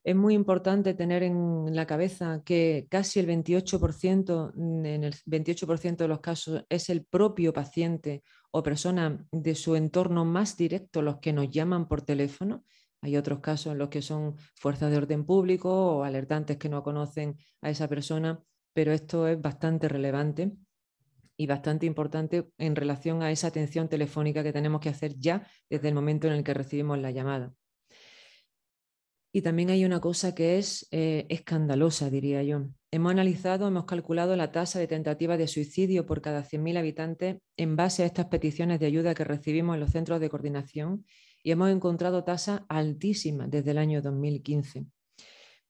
es muy importante tener en la cabeza que casi el 28%, mm, en el 28% de los casos es el propio paciente o persona de su entorno más directo los que nos llaman por teléfono. Hay otros casos en los que son fuerzas de orden público o alertantes que no conocen a esa persona, pero esto es bastante relevante y bastante importante en relación a esa atención telefónica que tenemos que hacer ya desde el momento en el que recibimos la llamada. Y también hay una cosa que es eh, escandalosa, diría yo. Hemos analizado, hemos calculado la tasa de tentativa de suicidio por cada 100.000 habitantes en base a estas peticiones de ayuda que recibimos en los centros de coordinación y hemos encontrado tasas altísimas desde el año 2015.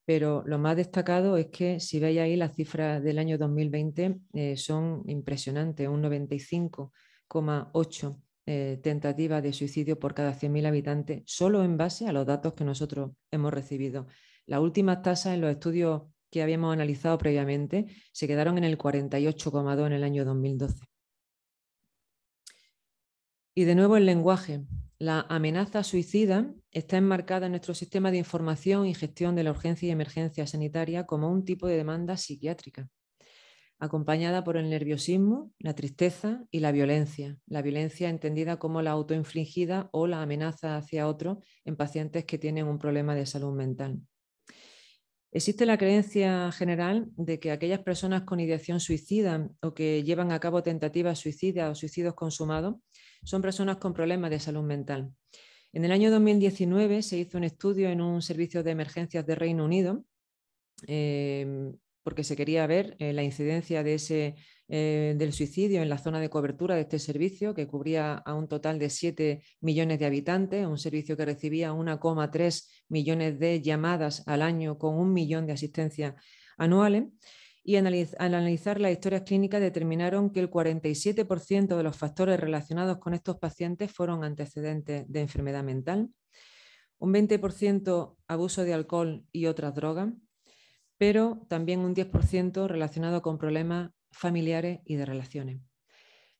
Pero lo más destacado es que si veis ahí las cifras del año 2020 eh, son impresionantes, un 95,8 eh, tentativas de suicidio por cada 100.000 habitantes, solo en base a los datos que nosotros hemos recibido. Las últimas tasas en los estudios que habíamos analizado previamente se quedaron en el 48,2 en el año 2012. Y de nuevo el lenguaje. La amenaza suicida está enmarcada en nuestro sistema de información y gestión de la urgencia y emergencia sanitaria como un tipo de demanda psiquiátrica acompañada por el nerviosismo, la tristeza y la violencia. La violencia entendida como la autoinfligida o la amenaza hacia otro en pacientes que tienen un problema de salud mental. Existe la creencia general de que aquellas personas con ideación suicida o que llevan a cabo tentativas suicidas o suicidios consumados son personas con problemas de salud mental. En el año 2019 se hizo un estudio en un servicio de emergencias de Reino Unido eh, porque se quería ver eh, la incidencia eh, del suicidio en la zona de cobertura de este servicio, que cubría a un total de 7 millones de habitantes, un servicio que recibía 1,3 millones de llamadas al año con un millón de asistencias anuales. Y al analizar las historias clínicas determinaron que el 47% de los factores relacionados con estos pacientes fueron antecedentes de enfermedad mental, un 20% abuso de alcohol y otras drogas, pero también un 10% relacionado con problemas familiares y de relaciones.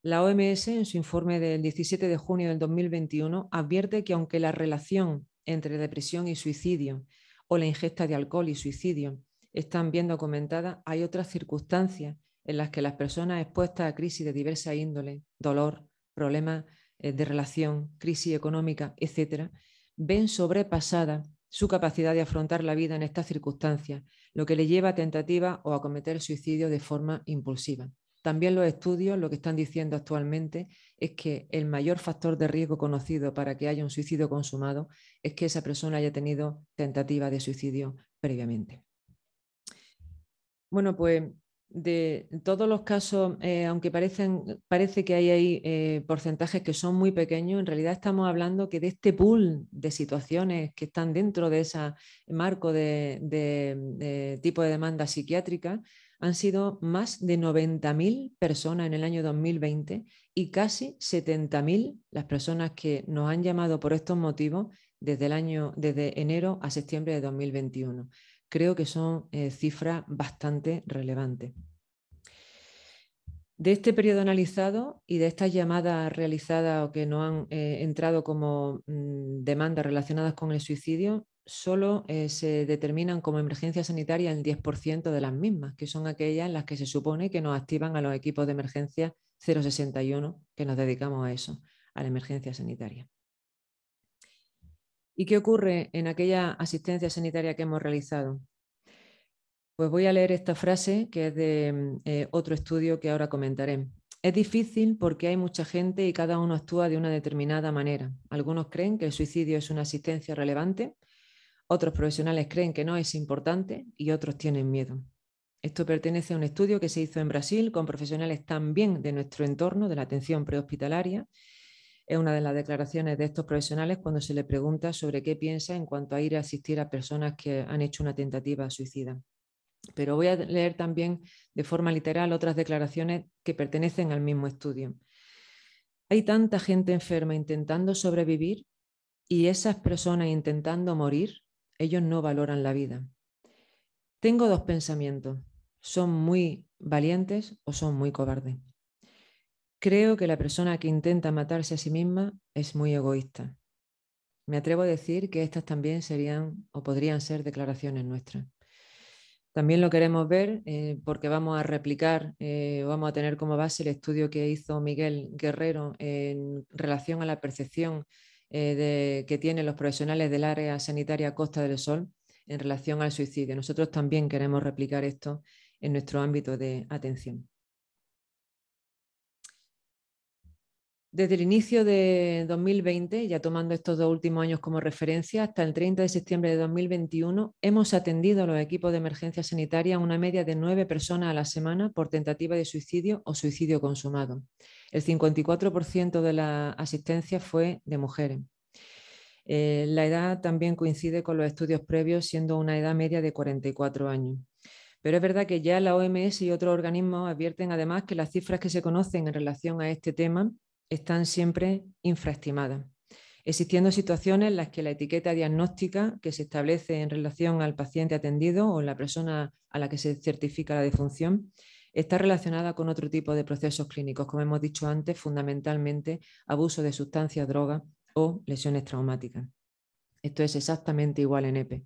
La OMS, en su informe del 17 de junio del 2021, advierte que aunque la relación entre depresión y suicidio o la ingesta de alcohol y suicidio están bien documentadas, hay otras circunstancias en las que las personas expuestas a crisis de diversa índole, dolor, problemas eh, de relación, crisis económica, etc., ven sobrepasada su capacidad de afrontar la vida en estas circunstancias, lo que le lleva a tentativas o a cometer suicidio de forma impulsiva. También los estudios lo que están diciendo actualmente es que el mayor factor de riesgo conocido para que haya un suicidio consumado es que esa persona haya tenido tentativa de suicidio previamente. Bueno, pues de todos los casos, eh, aunque parecen, parece que hay, ahí eh, porcentajes que son muy pequeños, en realidad estamos hablando que de este pool de situaciones que están dentro de ese marco de, tipo de demanda psiquiátrica, han sido más de 90.000 personas en el año 2020 y casi 70.000 las personas que nos han llamado por estos motivos desde, el año, desde enero a septiembre de 2021 creo que son eh, cifras bastante relevantes. De este periodo analizado y de estas llamadas realizadas o que no han eh, entrado como mm, demandas relacionadas con el suicidio, solo eh, se determinan como emergencia sanitaria el 10% de las mismas, que son aquellas en las que se supone que nos activan a los equipos de emergencia 061 que nos dedicamos a eso, a la emergencia sanitaria. ¿Y qué ocurre en aquella asistencia sanitaria que hemos realizado? Pues voy a leer esta frase que es de mm, eh, otro estudio que ahora comentaré. Es difícil porque hay mucha gente y cada uno actúa de una determinada manera. Algunos creen que el suicidio es una asistencia relevante, otros profesionales creen que no es importante y otros tienen miedo. Esto pertenece a un estudio que se hizo en Brasil con profesionales también de nuestro entorno, de la atención prehospitalaria, es una de las declaraciones de estos profesionales cuando se le pregunta sobre qué piensa en cuanto a ir a asistir a personas que han hecho una tentativa suicida. Pero voy a leer también de forma literal otras declaraciones que pertenecen al mismo estudio. Hay tanta gente enferma intentando sobrevivir y esas personas intentando morir, ellos no valoran la vida. Tengo dos pensamientos. Son muy valientes o son muy cobardes. Creo que la persona que intenta matarse a sí misma es muy egoísta. Me atrevo a decir que estas también serían o podrían ser declaraciones nuestras. También lo queremos ver eh, porque vamos a replicar, eh, vamos a tener como base el estudio que hizo Miguel Guerrero en relación a la percepción eh, que tienen los profesionales del área sanitaria Costa del Sol en relación al suicidio. Nosotros también queremos replicar esto en nuestro ámbito de atención. Desde el inicio de 2020, ya tomando estos dos últimos años como referencia, hasta el 30 de septiembre de 2021, hemos atendido a los equipos de emergencia sanitaria una media de nueve personas a la semana por tentativa de suicidio o suicidio consumado. El 54% de la asistencia fue de mujeres. Eh, la edad también coincide con los estudios previos, siendo una edad media de 44 años. Pero es verdad que ya la OMS y otros organismos advierten además que las cifras que se conocen en relación a este tema están siempre infraestimadas, existiendo situaciones en las que la etiqueta diagnóstica que se establece en relación al paciente atendido o la persona a la que se certifica la defunción está relacionada con otro tipo de procesos clínicos, como hemos dicho antes, fundamentalmente abuso de sustancias, drogas o lesiones traumáticas. Esto es exactamente igual en EPE. E.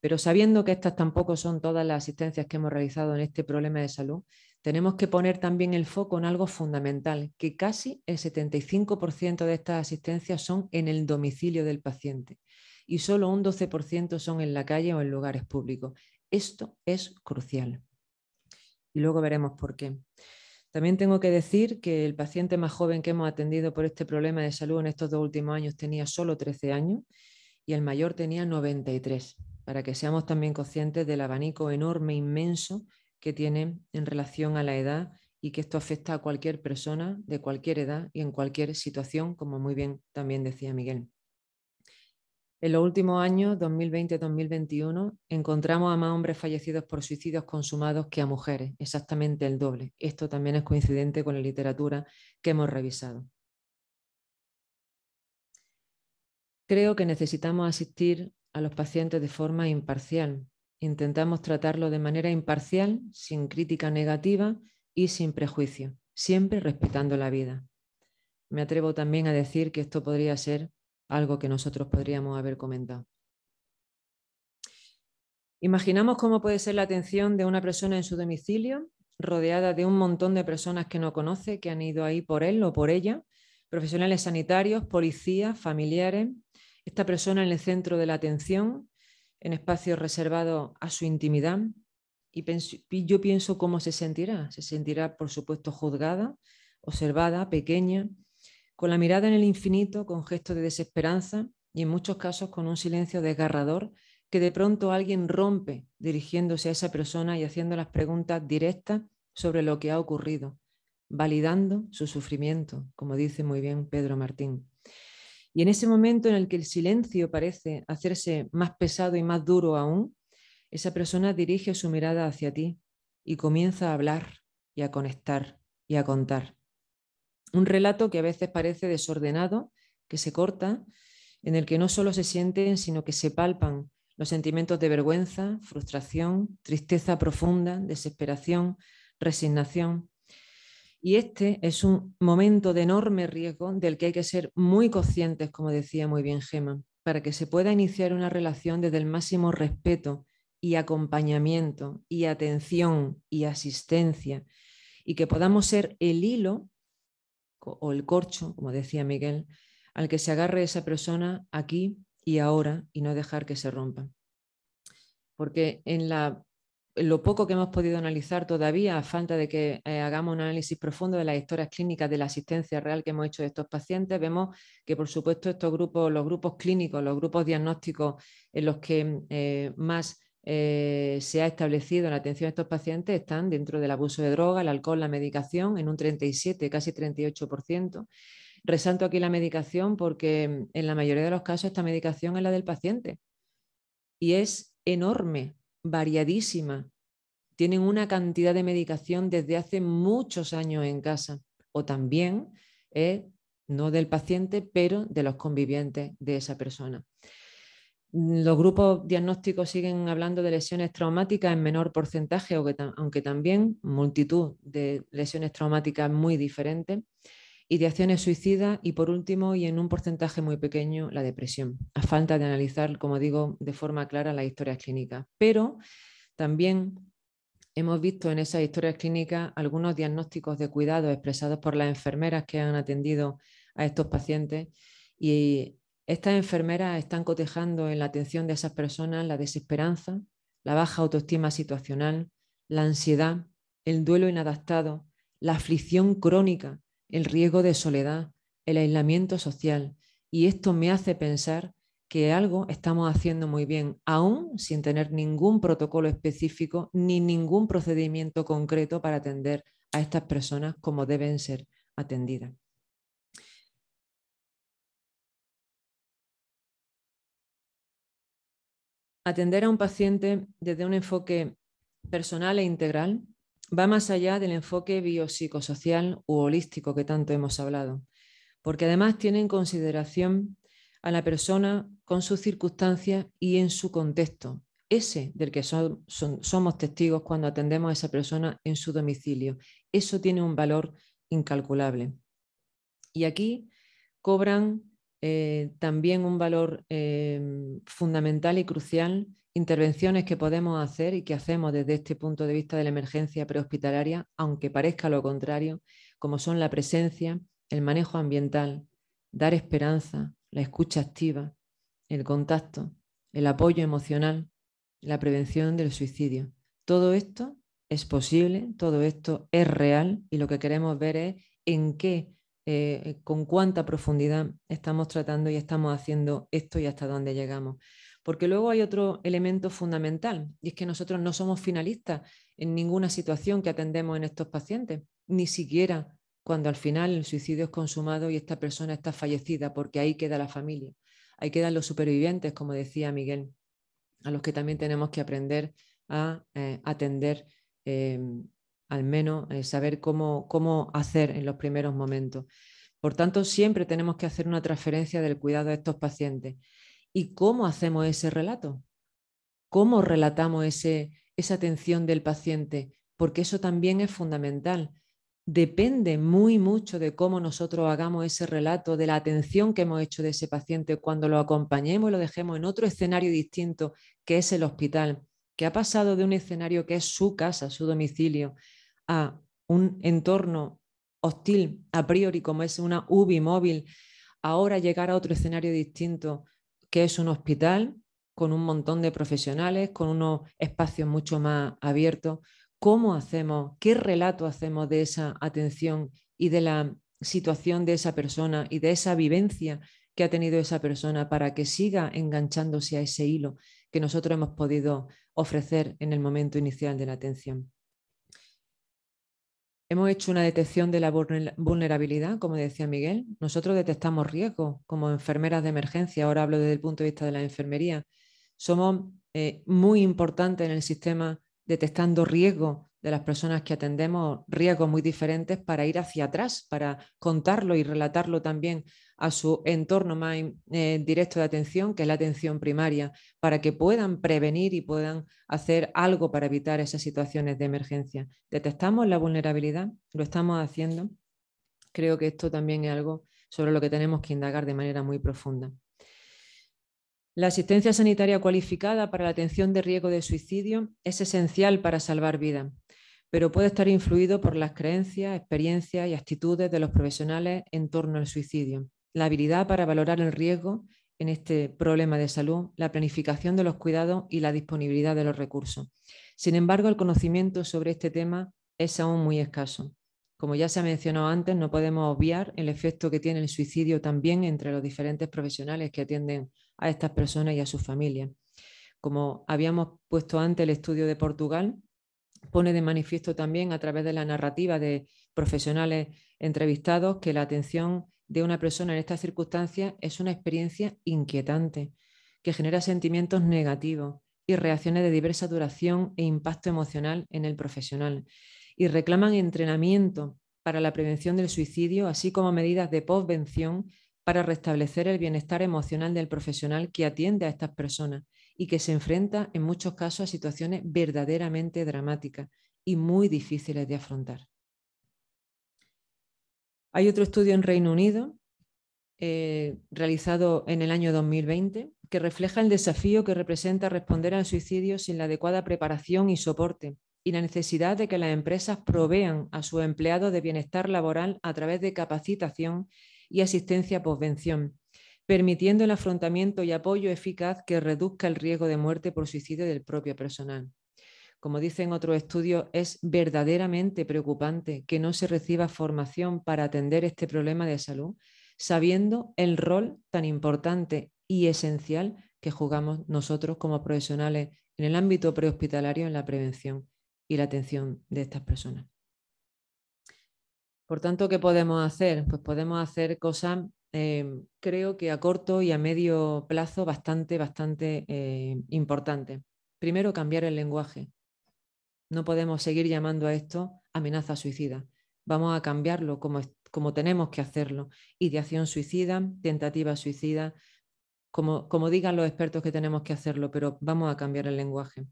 Pero sabiendo que estas tampoco son todas las asistencias que hemos realizado en este problema de salud, tenemos que poner también el foco en algo fundamental, que casi el 75% de estas asistencias son en el domicilio del paciente y solo un 12% son en la calle o en lugares públicos. Esto es crucial. Y luego veremos por qué. También tengo que decir que el paciente más joven que hemos atendido por este problema de salud en estos dos últimos años tenía solo 13 años y el mayor tenía 93, para que seamos también conscientes del abanico enorme, inmenso que tienen en relación a la edad y que esto afecta a cualquier persona de cualquier edad y en cualquier situación, como muy bien también decía Miguel. En los últimos años, 2020-2021, encontramos a más hombres fallecidos por suicidios consumados que a mujeres, exactamente el doble. Esto también es coincidente con la literatura que hemos revisado. Creo que necesitamos asistir a los pacientes de forma imparcial, Intentamos tratarlo de manera imparcial, sin crítica negativa y sin prejuicio, siempre respetando la vida. Me atrevo también a decir que esto podría ser algo que nosotros podríamos haber comentado. Imaginamos cómo puede ser la atención de una persona en su domicilio, rodeada de un montón de personas que no conoce, que han ido ahí por él o por ella, profesionales sanitarios, policías, familiares, esta persona en el centro de la atención, en espacios reservados a su intimidad. Y yo pienso cómo se sentirá. Se sentirá, por supuesto, juzgada, observada, pequeña, con la mirada en el infinito, con gestos de desesperanza y en muchos casos con un silencio desgarrador que de pronto alguien rompe dirigiéndose a esa persona y haciendo las preguntas directas sobre lo que ha ocurrido, validando su sufrimiento, como dice muy bien Pedro Martín. Y en ese momento en el que el silencio parece hacerse más pesado y más duro aún, esa persona dirige su mirada hacia ti y comienza a hablar y a conectar y a contar. Un relato que a veces parece desordenado, que se corta, en el que no solo se sienten, sino que se palpan los sentimientos de vergüenza, frustración, tristeza profunda, desesperación, resignación. Y este es un momento de enorme riesgo del que hay que ser muy conscientes, como decía muy bien Gema, para que se pueda iniciar una relación desde el máximo respeto y acompañamiento y atención y asistencia y que podamos ser el hilo o el corcho, como decía Miguel, al que se agarre esa persona aquí y ahora y no dejar que se rompa. Porque en la lo poco que hemos podido analizar todavía, a falta de que eh, hagamos un análisis profundo de las historias clínicas de la asistencia real que hemos hecho de estos pacientes, vemos que, por supuesto, estos grupos, los grupos clínicos, los grupos diagnósticos en los que eh, más eh, se ha establecido la atención a estos pacientes están dentro del abuso de droga, el alcohol, la medicación, en un 37, casi 38%. Resalto aquí la medicación porque en la mayoría de los casos esta medicación es la del paciente y es enorme variadísima. Tienen una cantidad de medicación desde hace muchos años en casa o también eh, no del paciente, pero de los convivientes de esa persona. Los grupos diagnósticos siguen hablando de lesiones traumáticas en menor porcentaje, aunque también multitud de lesiones traumáticas muy diferentes ideaciones suicidas y por último, y en un porcentaje muy pequeño, la depresión, a falta de analizar, como digo, de forma clara las historias clínicas. Pero también hemos visto en esas historias clínicas algunos diagnósticos de cuidado expresados por las enfermeras que han atendido a estos pacientes y estas enfermeras están cotejando en la atención de esas personas la desesperanza, la baja autoestima situacional, la ansiedad, el duelo inadaptado, la aflicción crónica, el riesgo de soledad, el aislamiento social, y esto me hace pensar que algo estamos haciendo muy bien, aún sin tener ningún protocolo específico ni ningún procedimiento concreto para atender a estas personas como deben ser atendidas. Atender a un paciente desde un enfoque personal e integral va más allá del enfoque biopsicosocial u holístico que tanto hemos hablado, porque además tiene en consideración a la persona con sus circunstancias y en su contexto, ese del que somos testigos cuando atendemos a esa persona en su domicilio. Eso tiene un valor incalculable. Y aquí cobran eh, también un valor em, fundamental y crucial, intervenciones que podemos hacer y que hacemos desde este punto de vista de la emergencia prehospitalaria, aunque parezca lo contrario, como son la presencia, el manejo ambiental, dar esperanza, la escucha activa, el contacto, el apoyo emocional, la prevención del suicidio. Todo esto es posible, todo esto es real y lo que queremos ver es en qué eh, con cuánta profundidad estamos tratando y estamos haciendo esto y hasta dónde llegamos. Porque luego hay otro elemento fundamental, y es que nosotros no somos finalistas en ninguna situación que atendemos en estos pacientes, ni siquiera cuando al final el suicidio es consumado y esta persona está fallecida, porque ahí queda la familia, ahí quedan los supervivientes, como decía Miguel, a los que también tenemos que aprender a eh, atender eh, al menos eh, saber cómo, hacer en los primeros momentos. Por tanto, siempre tenemos que hacer una transferencia del cuidado de estos pacientes. ¿Y cómo hacemos ese relato? ¿Cómo relatamos ese, esa atención del paciente? Porque eso también es fundamental. Depende muy mucho de cómo nosotros hagamos ese relato, de la atención que hemos hecho de ese paciente cuando lo acompañemos y lo dejemos en otro escenario distinto que es el hospital, que ha pasado de un escenario que es su casa, su domicilio, a un entorno hostil a priori como es una UBI móvil, ahora llegar a otro escenario distinto que es un hospital con un montón de profesionales, con unos espacios mucho más abiertos. ¿Cómo hacemos? ¿Qué relato hacemos de esa atención y de la situación de esa persona y de esa vivencia que ha tenido esa persona para que siga enganchándose a ese hilo que nosotros hemos podido ofrecer en el momento inicial de la atención? Hemos hecho una detección de la vulnerabilidad, como decía Miguel. Nosotros detectamos riesgos como enfermeras de emergencia, ahora hablo desde el punto de vista de la enfermería. Somos eh, muy importantes en el sistema detectando riesgo de las personas que atendemos riesgos muy diferentes para ir hacia atrás, para contarlo y relatarlo también a su entorno más eh, directo de atención, que es la atención primaria, para que puedan prevenir y puedan hacer algo para evitar esas situaciones de emergencia. Detectamos la vulnerabilidad, lo estamos haciendo. Creo que esto también es algo sobre lo que tenemos que indagar de manera muy profunda. La asistencia sanitaria cualificada para la atención de riesgo de suicidio es esencial para salvar vidas pero puede estar influido por las creencias, experiencias y actitudes de los profesionales en torno al suicidio. La habilidad para valorar el riesgo en este problema de salud, la planificación de los cuidados y la disponibilidad de los recursos. Sin embargo, el conocimiento sobre este tema es aún muy escaso. Como ya se ha mencionado antes, no podemos obviar el efecto que tiene el suicidio también entre los diferentes profesionales que atienden a estas personas y a sus familias. Como habíamos puesto antes el estudio de Portugal, pone de manifiesto también a través de la narrativa de profesionales entrevistados que la atención de una persona en estas circunstancias es una experiencia inquietante, que genera sentimientos negativos y reacciones de diversa duración e impacto emocional en el profesional, y reclaman entrenamiento para la prevención del suicidio, así como medidas de posvención para restablecer el bienestar emocional del profesional que atiende a estas personas y que se enfrenta en muchos casos a situaciones verdaderamente dramáticas y muy difíciles de afrontar. Hay otro estudio en Reino Unido eh, realizado en el año 2020 que refleja el desafío que representa responder al suicidio sin la adecuada preparación y soporte y la necesidad de que las empresas provean a sus empleados de bienestar laboral a través de capacitación y asistencia a posvención, permitiendo el afrontamiento y apoyo eficaz que reduzca el riesgo de muerte por suicidio del propio personal. Como dicen otros estudios, es verdaderamente preocupante que no se reciba formación para atender este problema de salud, sabiendo el rol tan importante y esencial que jugamos nosotros como profesionales en el ámbito prehospitalario en la prevención y la atención de estas personas. Por tanto, ¿qué podemos hacer? Pues podemos hacer cosas Em, creo que a corto y a medio plazo bastante, bastante eh, importante. Primero, cambiar el lenguaje. No podemos seguir llamando a esto amenaza suicida. Vamos a cambiarlo como, tenemos que hacerlo. Ideación suicida, tentativa suicida, como, digan los expertos que tenemos que hacerlo, pero vamos a cambiar el lenguaje.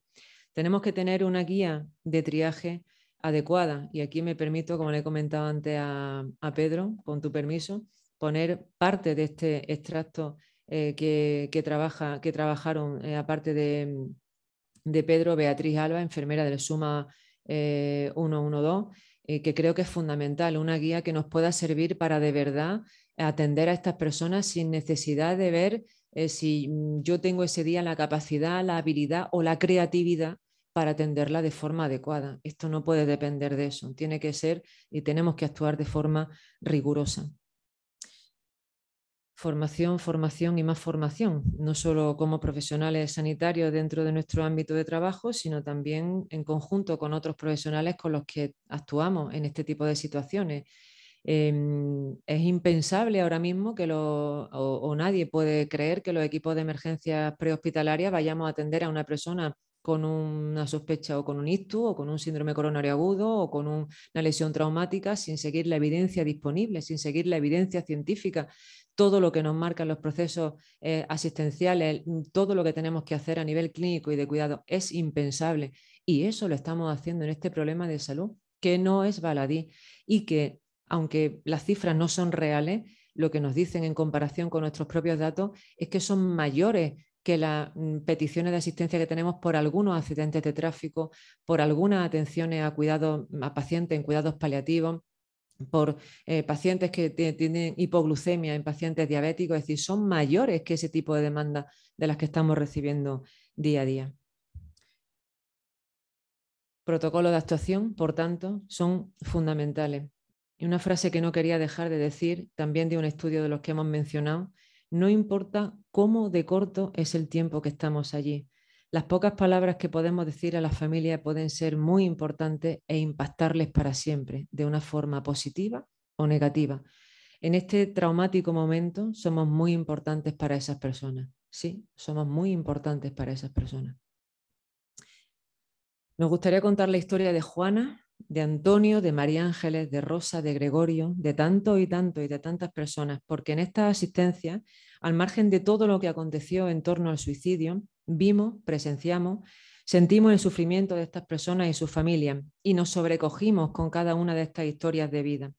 Tenemos que tener una guía de triaje adecuada. Y aquí me permito, como le he comentado antes a Pedro, con tu permiso, poner parte de este extracto eh, que, trabaja, que trabajaron, eh, aparte de, Pedro, Beatriz Alba, enfermera del Suma 112, eh, que creo que es fundamental, una guía que nos pueda servir para de verdad atender a estas personas sin necesidad de ver si yo tengo ese día la capacidad, la habilidad o la creatividad para atenderla de forma adecuada. Esto no puede depender de eso, tiene que ser y tenemos que actuar de forma rigurosa formación, formación y más formación, no solo como profesionales sanitarios dentro de nuestro ámbito de trabajo, sino también en conjunto con otros profesionales con los que actuamos en este tipo de situaciones. Em, es impensable ahora mismo que lo, o, nadie puede creer que los equipos de emergencias prehospitalarias vayamos a atender a una persona con una sospecha o con un ictus o con un síndrome coronario agudo o con una lesión traumática sin seguir la evidencia disponible, sin seguir la evidencia científica, todo lo que nos marcan los procesos eh, asistenciales, mm, todo lo que tenemos que hacer a nivel clínico y de cuidado es impensable. Y eso lo estamos haciendo en este problema de salud, que no es baladí y que, aunque las cifras no son reales, lo que nos dicen en comparación con nuestros propios datos es que son mayores que las mm, peticiones de asistencia que tenemos por algunos accidentes de tráfico, por algunas atenciones a a pacientes en cuidados paliativos, por eh, pacientes que tienen hipoglucemia, en pacientes diabéticos, es decir, son mayores que ese tipo de demanda de las que estamos recibiendo día a día. Protocolos de actuación, por tanto, son fundamentales. Y una frase que no quería dejar de decir, también de un estudio de los que hemos mencionado, no importa cómo de corto es el tiempo que estamos allí, las pocas palabras que podemos decir a la familia pueden ser muy importantes e impactarles para siempre, de una forma positiva o negativa. En este traumático momento somos muy importantes para esas personas. Sí, somos muy importantes para esas personas. Nos gustaría contar la historia de Juana, de Antonio, de María Ángeles, de Rosa, de Gregorio, de tanto y tanto y de tantas personas, porque en esta asistencia al margen de todo lo que aconteció en torno al suicidio, vimos, presenciamos, sentimos el sufrimiento de estas personas y sus familias y nos sobrecogimos con cada una de estas historias de vida.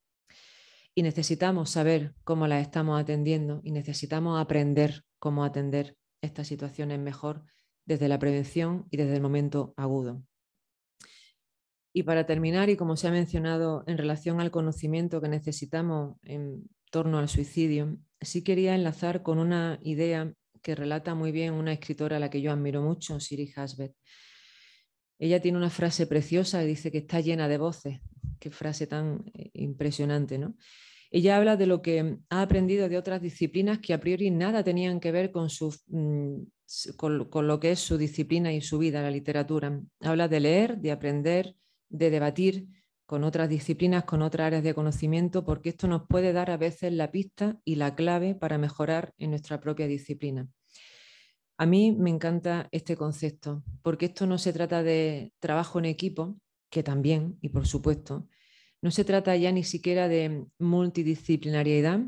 Y necesitamos saber cómo las estamos atendiendo y necesitamos aprender cómo atender estas situaciones mejor desde la prevención y desde el momento agudo. Y para terminar, y como se ha mencionado en relación al conocimiento que necesitamos en, torno al suicidio, sí quería enlazar con una idea que relata muy bien una escritora a la que yo admiro mucho, Siri Hasbet. Ella tiene una frase preciosa y dice que está llena de voces. Qué frase tan eh, impresionante, ¿no? Ella habla de lo que ha aprendido de otras disciplinas que a priori nada tenían que ver con, mm, con lo que es su disciplina y su vida, la literatura. Habla de leer, de aprender, de debatir, con otras disciplinas, con otras áreas de conocimiento, porque esto nos puede dar a veces la pista y la clave para mejorar en nuestra propia disciplina. A mí me encanta este concepto, porque esto no se trata de trabajo en equipo, que también, y por supuesto, no se trata ya ni siquiera de multidisciplinariedad,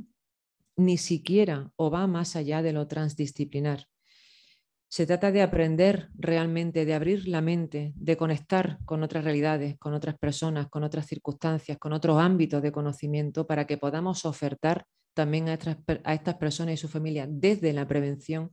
ni siquiera o va más allá de lo transdisciplinar. Se trata de aprender realmente, de abrir la mente, de conectar con otras realidades, con otras personas, con otras circunstancias, con otros ámbitos de conocimiento para que podamos ofertar también a estas, a estas personas y su familia desde la prevención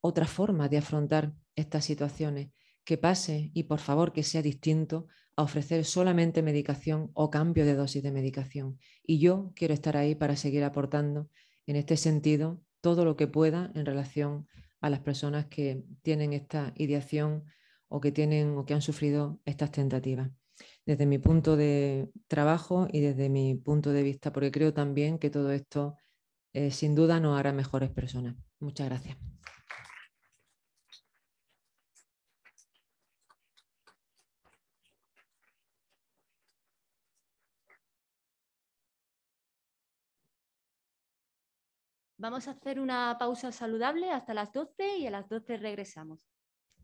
otra forma de afrontar estas situaciones que pase y por favor que sea distinto a ofrecer solamente medicación o cambio de dosis de medicación. Y yo quiero estar ahí para seguir aportando en este sentido todo lo que pueda en relación a las personas que tienen esta ideación o que tienen o que han sufrido estas tentativas. Desde mi punto de trabajo y desde mi punto de vista, porque creo también que todo esto eh, sin duda nos hará mejores personas. Muchas gracias.
Vamos a hacer una pausa saludable hasta las 12 y a las 12 regresamos.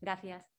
Gracias.